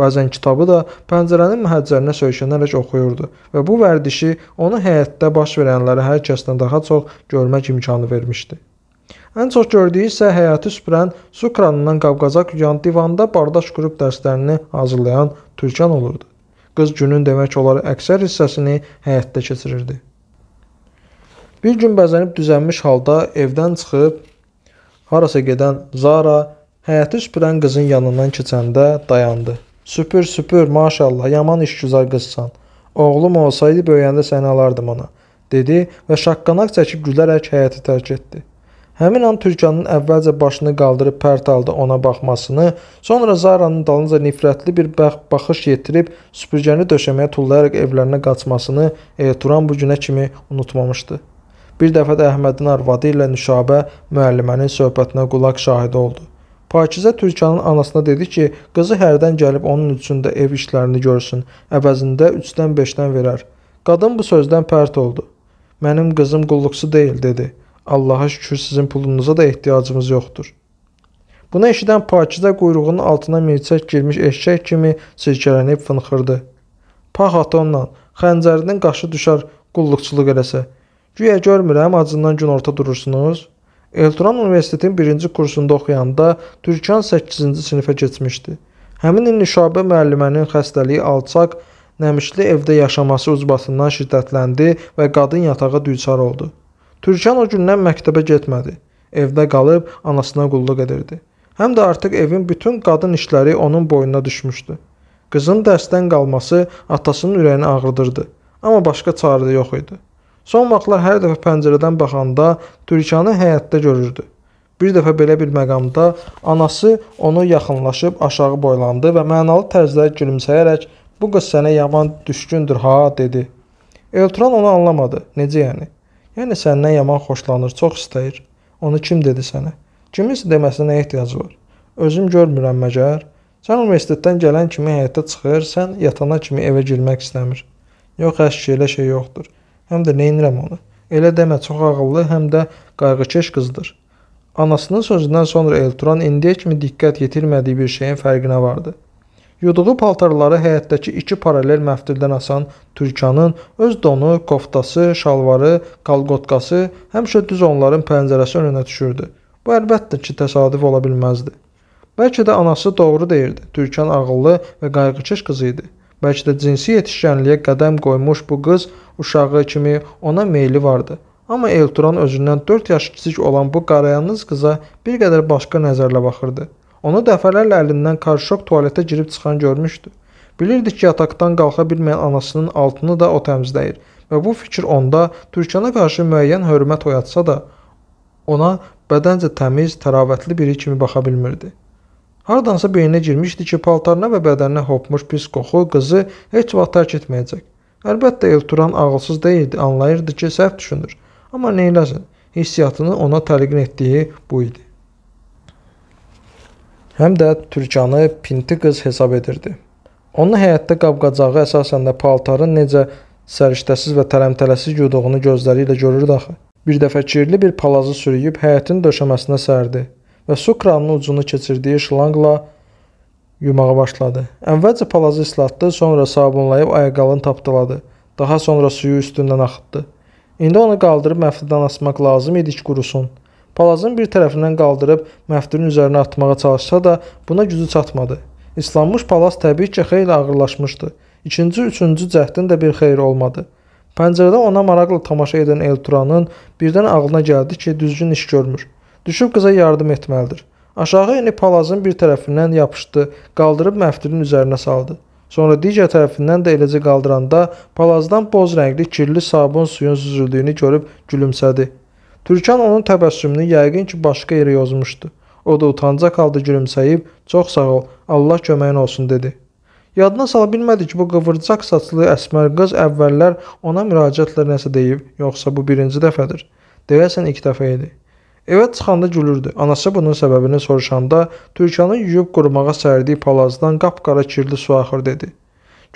Bəzən kitabı da pəncərənin məhəccərinə söykənərək oxuyurdu və bu vərdişi onu həyatda baş verənləri hər kəsdən daha çox görmək imkanı vermişdi. Ən çox gördüyü isə həyatı süpürən, su kranından qavqazaq yuyan, divanda bardaş qurub dərslərini hazırlayan Türkan olurdu. Qız günün demək olar əksər hissəsini həyatda keçirirdi. Bir gün bəzənib düzənmiş halda evdən çıxıb harasa gedən Zara həyəti süpürən qızın yanından keçəndə dayandı. Süpür, süpür, maşallah, yaman işgüzar qızsan. Oğlum olsaydı böyüyəndə səni alardım ona, dedi və şaqqanaq çəkib gülərək həyəti tərk etdi. Həmin an Türkanın əvvəlcə başını qaldırıb pərt halda ona baxmasını, sonra Zaranın dalınca nifrətli bir bax baxış yetirib süpürgəni döşəməyə tullayaraq evlərinə qaçmasını Ertuğran bu günə kimi unutmamışdı. Bir dəfə də Əhmədin arvadı ilə Nüşabə müəllimənin söhbətinə qulaq şahidi oldu. Pakizə Türkanın anasına dedi ki, qızı hərdən gəlib onun üçün də ev işlərini görsün, əvəzində 3-dən 5-dən verər. Qadın bu sözdən pərt oldu. Mənim qızım qulluqçu deyil, dedi. Allaha şükür sizin pulunuza da ehtiyacımız yoxdur. Bunu eşidən Pakizə quyruğunun altına milçək girmiş eşşək kimi silkələnib fınxırdı. Pax atonla xəncərinin qaşı düşər qulluqçuluq eləsə. Güya görmürəm acından günorta durursunuz. Elturan Universitetin birinci kursunda oxuyanda Türkan 8-ci sinifə keçmişdi. Həmin il Nüşabə müəllimənin xəstəliyi alçaq, nəmişli evdə yaşaması ucbatından şiddətləndi və qadın yatağa düçar oldu. Türkan o gündən məktəbə getmədi. Evdə qalıb anasına qulluq edirdi. Həm də artıq evin bütün qadın işləri onun boynuna düşmüşdü. Qızın dərsdən qalması atasının ürəyini ağrıdırdı, amma başqa çarə yox idi. Son vaxtlar hər dəfə pəncərədən baxanda Türkanı həyətdə görürdü. Bir dəfə belə bir məqamda anası onu yaxınlaşıb aşağı boylandı və mənalı tərzdə gülümsəyərək "Bu qız sənə yaman düşkündür ha" dedi. Eltron onu anlamadı. Necə yəni? Yəni səndən yaman xoşlanır, çox istəyir. Onu kim dedi sənə? Kiminsə deməsinə ehtiyac var. Özüm görmürəm məgər? Sən universitetdən gələn kimi həyətə çıxır, sən yatana kimi evə girmək istəmir. Yox, əşk elə şey yoxdur. Həm də neynirəm onu. Elə demə, çox ağıllı, həm də qayğıkeş qızdır. Anasının sözündən sonra Elturan indiyə kimi diqqət yetirmədiyi bir şeyin fərqinə vardı. Yuduğu paltarları həyətdəki iki paralel məftildən asan Türkanın öz donu, koftası, şalvarı, qalqotqası həmişə düz onların pəncərəsi önünə düşürdü. Bu əlbəttə ki, təsadüf ola bilməzdi. Bəlkə də anası doğru deyirdi. Türkan ağıllı və qayğıkeş qız idi. Bəlkə də cinsi yetişkənliyə qədəm qoymuş bu qız uşağı kimi ona meyli vardı. Amma Elturon özündən 4 yaş kiçik olan bu qarayannız qıza bir qədər başqa nəzərlə baxırdı. Onu dəfələrlə əlindən karşok tualetə girib çıxan görmüşdü. Bilirdi ki, yataqdan qalxa bilməyən anasının altını da o təmizləyir və bu fikir onda Türkana qarşı müəyyən hörmət oyatsa da, ona bədəncə təmiz, təravətli biri kimi baxa bilmirdi. Hardansa beyninə girmişdi ki, paltarına və bədəninə hopmuş pis qoxu qızı heç vaxt tərk etməyəcək. Əlbəttə Elturan ağılsız deyildi, anlayırdı ki, səhv düşünür. Amma neyləsin, hissiyatını ona təlqin etdiyi bu idi. Həm də Türkanı pinti qız hesab edirdi. Onun həyətdə qab-qacağı əsasən də paltarın necə səriştəsiz və tələmtələsiz yuduğunu gözləri ilə görürdü axı. Bir dəfə kirli bir palazı sürüyüb həyətin döşəməsinə sərdi və Sukranın ucunu keçirdiyi şlanqla yumağa başladı. Əvvəlcə palazı islatdı, sonra sabunlayıb ayaqqabını tapdaladı. Daha sonra suyu üstündən axıtdı. İndi onu qaldırıb məftidən asmaq lazım idi ki, qurusun. Palazın bir tərəfindən qaldırıb məftilin üzərinə atmağa çalışsa da buna gücü çatmadı. İslanmış palaz təbii ki, xeyli ağırlaşmışdı. İkinci, üçüncü cəhdin də bir xeyri olmadı. Pəncərədə ona maraqla tamaşa edən Elturanın birdən ağlına gəldi ki, düzgün iş görmür. Düşüb qıza yardım etməlidir. Aşağı enib palazın bir tərəfindən yapışdı, qaldırıb məftilin üzərinə saldı. Sonra digər tərəfindən də eləcə qaldıranda palazdan boz rəngli kirli sabun suyun süzüldüyünü görüb gülümsədi. Türkan onun təbəssümünü yəqin ki, başqa yerə yozmuşdu. O da utancaq halda gülümsəyib, "Çox sağ ol. Allah köməyin olsun." dedi. Yadına sala bilmədi ki, bu qıvırcaq saçlı əsmər qız əvvəllər ona müraciətlə nəsə deyib, yoxsa bu birinci dəfədir. Deyəsən ilk dəfə idi. Evə çıxanda gülürdü. Anası bunun səbəbini soruşanda Türkanın yuyub qurumağa sərdiyi palazdan qapqara kirli su axır dedi.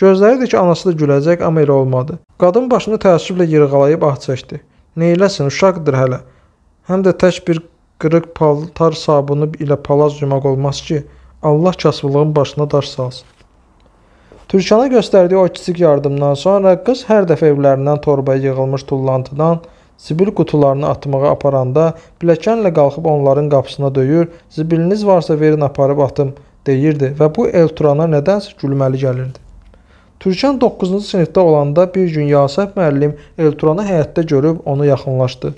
Gözləyirdi ki, anası da güləcək, amma elə olmadı. Qadın başını təəssüflə yırğalayıb ah çəkdi. Neyləsin, uşaqdır hələ. Həm də tək bir qırıq paltar sabunu ilə palaz yumaq olmaz ki, Allah kasıblığın başına daş salsın. Türkana göstərdiyi o kiçik yardımdan sonra qız hər dəfə evlərindən torbaya yığılmış tullantıdan Zibil qutularını atmağa aparanda pilləkənlə qalxıb onların qapısına döyür, zibiliniz varsa verin aparıb atım deyirdi və bu Elturana nədənsə gülməli gəlirdi. Türkan 9-cu sinifdə olanda bir gün Yasəf müəllim Elturanı həyətdə görüb onu yaxınlaşdı.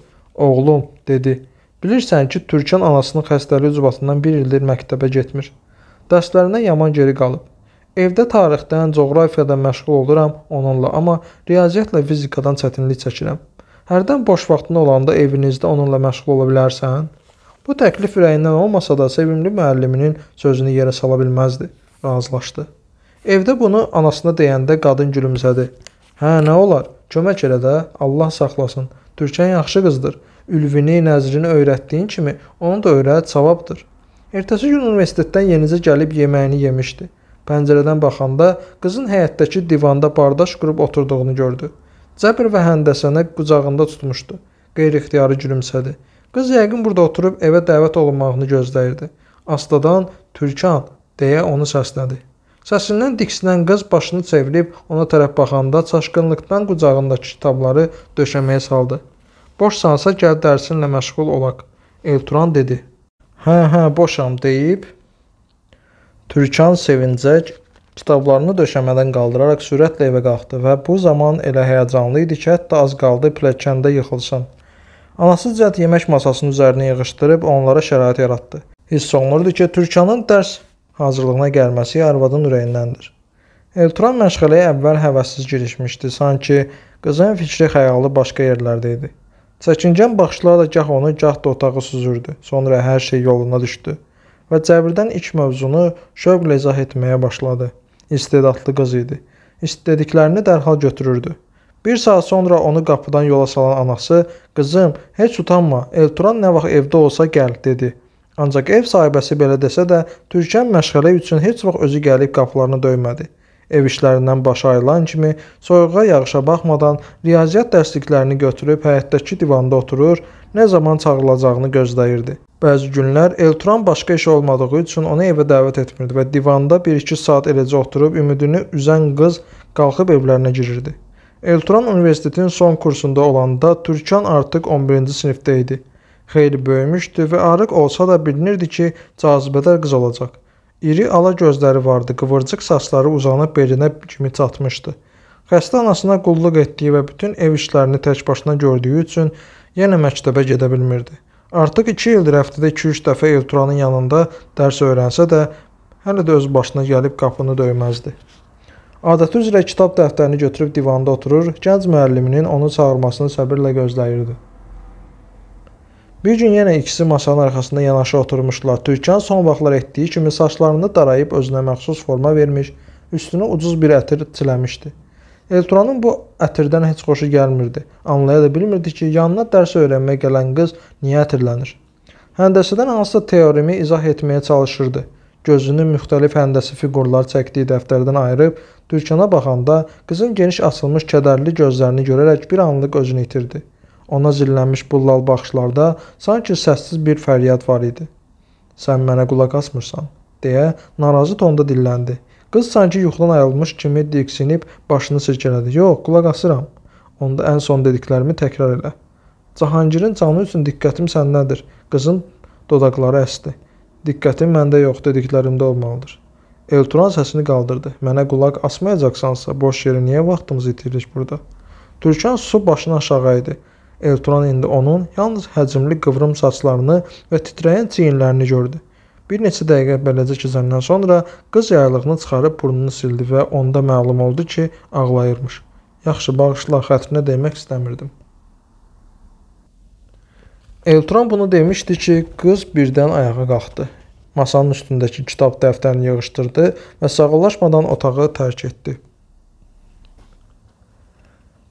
"Oğlum," dedi. "Bilirsən ki, Türkan anasının xəstəliyi ucbatından 1 ildir məktəbə getmir. Dərslərinə yaman geri qalıb. Evdə tarixdən, coğrafiyadan məşğul oluram onunla, amma riyaziyyatla fizikadan çətinlik çəkirəm. Hərdən boş vaxtın olanda evinizdə onunla məşğul ola bilərsən. Bu təklif ürəyindən olmasa da sevimli müəlliminin sözünü yerə sala bilməzdi. Razılaşdı. Evdə bunu anasına deyəndə qadın gülümsədi. Hə, nə olar? Kömək elə də, Allah saxlasın. Türkən yaxşı qızdır. Ülvini, nəzrini öyrətdiyin kimi onu da öyrət, savabdır. Ertəsi gün universitetdən yenicə gəlib yeməyini yemişdi. Pəncərədən baxanda qızın həyətdəki divanda bardaş qurub oturduğunu gördü. Cəbir və həndəsənə qucağında tutmuşdu. Qeyri-ixtiyari gülümsədi. Qız yəqin burada oturub evə dəvət olunmağını gözləyirdi. Astadan "Türkan" deyə onu səslədi. Səsindən diksinən qız başını çevirib ona tərəf baxanda çaşqınlıqdan qucağındakı kitabları döşəməyə saldı. "Boşsansa gəl dərsinlə məşğul olaq." Elturan dedi. "Hə, hə, boşam" deyib Türkan sevincək Kitablarını döşəmədən qaldıraraq sürətlə evə qalxdı və bu zaman elə həyəcanlı idi ki, hətta az qaldı pilləkəndə yıxılsın. Anası cəhət yemək masasının üzərinə yığışdırıb onlara şərait yaratdı. Hiss olunurdu ki, Türkanın dərs hazırlığına gəlməsi arvadın ürəyindəndir. Elturan məşğələyə əvvəl həvəssiz girişmişdi, sanki qızın fikri xəyalı başqa yerlərdə idi. Çəkingən baxışlarla gah onu, gah da otağı süzürdü. Sonra hər şey yoluna düşdü və cəbirdən ilk mövzunu şövqlə izah etməyə başladı. İstedadlı qız idi. İstədiklərini dərhal götürürdü. Bir saat sonra onu qapıdan yola salan anası, "Qızım, heç utanma. Elturan nə vaxt evdə olsa gəl," dedi. Ancaq ev sahibəsi belə desə də, Türkan məşğələ üçün heç vaxt özü gəlib qapılarını döymədi. Ev işlərindən başı ayılan kimi soyuğa yağışa baxmadan riyaziyyat dərsliklərini götürüb həyətdəki divanda oturur, nə zaman çağırılacağını gözləyirdi. Bəzi günlər Elturan başqa iş olmadığı üçün onu evə dəvət etmirdi və divanda 1-2 saat eləcə oturub ümidini üzən qız qalxıb evlərinə girirdi. Elturan universitetin son kursunda olanda Türkan artıq 11-ci sinifdə idi. Xeyli böyümüşdü və arıq olsa da bilinirdi ki, cazibədar qız olacaq. İri ala gözləri vardı, qıvırcıq saçları uzanıb belinə kimi çatmışdı. Xəstə anasına qulluq etdiyi və bütün ev işlərini tək başına gördüyü üçün yenə məktəbə gedə bilmirdi. Artıq 2 ildir həftədə 2-3 dəfə Elturanın yanında dərs öyrənsə də, hələ də öz başına gəlib qapını döyməzdi. Adəti üzrə kitab dəftərini götürüb divanda oturur, gənc müəlliminin onu çağırmasını səbirlə gözləyirdi. Bir gün yenə ikisi masanın arxasında yanaşı oturmuşdular. Türkan son vaxtlar etdiyi kimi saçlarını darayıb özünə məxsus forma vermiş, üstünə ucuz bir ətir çiləmişdi. Elturanın bu ətirdən heç xoşu gəlmirdi. Anlaya da bilmirdi ki, yanına dərs öyrənmək gələn qız niyə ətirlənir. Həndəsədən hansısa teoremi izah etməyə çalışırdı. Gözünü müxtəlif həndəsi fiqurlar çəkdiyi dəftərdən ayırıb, dükana baxanda qızın geniş açılmış kədərli gözlərini görərək bir anlıq özünü itirdi. Ona zillənmiş bullal baxışlarda sanki səssiz bir fəryad var idi. "Sən mənə qulaq asmırsan?" deyə narazı tonda dilləndi. Qız sanki yuxudan ayılmış kimi diksinib başını silkələdi. Yox, qulaq asıram. Onda ən son dediklərimi təkrar elə. Cahangirin canı üçün diqqətim səndədir. Qızın dodaqları əsdi. Diqqətim məndə yox, dediklərimdə olmalıdır. Elturan səsini qaldırdı. Mənə qulaq asmayacaqsansa, boş yerə niyə vaxtımızı itiririk burada? Türkan su başını aşağı idi. Elturan indi onun yalnız həcmli qıvrım saçlarını və titrəyən çiyinlərini gördü. Bir neçə dəqiqə beləcə keçəndən sonra qız yaylığını çıxarıb burnunu sildi və onda məlum oldu ki, ağlayırmış. Yaxşı, bağışla, xətrinə demək istəmirdim. Eltron bunu demişdi ki, qız birdən ayağa qalxdı. Masanın üstündəki kitab dəftərini yığışdırdı və sağollaşmadan otağı tərk etdi.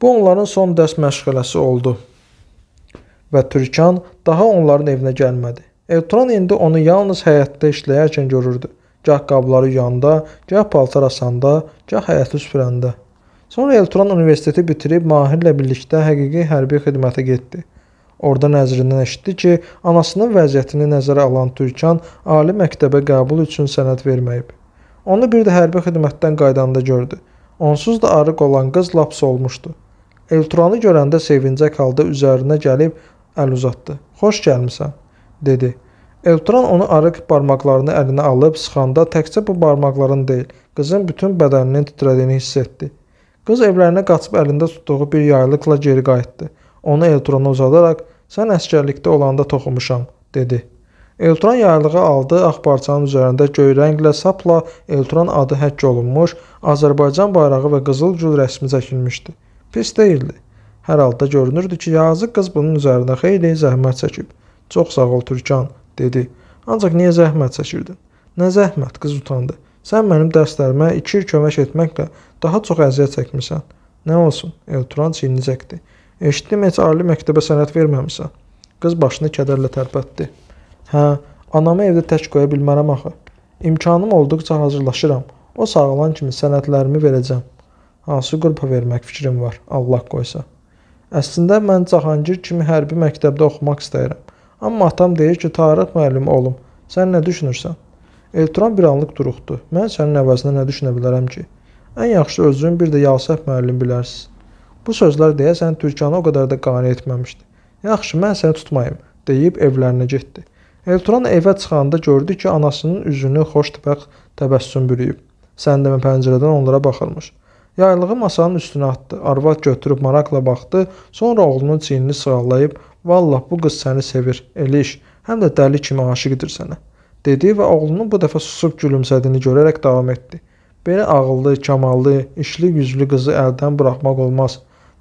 Bu onların son dərs məşğələsi oldu və Türkan daha onların evinə gəlmədi. Eltron indi onu yalnız həyətdə işləyərkən görürdü. Gah qabları yuyanda, gah paltar asanda, gah həyəti süpürəndə. Sonra Eltron universiteti bitirib Mahirlə birlikdə həqiqi hərbi xidmətə getdi. Orda nəzrindən eşitdi ki, anasının vəziyyətini nəzərə alan Türkan ali məktəbə qəbul üçün sənəd verməyib. Onu bir də hərbi xidmətdən qaydanda gördü. Onsuz da arıq olan qız laps olmuşdu. Eltron'u görəndə sevincək halda üzərinə gəlib əl uzatdı. Xoş gəlmisən dedi. Eltron onu arıq barmaqlarını əlinə alıb sıxanda təkcə bu barmaqların deyil, qızın bütün bədəninin titrədiyini hiss etdi. Qız evlərinə qaçıb əlində tutduğu bir yaylıqla geri qayıtdı. Onu Eltrona uzadaraq, "Sən əskərlikdə olanda toxumuşam," dedi. Eltron yaylığı aldı, ağ parçanın üzərində göy rənglə sapla Eltron adı həkk olunmuş, Azərbaycan bayrağı və qızıl gül rəsmi çəkilmişdi. Pis deyildi. Hər halda görünürdü ki, yazıq qız bunun üzərinə xeyli zəhmət çəkib. Çox sağ ol Türkan, dedi. Ancaq niyə zəhmət çəkirdin? Nə zəhmət, qız utandı. Sən mənim dərslərimə 2 il kömək etməklə daha çox əziyyət çəkmisən. Nə olsun? Elturan çiynini çəkdi. Eşitdim heç ali məktəbə sənəd verməmisən. Qız başını kədərlə tərpətdi. Hə, anamı evdə tək qoya bilmərəm axı. İmkanım olduqca hazırlaşıram. O sağalan kimi sənədlərimi verəcəm. Hansı qrupa vermək fikrim var, Allah qoysa. Əslində mən Cahangir kimi hərbi məktəbdə oxumaq istəyirəm. Amma atam deyir ki, tarix müəllimi olum, sən nə düşünürsən? Eltron bir anlıq duruxdu. Mən sənin əvəzinə nə düşünə bilərəm ki? Ən yaxşısı özün bir də Yasəf müəllim bilərsiz. Bu sözlər deyəsən Türkanı o qədər də qane etməmişdi. Yaxşı, mən səni tutmayım, deyib evlərinə getdi. Eltron evə çıxanda gördü ki, anasının üzünü xoş təbəx təbəssüm bürüyüb. Səndəmə pəncərədən onlara baxırmış. Yaylığı masanın üstünə atdı. Arvad götürüb maraqla baxdı, sonra oğlunun çiynini sığallayıb Vallah bu qız səni sevir, Eliş, həm də dəli kimi aşiqdir sənə." dedi və oğlunun bu dəfə susub gülümsədiyini görərək davam etdi. Belə ağıllı, kamallı, işli yüzlü qızı əldən buraxmaq olmaz.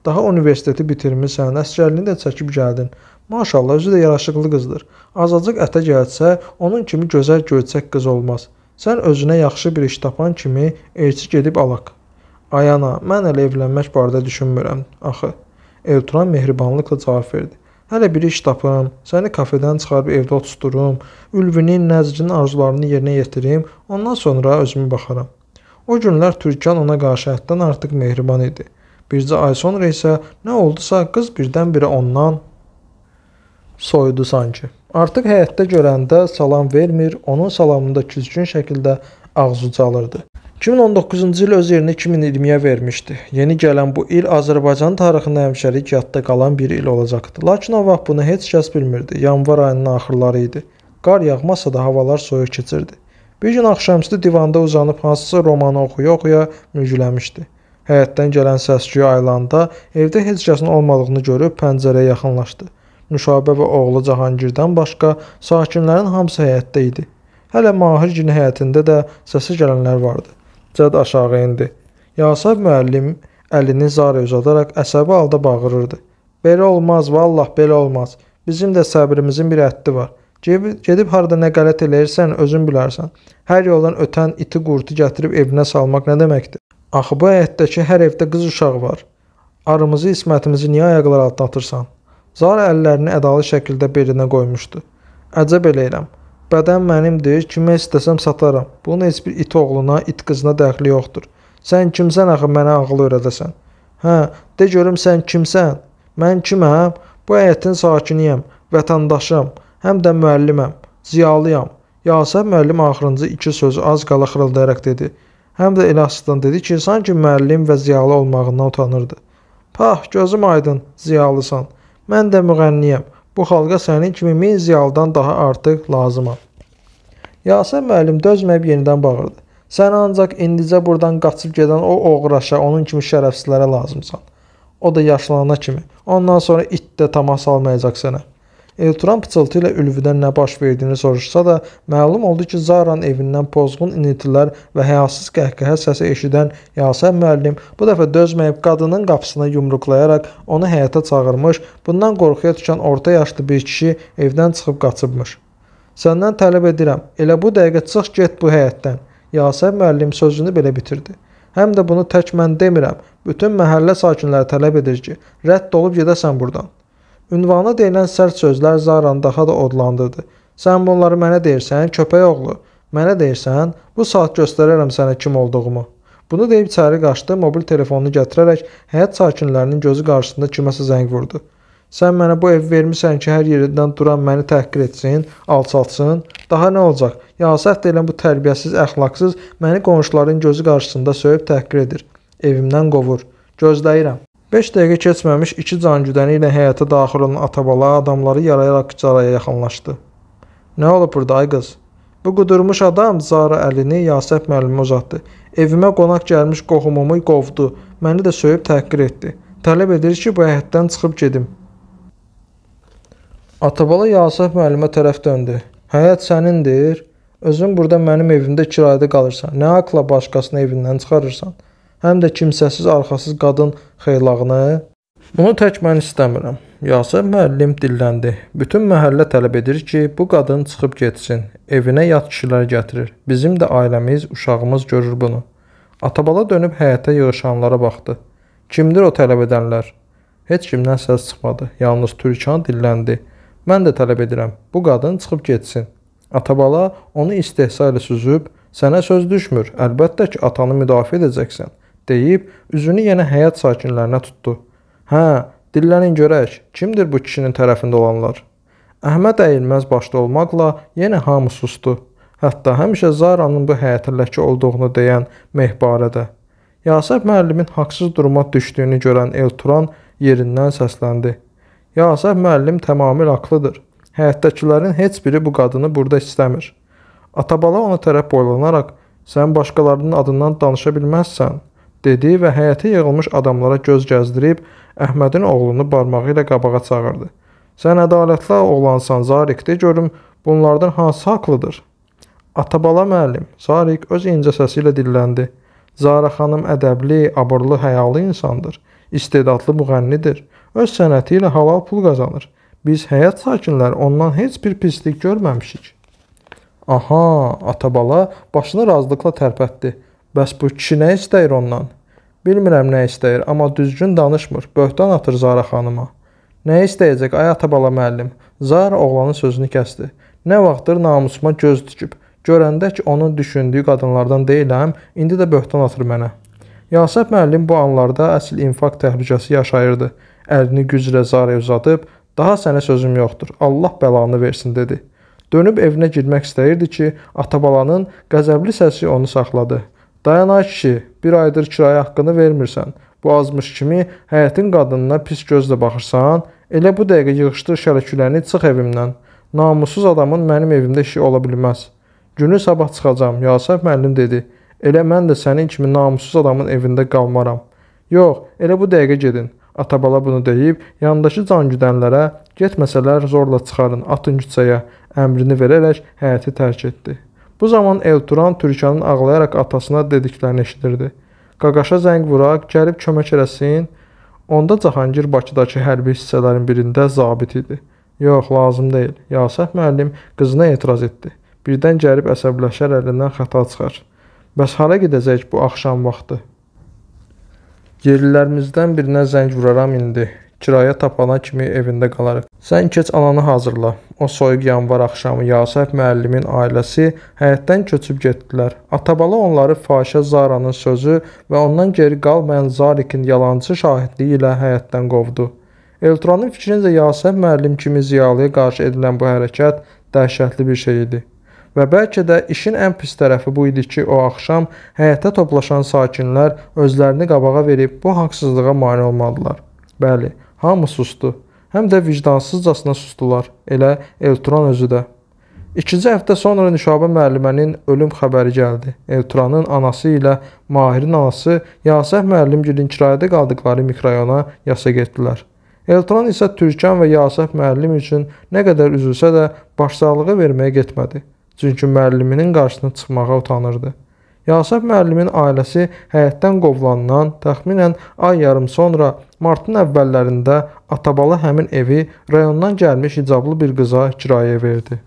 Daha universiteti bitirmisən, əsgərliyini də çəkib gəldin. Maşallah, özü də yaraşıqlı qızdır. Azacıq ətə gəlsə, onun kimi gözəl göyçək qız olmaz. Sən özünə yaxşı bir iş tapan kimi elçi gedib alaq. Ayana, mən elə evlənmək barədə düşünmürəm, axı. Elturan mehribanlıqla cavab verdi. Hələ bir iş tapım, səni kafedən çıxarıb evdə otusturum, Ülvinin, Nəzginin arzularını yerinə yetirim, ondan sonra özümə baxaram. O günlər Türkan ona qarşı həddən artıq mehriban idi. Bircə ay sonra isə nə oldusa qız birdən-birə ondan soyudu sanki. Artıq həyətdə görəndə salam vermir, onun salamında küskün şəkildə ağzı ucalırdı. 2019-cu il öz yerini 2020-yə vermişdi. Yeni gələn bu il Azərbaycan tarixində həmişəlik yadda qalan bir il olacaqdı. Lakin o vaxt bunu heç kəs bilmirdi. Yanvar ayının axırları idi. Qar yağmasa da havalar soyuq keçirdi. Bir gün axşamüstü divanda uzanıb hansısa romanı oxuya-oxuya mürgüləmişdi. Həyətdən gələn səs-küy ayılanda evdə heç kəsin olmadığını görüb pəncərəyə yaxınlaşdı. Nüşabə və oğlu Cahangirdən başqa sakinlərin hamısı həyətdə idi. Hələ Mahir gün həyətində də səsi gələnlər vardı. Cəd aşağı endi. Yasəb müəllim əlini zar uzadaraq əsəbi halda bağırırdı. Belə olmaz, vallah belə olmaz. Bizim də səbrimizin bir həddi var. Gedib, gedib harda nə qələt eləyirsən, özün bilərsən. Hər yoldan ötən iti qurtu gətirib evinə salmaq nə deməkdir? Axı bu həyətdəki hər evdə qız uşağı var. Arımızı, ismətimizi niyə ayaqlar altına atırsan? Zara əllərini ədalı şəkildə belinə qoymuşdu. Əcəb eləyirəm. Bədən mənimdir, kimə istəsəm sataram. Bunun heç bir it oğluna, it qızına dəxli yoxdur. Sən kimsən axı mənə ağıl öyrədəsən? Hə, de görüm sən kimsən? Mən kiməm? Bu həyətin sakiniyəm, vətəndaşam, həm də müəlliməm, ziyalıyam. Yasəb müəllim axırıncı iki sözü az qala xırıldayarak dedi. Həm də elə asıdan dedi ki, sanki müəllim və ziyalı olmağından utanırdı. Pah, gözüm aydın, ziyalısan. Mən də müğənniyəm. Bu xalqa sənin kimi min ziyaldan daha artıq lazımam. Yasin müəllim dözməyib yenidən bağırdı. Sən ancaq indicə burdan qaçıb gedən o oğraşa, onun kimi şərəfsizlərə lazımsan. O da yaşlanana kimi. Ondan sonra it də tamah salmayacaq sənə. Elturan pıçıltı ilə Ülvüdən nə baş verdiyini soruşsa da, məlum oldu ki, Zaran evindən pozğun iniltilər və həyasız qəhqəhə səsi eşidən Yasəmən müəllim bu dəfə dözməyib qadının qapısına yumruqlayaraq onu həyata çağırmış, bundan qorxuya düşən orta yaşlı bir kişi evdən çıxıb qaçıbmış. Səndən tələb edirəm, elə bu dəqiqə çıx get bu həyətdən. Yasəmən müəllim sözünü belə bitirdi. Həm də bunu tək mən demirəm, bütün məhəllə sakinləri tələb edir ki, rədd olub gedəsən burdan. Ünvana deyilən sərt sözlər Zaranı daha da odlandırdı. Sən bunları mənə deyirsən, köpək oğlu. Mənə deyirsən, bu saat göstərərəm sənə kim olduğumu. Bunu deyib içəri qaçdı, mobil telefonunu gətirərək həyat sakinlərinin gözü qarşısında kiməsə zəng vurdu. Sən mənə bu evi vermisən ki, hər yerindən duran məni təhqir etsin, alçaltsın. Daha nə olacaq? Yasəf deyilən bu tərbiyəsiz, əxlaqsız məni qonşuların gözü qarşısında söyüb təhqir edir. Evimdən qovur. Gözləyirəm. 5 dəqiqə keçməmiş iki cangüdəni ilə həyətə daxil olan atabala adamları yarayaraq Zaraya yaxınlaşdı. Nə olub burada ay qız? Bu qudurmuş adam Zara əlini Yasəf müəllimə uzatdı. Evimə qonaq gəlmiş qohumumu qovdu, məni də söyüb təhqir etdi. Tələb edir ki, bu həyətdən çıxıb gedim. Atabala Yasəf müəllimə tərəf döndü. Həyat sənindir. Özün burada mənim evimdə kirayədə qalırsan. Nə haqla başqasının evindən çıxarırsan? həm də kimsəsiz arxasız qadın xeylağını. Bunu tək mən istəmirəm. Yasir müəllim dilləndi. Bütün məhəllə tələb edir ki, bu qadın çıxıb getsin. Evinə yad kişilər gətirir. Bizim də ailəmiz, uşağımız görür bunu. Atabala dönüb həyətə yığışanlara baxdı. Kimdir o tələb edənlər? Heç kimdən səs çıxmadı. Yalnız Türkan dilləndi. Mən də tələb edirəm. Bu qadın çıxıb getsin. Atabala onu istehza ilə süzüb, sənə söz düşmür. Əlbəttə ki, atanı müdafiə edəcəksən deyib üzünü yenə həyat sakinlərinə tutdu. Hə, dillənin görək, kimdir bu kişinin tərəfində olanlar? Əhməd əyilməz başda olmaqla yenə hamı sustu. Hətta həmişə Zaranın bu həyətləki olduğunu deyən Mehbarə də. Yasəf müəllimin haqsız duruma düşdüyünü görən Elturan yerindən səsləndi. Yasəf müəllim tamamilə haqlıdır. Həyətdəkilərin heç biri bu qadını burada istəmir. Atabala ona tərəf boylanaraq, sən başqalarının adından danışa bilməzsən, dedi və həyətə yığılmış adamlara göz gəzdirib Əhmədin oğlunu barmağı ilə qabağa çağırdı. Sən ədalətli oğlansan Zarik, de görüm bunlardan hansı haqlıdır? Atabala müəllim, Zarik öz incə səsi ilə dilləndi. Zara xanım ədəbli, abırlı, həyalı insandır. İstedadlı müğənnidir. Öz sənəti ilə halal pul qazanır. Biz həyat sakinləri ondan heç bir pislik görməmişik. Aha, atabala başını razılıqla tərpətdi. Bəs bu kişi nə istəyir ondan? Bilmirəm nə istəyir, amma düzgün danışmır. Böhtan atır Zara xanıma. Nə istəyəcək ay atabala müəllim? Zara oğlanın sözünü kəsdi. Nə vaxtdır namusuma göz dikib. Görəndə ki, onun düşündüyü qadınlardan deyiləm, indi də böhtan atır mənə. Yasəf müəllim bu anlarda əsl infarkt təhlükəsi yaşayırdı. Əlini güclə Zaraya uzadıb, "Daha sənə sözüm yoxdur. Allah bəlanı versin" dedi. Dönüb evinə girmək istəyirdi ki, atabalanın qəzəbli səsi onu saxladı. Dayana ki, bir aydır kirayə haqqını vermirsən. Bu azmış kimi həyətin qadınına pis gözlə baxırsan, elə bu dəqiqə yığışdır şələküləni, çıx evimdən. Namussuz adamın mənim evimdə işi ola bilməz. Günü sabah çıxacam, Yasəf müəllim dedi. Elə mən də sənin kimi namussuz adamın evində qalmaram. Yox, elə bu dəqiqə gedin. Atabala bunu deyib, yandakı cangüdənlərə getməsələr zorla çıxarın, atın küçəyə əmrini verərək həyəti tərk etdi. Bu zaman Elturan Türkanın ağlayaraq atasına dediklərini eşidirdi. Qaqaşa zəng vuraq, gəlib kömək eləsin. Onda Cahangir Bakıdakı hərbi hissələrin birində zabit idi. Yox, lazım deyil. Yasəf müəllim qızına etiraz etdi. Birdən gəlib əsəbləşər əlindən xəta çıxar. Bəs hara gedəcək bu axşam vaxtı? Yerlilərimizdən birinə zəng vuraram indi. Kirayə tapana kimi evində qalarıq. Sən keç ananı hazırla. O soyuq yanvar axşamı Yasəf müəllimin ailəsi həyətdən köçüb getdilər. Atabala onları fahişə Zaranın sözü və ondan geri qalmayan Zarikin yalançı şahidliyi ilə həyətdən qovdu. Eltranın fikrincə Yasəf müəllim kimi ziyalıya qarşı edilən bu hərəkət dəhşətli bir şey idi. Və bəlkə də işin ən pis tərəfi bu idi ki, o axşam həyətə toplaşan sakinlər özlərini qabağa verib bu haqsızlığa mane olmadılar. Bəli, Hamı sustu. Həm də vicdansızcasına sustular, elə Elturan özü də. İkinci həftə sonra Nüşabə müəllimənin ölüm xəbəri gəldi. Elturanın anası ilə Mahirin anası Yasəf müəllimgilin kirayədə qaldıqları mikrorayona yasa getdilər. Elturan isə Türkan və Yasəf müəllim üçün nə qədər üzülsə də başsağlığı verməyə getmədi. Çünki müəlliminin qarşısına çıxmağa utanırdı. Yasəf müəllimin ailəsi həyətdən qovulandan təxminən ay yarım sonra martın əvvəllərində atabala həmin evi rayondan gəlmiş icablı bir qıza kirayə verdi.